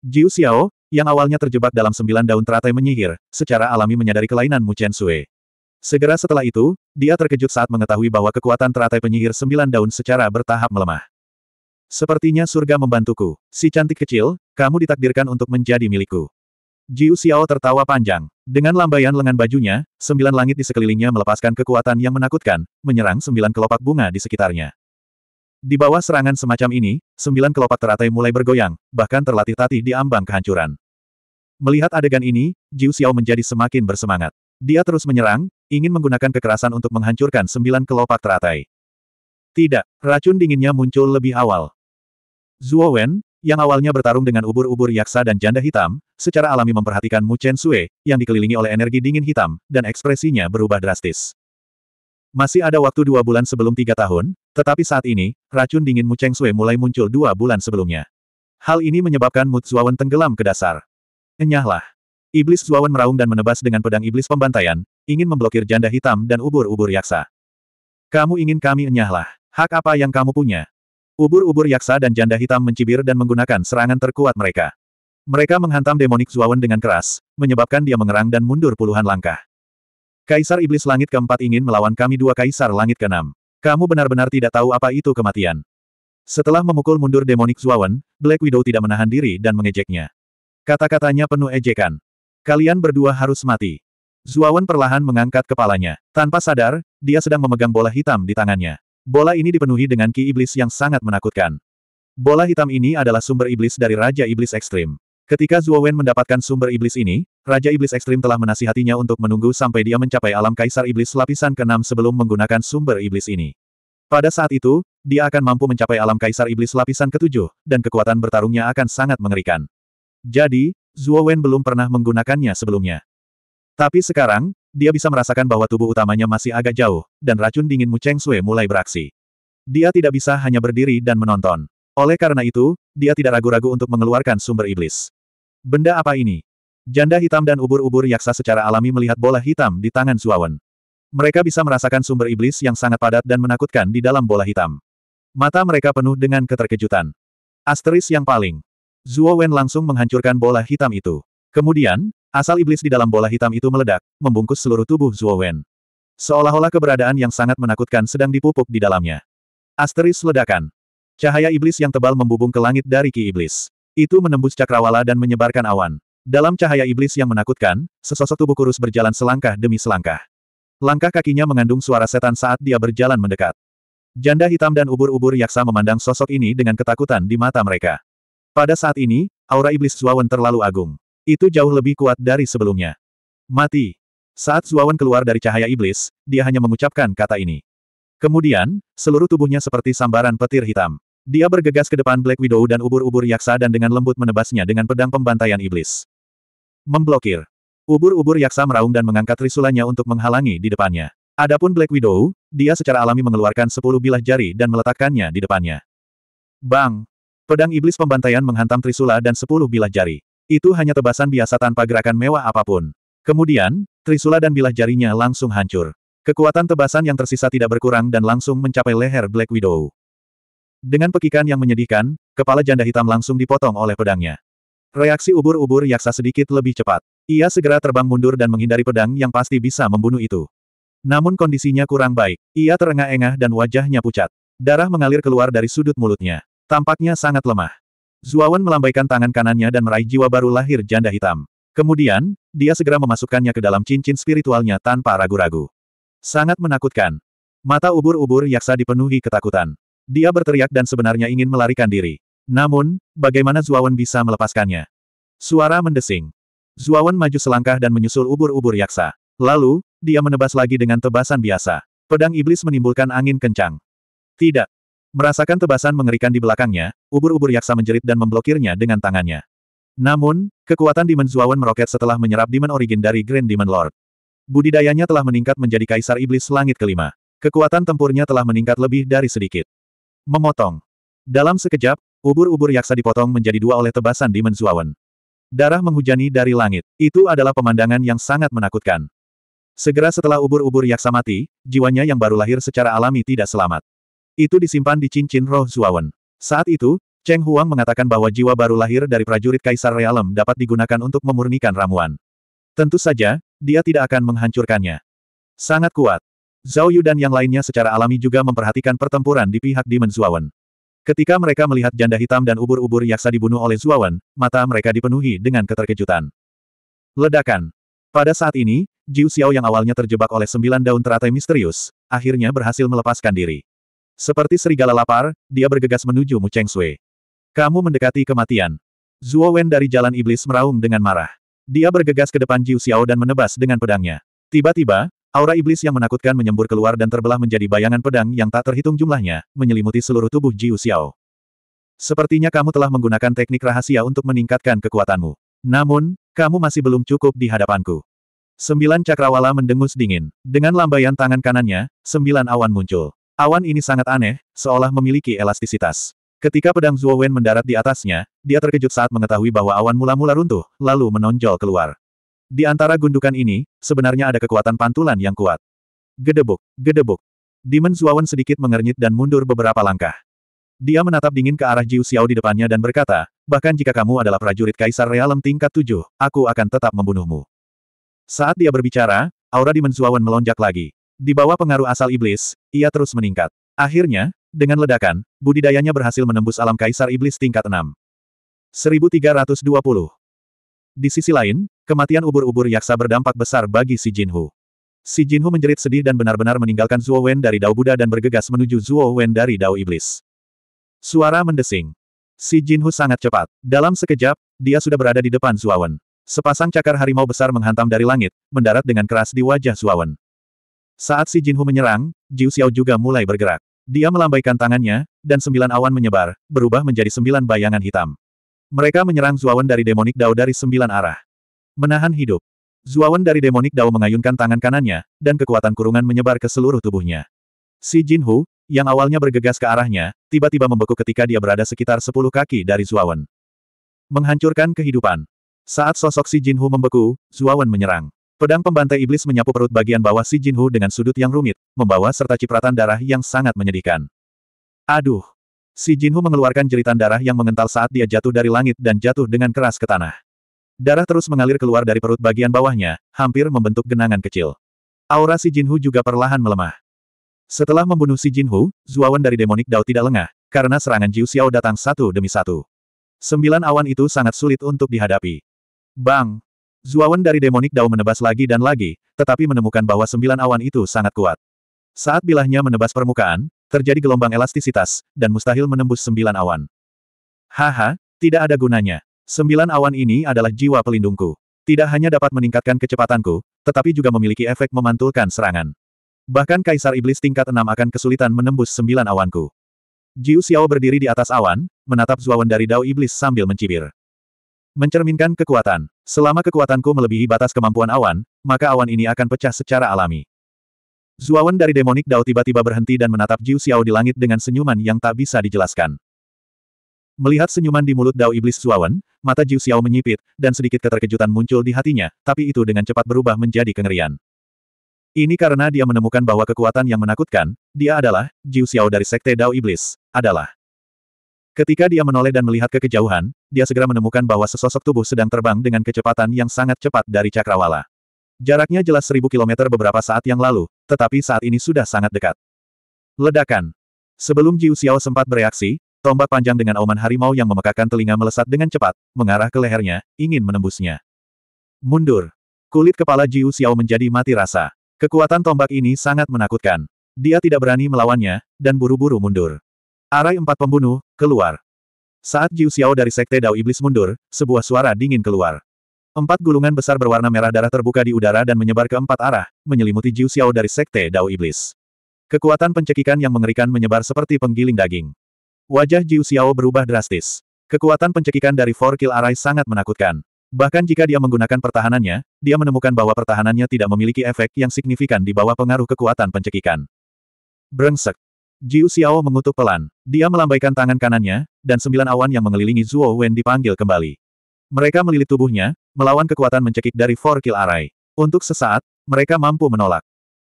Jiu Xiao, yang awalnya terjebak dalam sembilan daun teratai menyihir, secara alami menyadari kelainan Mu Chen Sui. Segera setelah itu, dia terkejut saat mengetahui bahwa kekuatan teratai penyihir sembilan daun secara bertahap melemah. Sepertinya surga membantuku. Si cantik kecil, kamu ditakdirkan untuk menjadi milikku. Jiu Xiao tertawa panjang. Dengan lambaian lengan bajunya, sembilan langit di sekelilingnya melepaskan kekuatan yang menakutkan, menyerang sembilan kelopak bunga di sekitarnya. Di bawah serangan semacam ini, sembilan kelopak teratai mulai bergoyang, bahkan terlatih-tatih di ambang kehancuran. Melihat adegan ini, Jiu Xiao menjadi semakin bersemangat. Dia terus menyerang, ingin menggunakan kekerasan untuk menghancurkan sembilan kelopak teratai. Tidak, racun dinginnya muncul lebih awal. Zuo Wen, yang awalnya bertarung dengan ubur-ubur yaksa dan janda hitam, secara alami memperhatikan Mu Chen Sui, yang dikelilingi oleh energi dingin hitam, dan ekspresinya berubah drastis. Masih ada waktu dua bulan sebelum tiga tahun, tetapi saat ini, racun dingin Mu Cheng Sui mulai muncul dua bulan sebelumnya. Hal ini menyebabkan Mu Zuo Wen tenggelam ke dasar. Enyahlah. Iblis Zuo Wen meraung dan menebas dengan pedang iblis pembantaian, ingin memblokir janda hitam dan ubur-ubur yaksa. Kamu ingin kami enyahlah. Hak apa yang kamu punya? Ubur-ubur yaksa dan janda hitam mencibir dan menggunakan serangan terkuat mereka. Mereka menghantam demonik Zuawan dengan keras, menyebabkan dia mengerang dan mundur puluhan langkah. Kaisar Iblis Langit keempat ingin melawan kami dua Kaisar Langit keenam. Kamu benar-benar tidak tahu apa itu kematian. Setelah memukul mundur demonik Zuawan, Black Widow tidak menahan diri dan mengejeknya. Kata-katanya penuh ejekan. Kalian berdua harus mati. Zuawan perlahan mengangkat kepalanya. Tanpa sadar, dia sedang memegang bola hitam di tangannya. Bola ini dipenuhi dengan ki iblis yang sangat menakutkan. Bola hitam ini adalah sumber iblis dari Raja Iblis Ekstrim. Ketika Zhuo Wen mendapatkan sumber iblis ini, Raja Iblis Ekstrim telah menasihatinya untuk menunggu sampai dia mencapai alam Kaisar Iblis lapisan ke-6 sebelum menggunakan sumber iblis ini. Pada saat itu, dia akan mampu mencapai alam Kaisar Iblis lapisan ke-7, dan kekuatan bertarungnya akan sangat mengerikan. Jadi, Zhuo Wen belum pernah menggunakannya sebelumnya. Tapi sekarang, dia bisa merasakan bahwa tubuh utamanya masih agak jauh, dan racun dingin Cheng Sui mulai beraksi. Dia tidak bisa hanya berdiri dan menonton. Oleh karena itu, dia tidak ragu-ragu untuk mengeluarkan sumber iblis. Benda apa ini? Janda hitam dan ubur-ubur yaksa secara alami melihat bola hitam di tangan Suawan. Mereka bisa merasakan sumber iblis yang sangat padat dan menakutkan di dalam bola hitam. Mata mereka penuh dengan keterkejutan. Asteris yang paling. Zuo Wen langsung menghancurkan bola hitam itu. Kemudian, Asal iblis di dalam bola hitam itu meledak, membungkus seluruh tubuh Zuo Wen. Seolah-olah keberadaan yang sangat menakutkan sedang dipupuk di dalamnya. Asteris ledakan. Cahaya iblis yang tebal membubung ke langit dari ki iblis. Itu menembus cakrawala dan menyebarkan awan. Dalam cahaya iblis yang menakutkan, sesosok tubuh kurus berjalan selangkah demi selangkah. Langkah kakinya mengandung suara setan saat dia berjalan mendekat. Janda hitam dan ubur-ubur yaksa memandang sosok ini dengan ketakutan di mata mereka. Pada saat ini, aura iblis Zuawan terlalu agung. Itu jauh lebih kuat dari sebelumnya. Mati. Saat Zuawan keluar dari cahaya iblis, dia hanya mengucapkan kata ini. Kemudian, seluruh tubuhnya seperti sambaran petir hitam. Dia bergegas ke depan Black Widow dan ubur-ubur yaksa dan dengan lembut menebasnya dengan pedang pembantaian iblis. Memblokir. Ubur-ubur yaksa meraung dan mengangkat trisulanya untuk menghalangi di depannya. Adapun Black Widow, dia secara alami mengeluarkan sepuluh bilah jari dan meletakkannya di depannya. Bang! Pedang iblis pembantaian menghantam Trisula dan sepuluh bilah jari. Itu hanya tebasan biasa tanpa gerakan mewah apapun. Kemudian, Trisula dan bilah jarinya langsung hancur. Kekuatan tebasan yang tersisa tidak berkurang dan langsung mencapai leher Black Widow. Dengan pekikan yang menyedihkan, kepala janda hitam langsung dipotong oleh pedangnya. Reaksi ubur-ubur yaksa sedikit lebih cepat. Ia segera terbang mundur dan menghindari pedang yang pasti bisa membunuh itu. Namun kondisinya kurang baik. Ia terengah-engah dan wajahnya pucat. Darah mengalir keluar dari sudut mulutnya. Tampaknya sangat lemah. Zuawan melambaikan tangan kanannya dan meraih jiwa baru lahir janda hitam. Kemudian, dia segera memasukkannya ke dalam cincin spiritualnya tanpa ragu-ragu. Sangat menakutkan. Mata ubur-ubur yaksa dipenuhi ketakutan. Dia berteriak dan sebenarnya ingin melarikan diri. Namun, bagaimana Zuawan bisa melepaskannya? Suara mendesing. Zuawan maju selangkah dan menyusul ubur-ubur yaksa. Lalu, dia menebas lagi dengan tebasan biasa. Pedang iblis menimbulkan angin kencang. Tidak. Merasakan tebasan mengerikan di belakangnya, ubur-ubur yaksa menjerit dan memblokirnya dengan tangannya. Namun, kekuatan Demon Zuawan meroket setelah menyerap Demon Origin dari Grand Demon Lord. Budidayanya telah meningkat menjadi Kaisar Iblis Langit kelima. Kekuatan tempurnya telah meningkat lebih dari sedikit. Memotong. Dalam sekejap, ubur-ubur yaksa dipotong menjadi dua oleh tebasan Demon Zuawan. Darah menghujani dari langit. Itu adalah pemandangan yang sangat menakutkan. Segera setelah ubur-ubur yaksa mati, jiwanya yang baru lahir secara alami tidak selamat. Itu disimpan di cincin roh Zuawan. Saat itu, Cheng Huang mengatakan bahwa jiwa baru lahir dari prajurit Kaisar Realem dapat digunakan untuk memurnikan ramuan. Tentu saja, dia tidak akan menghancurkannya. Sangat kuat. Zhao Yu dan yang lainnya secara alami juga memperhatikan pertempuran di pihak Demon Zuawan. Ketika mereka melihat janda hitam dan ubur-ubur yaksa dibunuh oleh Zuawan, mata mereka dipenuhi dengan keterkejutan. Ledakan. Pada saat ini, Jiu Xiao yang awalnya terjebak oleh sembilan daun teratai misterius, akhirnya berhasil melepaskan diri. Seperti serigala lapar, dia bergegas menuju Mu Cheng Sui. Kamu mendekati kematian. Zhuo Wen dari jalan iblis meraung dengan marah. Dia bergegas ke depan Jiu Xiao dan menebas dengan pedangnya. Tiba-tiba, aura iblis yang menakutkan menyembur keluar dan terbelah menjadi bayangan pedang yang tak terhitung jumlahnya, menyelimuti seluruh tubuh Jiu Xiao. Sepertinya kamu telah menggunakan teknik rahasia untuk meningkatkan kekuatanmu. Namun, kamu masih belum cukup di hadapanku. Sembilan cakrawala mendengus dingin. Dengan lambaian tangan kanannya, sembilan awan muncul. Awan ini sangat aneh, seolah memiliki elastisitas. Ketika pedang Zuo Wen mendarat di atasnya, dia terkejut saat mengetahui bahwa awan mula-mula runtuh, lalu menonjol keluar. Di antara gundukan ini, sebenarnya ada kekuatan pantulan yang kuat. Gedebuk, gedebuk. Demon Zuo Wen sedikit mengernyit dan mundur beberapa langkah. Dia menatap dingin ke arah Jiu Xiao di depannya dan berkata, bahkan jika kamu adalah prajurit Kaisar Realem tingkat 7, aku akan tetap membunuhmu. Saat dia berbicara, aura Demon Zuo Wen melonjak lagi. Di bawah pengaruh asal iblis, ia terus meningkat. Akhirnya, dengan ledakan, budidayanya berhasil menembus alam kaisar iblis tingkat 6. 1320 Di sisi lain, kematian ubur-ubur yaksa berdampak besar bagi Si Jinhu. Si Jinhu menjerit sedih dan benar-benar meninggalkan Zuo Wen dari Dao Buddha dan bergegas menuju Zuo Wen dari Dao Iblis. Suara mendesing. Si Jinhu sangat cepat. Dalam sekejap, dia sudah berada di depan Zuo Wen. Sepasang cakar harimau besar menghantam dari langit, mendarat dengan keras di wajah Wen. Saat si Jinhu menyerang, Jiu Xiao juga mulai bergerak. Dia melambaikan tangannya, dan sembilan awan menyebar, berubah menjadi sembilan bayangan hitam. Mereka menyerang Zuawan dari Demonic Dao dari sembilan arah. Menahan hidup. Zuawan dari Demonic Dao mengayunkan tangan kanannya, dan kekuatan kurungan menyebar ke seluruh tubuhnya. Si Jinhu, yang awalnya bergegas ke arahnya, tiba-tiba membeku ketika dia berada sekitar sepuluh kaki dari Zuawan. Menghancurkan kehidupan. Saat sosok si Jinhu membeku, Zuawan menyerang. Pedang pembantai iblis menyapu perut bagian bawah si Jinhu dengan sudut yang rumit, membawa serta cipratan darah yang sangat menyedihkan. Aduh! Si Jinhu mengeluarkan jeritan darah yang mengental saat dia jatuh dari langit dan jatuh dengan keras ke tanah. Darah terus mengalir keluar dari perut bagian bawahnya, hampir membentuk genangan kecil. Aura si Jinhu juga perlahan melemah. Setelah membunuh si Jinhu, Zuawan dari Demonic Dao tidak lengah, karena serangan Jiu Xiao datang satu demi satu. Sembilan awan itu sangat sulit untuk dihadapi. Bang! Zuawan dari Demonic Dao menebas lagi dan lagi, tetapi menemukan bahwa sembilan awan itu sangat kuat. Saat bilahnya menebas permukaan, terjadi gelombang elastisitas, dan mustahil menembus sembilan awan. Haha, tidak ada gunanya. Sembilan awan ini adalah jiwa pelindungku. Tidak hanya dapat meningkatkan kecepatanku, tetapi juga memiliki efek memantulkan serangan. Bahkan Kaisar Iblis tingkat enam akan kesulitan menembus sembilan awanku. Jiu Xiao berdiri di atas awan, menatap Zuawan dari Dao Iblis sambil mencibir. Mencerminkan kekuatan. Selama kekuatanku melebihi batas kemampuan awan, maka awan ini akan pecah secara alami. Zuawan dari Demonik Dao tiba-tiba berhenti dan menatap Jiu Xiao di langit dengan senyuman yang tak bisa dijelaskan. Melihat senyuman di mulut Dao Iblis Zuawan, mata Jiu Xiao menyipit, dan sedikit keterkejutan muncul di hatinya, tapi itu dengan cepat berubah menjadi kengerian. Ini karena dia menemukan bahwa kekuatan yang menakutkan, dia adalah, Jiu Xiao dari Sekte Dao Iblis, adalah. Ketika dia menoleh dan melihat ke kejauhan, dia segera menemukan bahwa sesosok tubuh sedang terbang dengan kecepatan yang sangat cepat dari Cakrawala. Jaraknya jelas seribu kilometer beberapa saat yang lalu, tetapi saat ini sudah sangat dekat. Ledakan. Sebelum Jiu Xiao sempat bereaksi, tombak panjang dengan auman harimau yang memekakan telinga melesat dengan cepat, mengarah ke lehernya, ingin menembusnya. Mundur. Kulit kepala Jiu Xiao menjadi mati rasa. Kekuatan tombak ini sangat menakutkan. Dia tidak berani melawannya, dan buru-buru mundur. Arai empat pembunuh, keluar. Saat Jiu Xiao dari Sekte Dao Iblis mundur, sebuah suara dingin keluar. Empat gulungan besar berwarna merah darah terbuka di udara dan menyebar ke empat arah, menyelimuti Jiu Xiao dari Sekte Dao Iblis. Kekuatan pencekikan yang mengerikan menyebar seperti penggiling daging. Wajah Jiu Xiao berubah drastis. Kekuatan pencekikan dari Four Kill Array sangat menakutkan. Bahkan jika dia menggunakan pertahanannya, dia menemukan bahwa pertahanannya tidak memiliki efek yang signifikan di bawah pengaruh kekuatan pencekikan. Brengsek. Jiu Xiao mengutuk pelan. Dia melambaikan tangan kanannya, dan sembilan awan yang mengelilingi Zuo Wen dipanggil kembali. Mereka melilit tubuhnya, melawan kekuatan mencekik dari Four Kill Array. Untuk sesaat, mereka mampu menolak.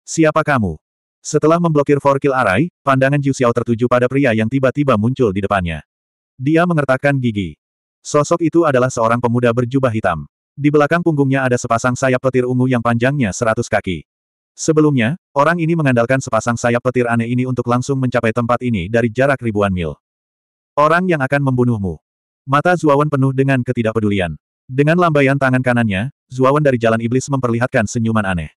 Siapa kamu? Setelah memblokir Four Kill Array, pandangan Jiu Xiao tertuju pada pria yang tiba-tiba muncul di depannya. Dia mengertakkan gigi. Sosok itu adalah seorang pemuda berjubah hitam. Di belakang punggungnya ada sepasang sayap petir ungu yang panjangnya seratus kaki. Sebelumnya, orang ini mengandalkan sepasang sayap petir aneh ini untuk langsung mencapai tempat ini dari jarak ribuan mil. Orang yang akan membunuhmu. Mata Zuawan penuh dengan ketidakpedulian. Dengan lambaian tangan kanannya, Zuawan dari jalan iblis memperlihatkan senyuman aneh.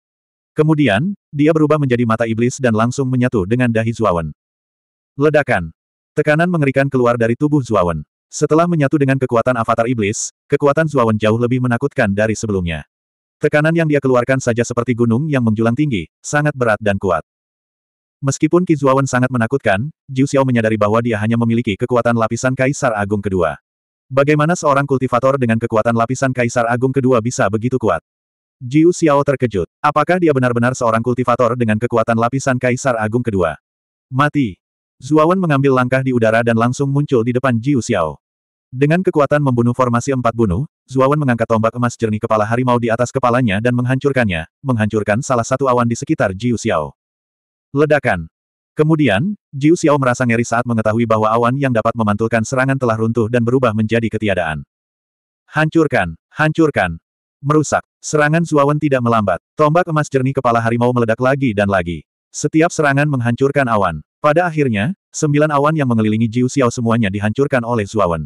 Kemudian, dia berubah menjadi mata iblis dan langsung menyatu dengan dahi Zuawan. Ledakan. Tekanan mengerikan keluar dari tubuh Zuawan. Setelah menyatu dengan kekuatan avatar iblis, kekuatan Zuawan jauh lebih menakutkan dari sebelumnya. Tekanan yang dia keluarkan saja seperti gunung yang menjulang tinggi, sangat berat dan kuat. Meskipun Kizuawan sangat menakutkan, Jiu Xiao menyadari bahwa dia hanya memiliki kekuatan lapisan Kaisar Agung kedua. Bagaimana seorang kultivator dengan kekuatan lapisan Kaisar Agung kedua bisa begitu kuat? Jiu Xiao terkejut. Apakah dia benar-benar seorang kultivator dengan kekuatan lapisan Kaisar Agung kedua? Mati. Zuawan mengambil langkah di udara dan langsung muncul di depan Jiu Xiao. Dengan kekuatan membunuh formasi empat bunuh, Zuawan mengangkat tombak emas jernih kepala harimau di atas kepalanya dan menghancurkannya, menghancurkan salah satu awan di sekitar Jiu Xiao. Ledakan. Kemudian, Jiu Xiao merasa ngeri saat mengetahui bahwa awan yang dapat memantulkan serangan telah runtuh dan berubah menjadi ketiadaan. Hancurkan, hancurkan. Merusak. Serangan Zuawan tidak melambat. Tombak emas jernih kepala harimau meledak lagi dan lagi. Setiap serangan menghancurkan awan. Pada akhirnya, sembilan awan yang mengelilingi Jiu Xiao semuanya dihancurkan oleh Zuawan.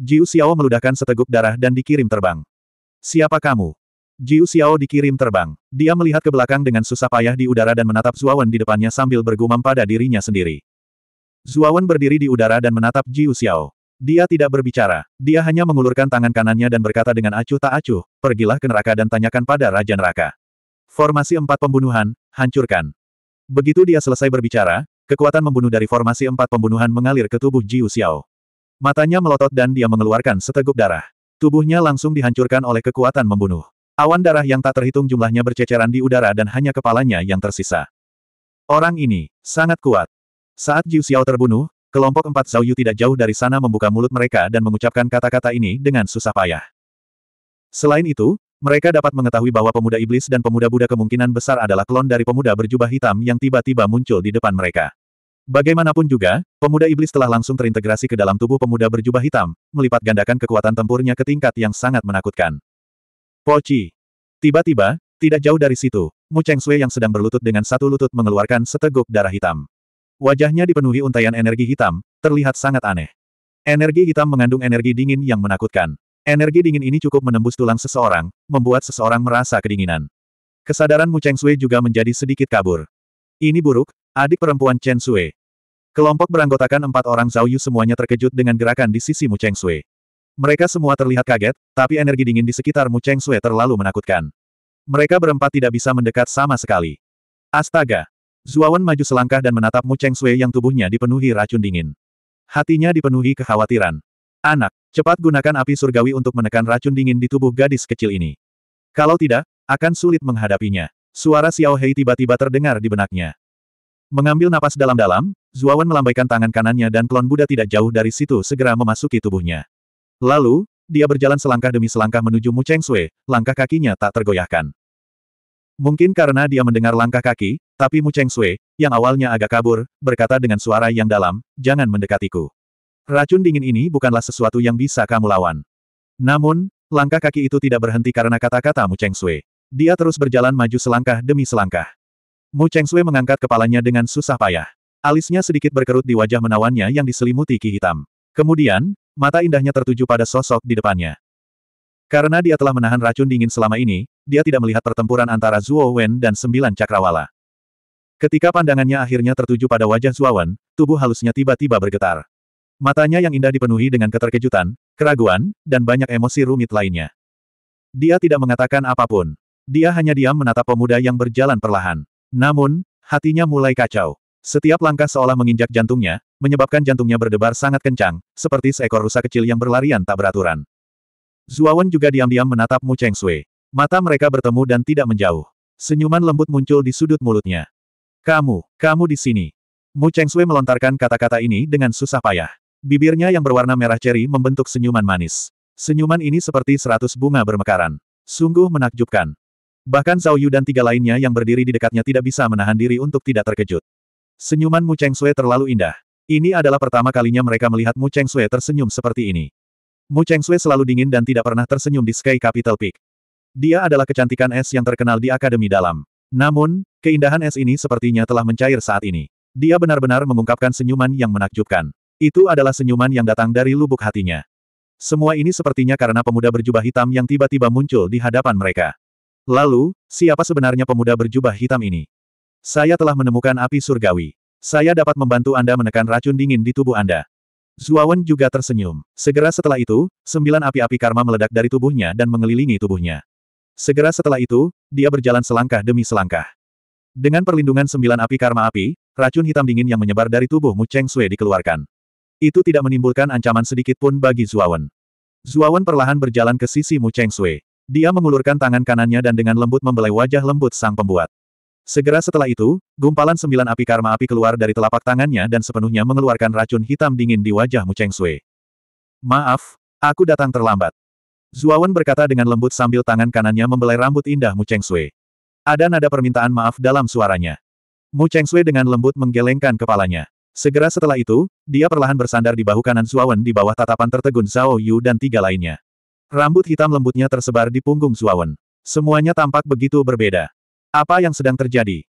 Jiu Xiao meludahkan seteguk darah dan dikirim terbang. Siapa kamu? Jiu Xiao dikirim terbang. Dia melihat ke belakang dengan susah payah di udara dan menatap Zuawan di depannya sambil bergumam pada dirinya sendiri. Zuawan berdiri di udara dan menatap Jiu Xiao. Dia tidak berbicara. Dia hanya mengulurkan tangan kanannya dan berkata dengan acuh tak acuh, pergilah ke neraka dan tanyakan pada Raja Neraka. Formasi empat pembunuhan, hancurkan. Begitu dia selesai berbicara, kekuatan membunuh dari formasi empat pembunuhan mengalir ke tubuh Jiu Xiao. Matanya melotot dan dia mengeluarkan seteguk darah. Tubuhnya langsung dihancurkan oleh kekuatan membunuh. Awan darah yang tak terhitung jumlahnya berceceran di udara dan hanya kepalanya yang tersisa. Orang ini, sangat kuat. Saat Jiu Xiao terbunuh, kelompok empat Zhao Yu tidak jauh dari sana membuka mulut mereka dan mengucapkan kata-kata ini dengan susah payah. Selain itu, mereka dapat mengetahui bahwa pemuda iblis dan pemuda Buddha kemungkinan besar adalah klon dari pemuda berjubah hitam yang tiba-tiba muncul di depan mereka. Bagaimanapun juga, pemuda iblis telah langsung terintegrasi ke dalam tubuh pemuda berjubah hitam, melipat gandakan kekuatan tempurnya ke tingkat yang sangat menakutkan. Poci. Tiba-tiba, tidak jauh dari situ, Mu Cheng Sui yang sedang berlutut dengan satu lutut mengeluarkan seteguk darah hitam. Wajahnya dipenuhi untaian energi hitam, terlihat sangat aneh. Energi hitam mengandung energi dingin yang menakutkan. Energi dingin ini cukup menembus tulang seseorang, membuat seseorang merasa kedinginan. Kesadaran Mu Cheng Sui juga menjadi sedikit kabur. Ini buruk, adik perempuan Chen Sui. Kelompok beranggotakan empat orang Zhao Yu semuanya terkejut dengan gerakan di sisi Mu Cheng Sui. Mereka semua terlihat kaget, tapi energi dingin di sekitar Mu Cheng Sui terlalu menakutkan. Mereka berempat tidak bisa mendekat sama sekali. Astaga! Zuawan maju selangkah dan menatap Mu Cheng Sui yang tubuhnya dipenuhi racun dingin. Hatinya dipenuhi kekhawatiran. Anak, cepat gunakan api surgawi untuk menekan racun dingin di tubuh gadis kecil ini. Kalau tidak, akan sulit menghadapinya. Suara Xiao Hei tiba-tiba terdengar di benaknya. Mengambil napas dalam-dalam, Zuawan melambaikan tangan kanannya dan klon Buddha tidak jauh dari situ segera memasuki tubuhnya. Lalu, dia berjalan selangkah demi selangkah menuju Mu Cheng Sui, langkah kakinya tak tergoyahkan. Mungkin karena dia mendengar langkah kaki, tapi Mu Cheng Sui, yang awalnya agak kabur, berkata dengan suara yang dalam, jangan mendekatiku. Racun dingin ini bukanlah sesuatu yang bisa kamu lawan. Namun, langkah kaki itu tidak berhenti karena kata-kata Mu Cheng Sui. Dia terus berjalan maju selangkah demi selangkah. Mu Cheng Sui mengangkat kepalanya dengan susah payah. Alisnya sedikit berkerut di wajah menawannya yang diselimuti ki hitam. Kemudian, mata indahnya tertuju pada sosok di depannya. Karena dia telah menahan racun dingin selama ini, dia tidak melihat pertempuran antara Zuo Wen dan sembilan cakrawala. Ketika pandangannya akhirnya tertuju pada wajah Zuo Wen, tubuh halusnya tiba-tiba bergetar. Matanya yang indah dipenuhi dengan keterkejutan, keraguan, dan banyak emosi rumit lainnya. Dia tidak mengatakan apapun. Dia hanya diam menatap pemuda yang berjalan perlahan. Namun, hatinya mulai kacau. Setiap langkah seolah menginjak jantungnya, menyebabkan jantungnya berdebar sangat kencang, seperti seekor rusa kecil yang berlarian tak beraturan. Zuawan juga diam-diam menatap Mu Cheng Sui. Mata mereka bertemu dan tidak menjauh. Senyuman lembut muncul di sudut mulutnya. Kamu, kamu di sini. Mu Cheng Sui melontarkan kata-kata ini dengan susah payah. Bibirnya yang berwarna merah ceri membentuk senyuman manis. Senyuman ini seperti seratus bunga bermekaran. Sungguh menakjubkan. Bahkan Zhao Yu dan tiga lainnya yang berdiri di dekatnya tidak bisa menahan diri untuk tidak terkejut. Senyuman Mu Cheng Sui terlalu indah. Ini adalah pertama kalinya mereka melihat Mu Cheng Sui tersenyum seperti ini. Mu Cheng Sui selalu dingin dan tidak pernah tersenyum di Sky Capital Peak. Dia adalah kecantikan es yang terkenal di Akademi Dalam. Namun, keindahan es ini sepertinya telah mencair saat ini. Dia benar-benar mengungkapkan senyuman yang menakjubkan. Itu adalah senyuman yang datang dari lubuk hatinya. Semua ini sepertinya karena pemuda berjubah hitam yang tiba-tiba muncul di hadapan mereka. Lalu, siapa sebenarnya pemuda berjubah hitam ini? Saya telah menemukan api surgawi. Saya dapat membantu Anda menekan racun dingin di tubuh Anda. Zuawan juga tersenyum. Segera setelah itu, sembilan api-api karma meledak dari tubuhnya dan mengelilingi tubuhnya. Segera setelah itu, dia berjalan selangkah demi selangkah. Dengan perlindungan sembilan api karma api, racun hitam dingin yang menyebar dari tubuh Mu Cheng Sui dikeluarkan. Itu tidak menimbulkan ancaman sedikit pun bagi Zuawan. Zuawan perlahan berjalan ke sisi Mu Cheng Sui. Dia mengulurkan tangan kanannya dan dengan lembut membelai wajah lembut sang pembuat. Segera setelah itu, gumpalan sembilan api karma api keluar dari telapak tangannya dan sepenuhnya mengeluarkan racun hitam dingin di wajah Mucheng Sui. Maaf, aku datang terlambat. Zuawan berkata dengan lembut sambil tangan kanannya membelai rambut indah Mucheng Sui. Ada nada permintaan maaf dalam suaranya. Mucheng Sui dengan lembut menggelengkan kepalanya. Segera setelah itu, dia perlahan bersandar di bahu kanan Zuawan di bawah tatapan tertegun Zhao Yu dan tiga lainnya. Rambut hitam lembutnya tersebar di punggung Zuawan. Semuanya tampak begitu berbeda. Apa yang sedang terjadi?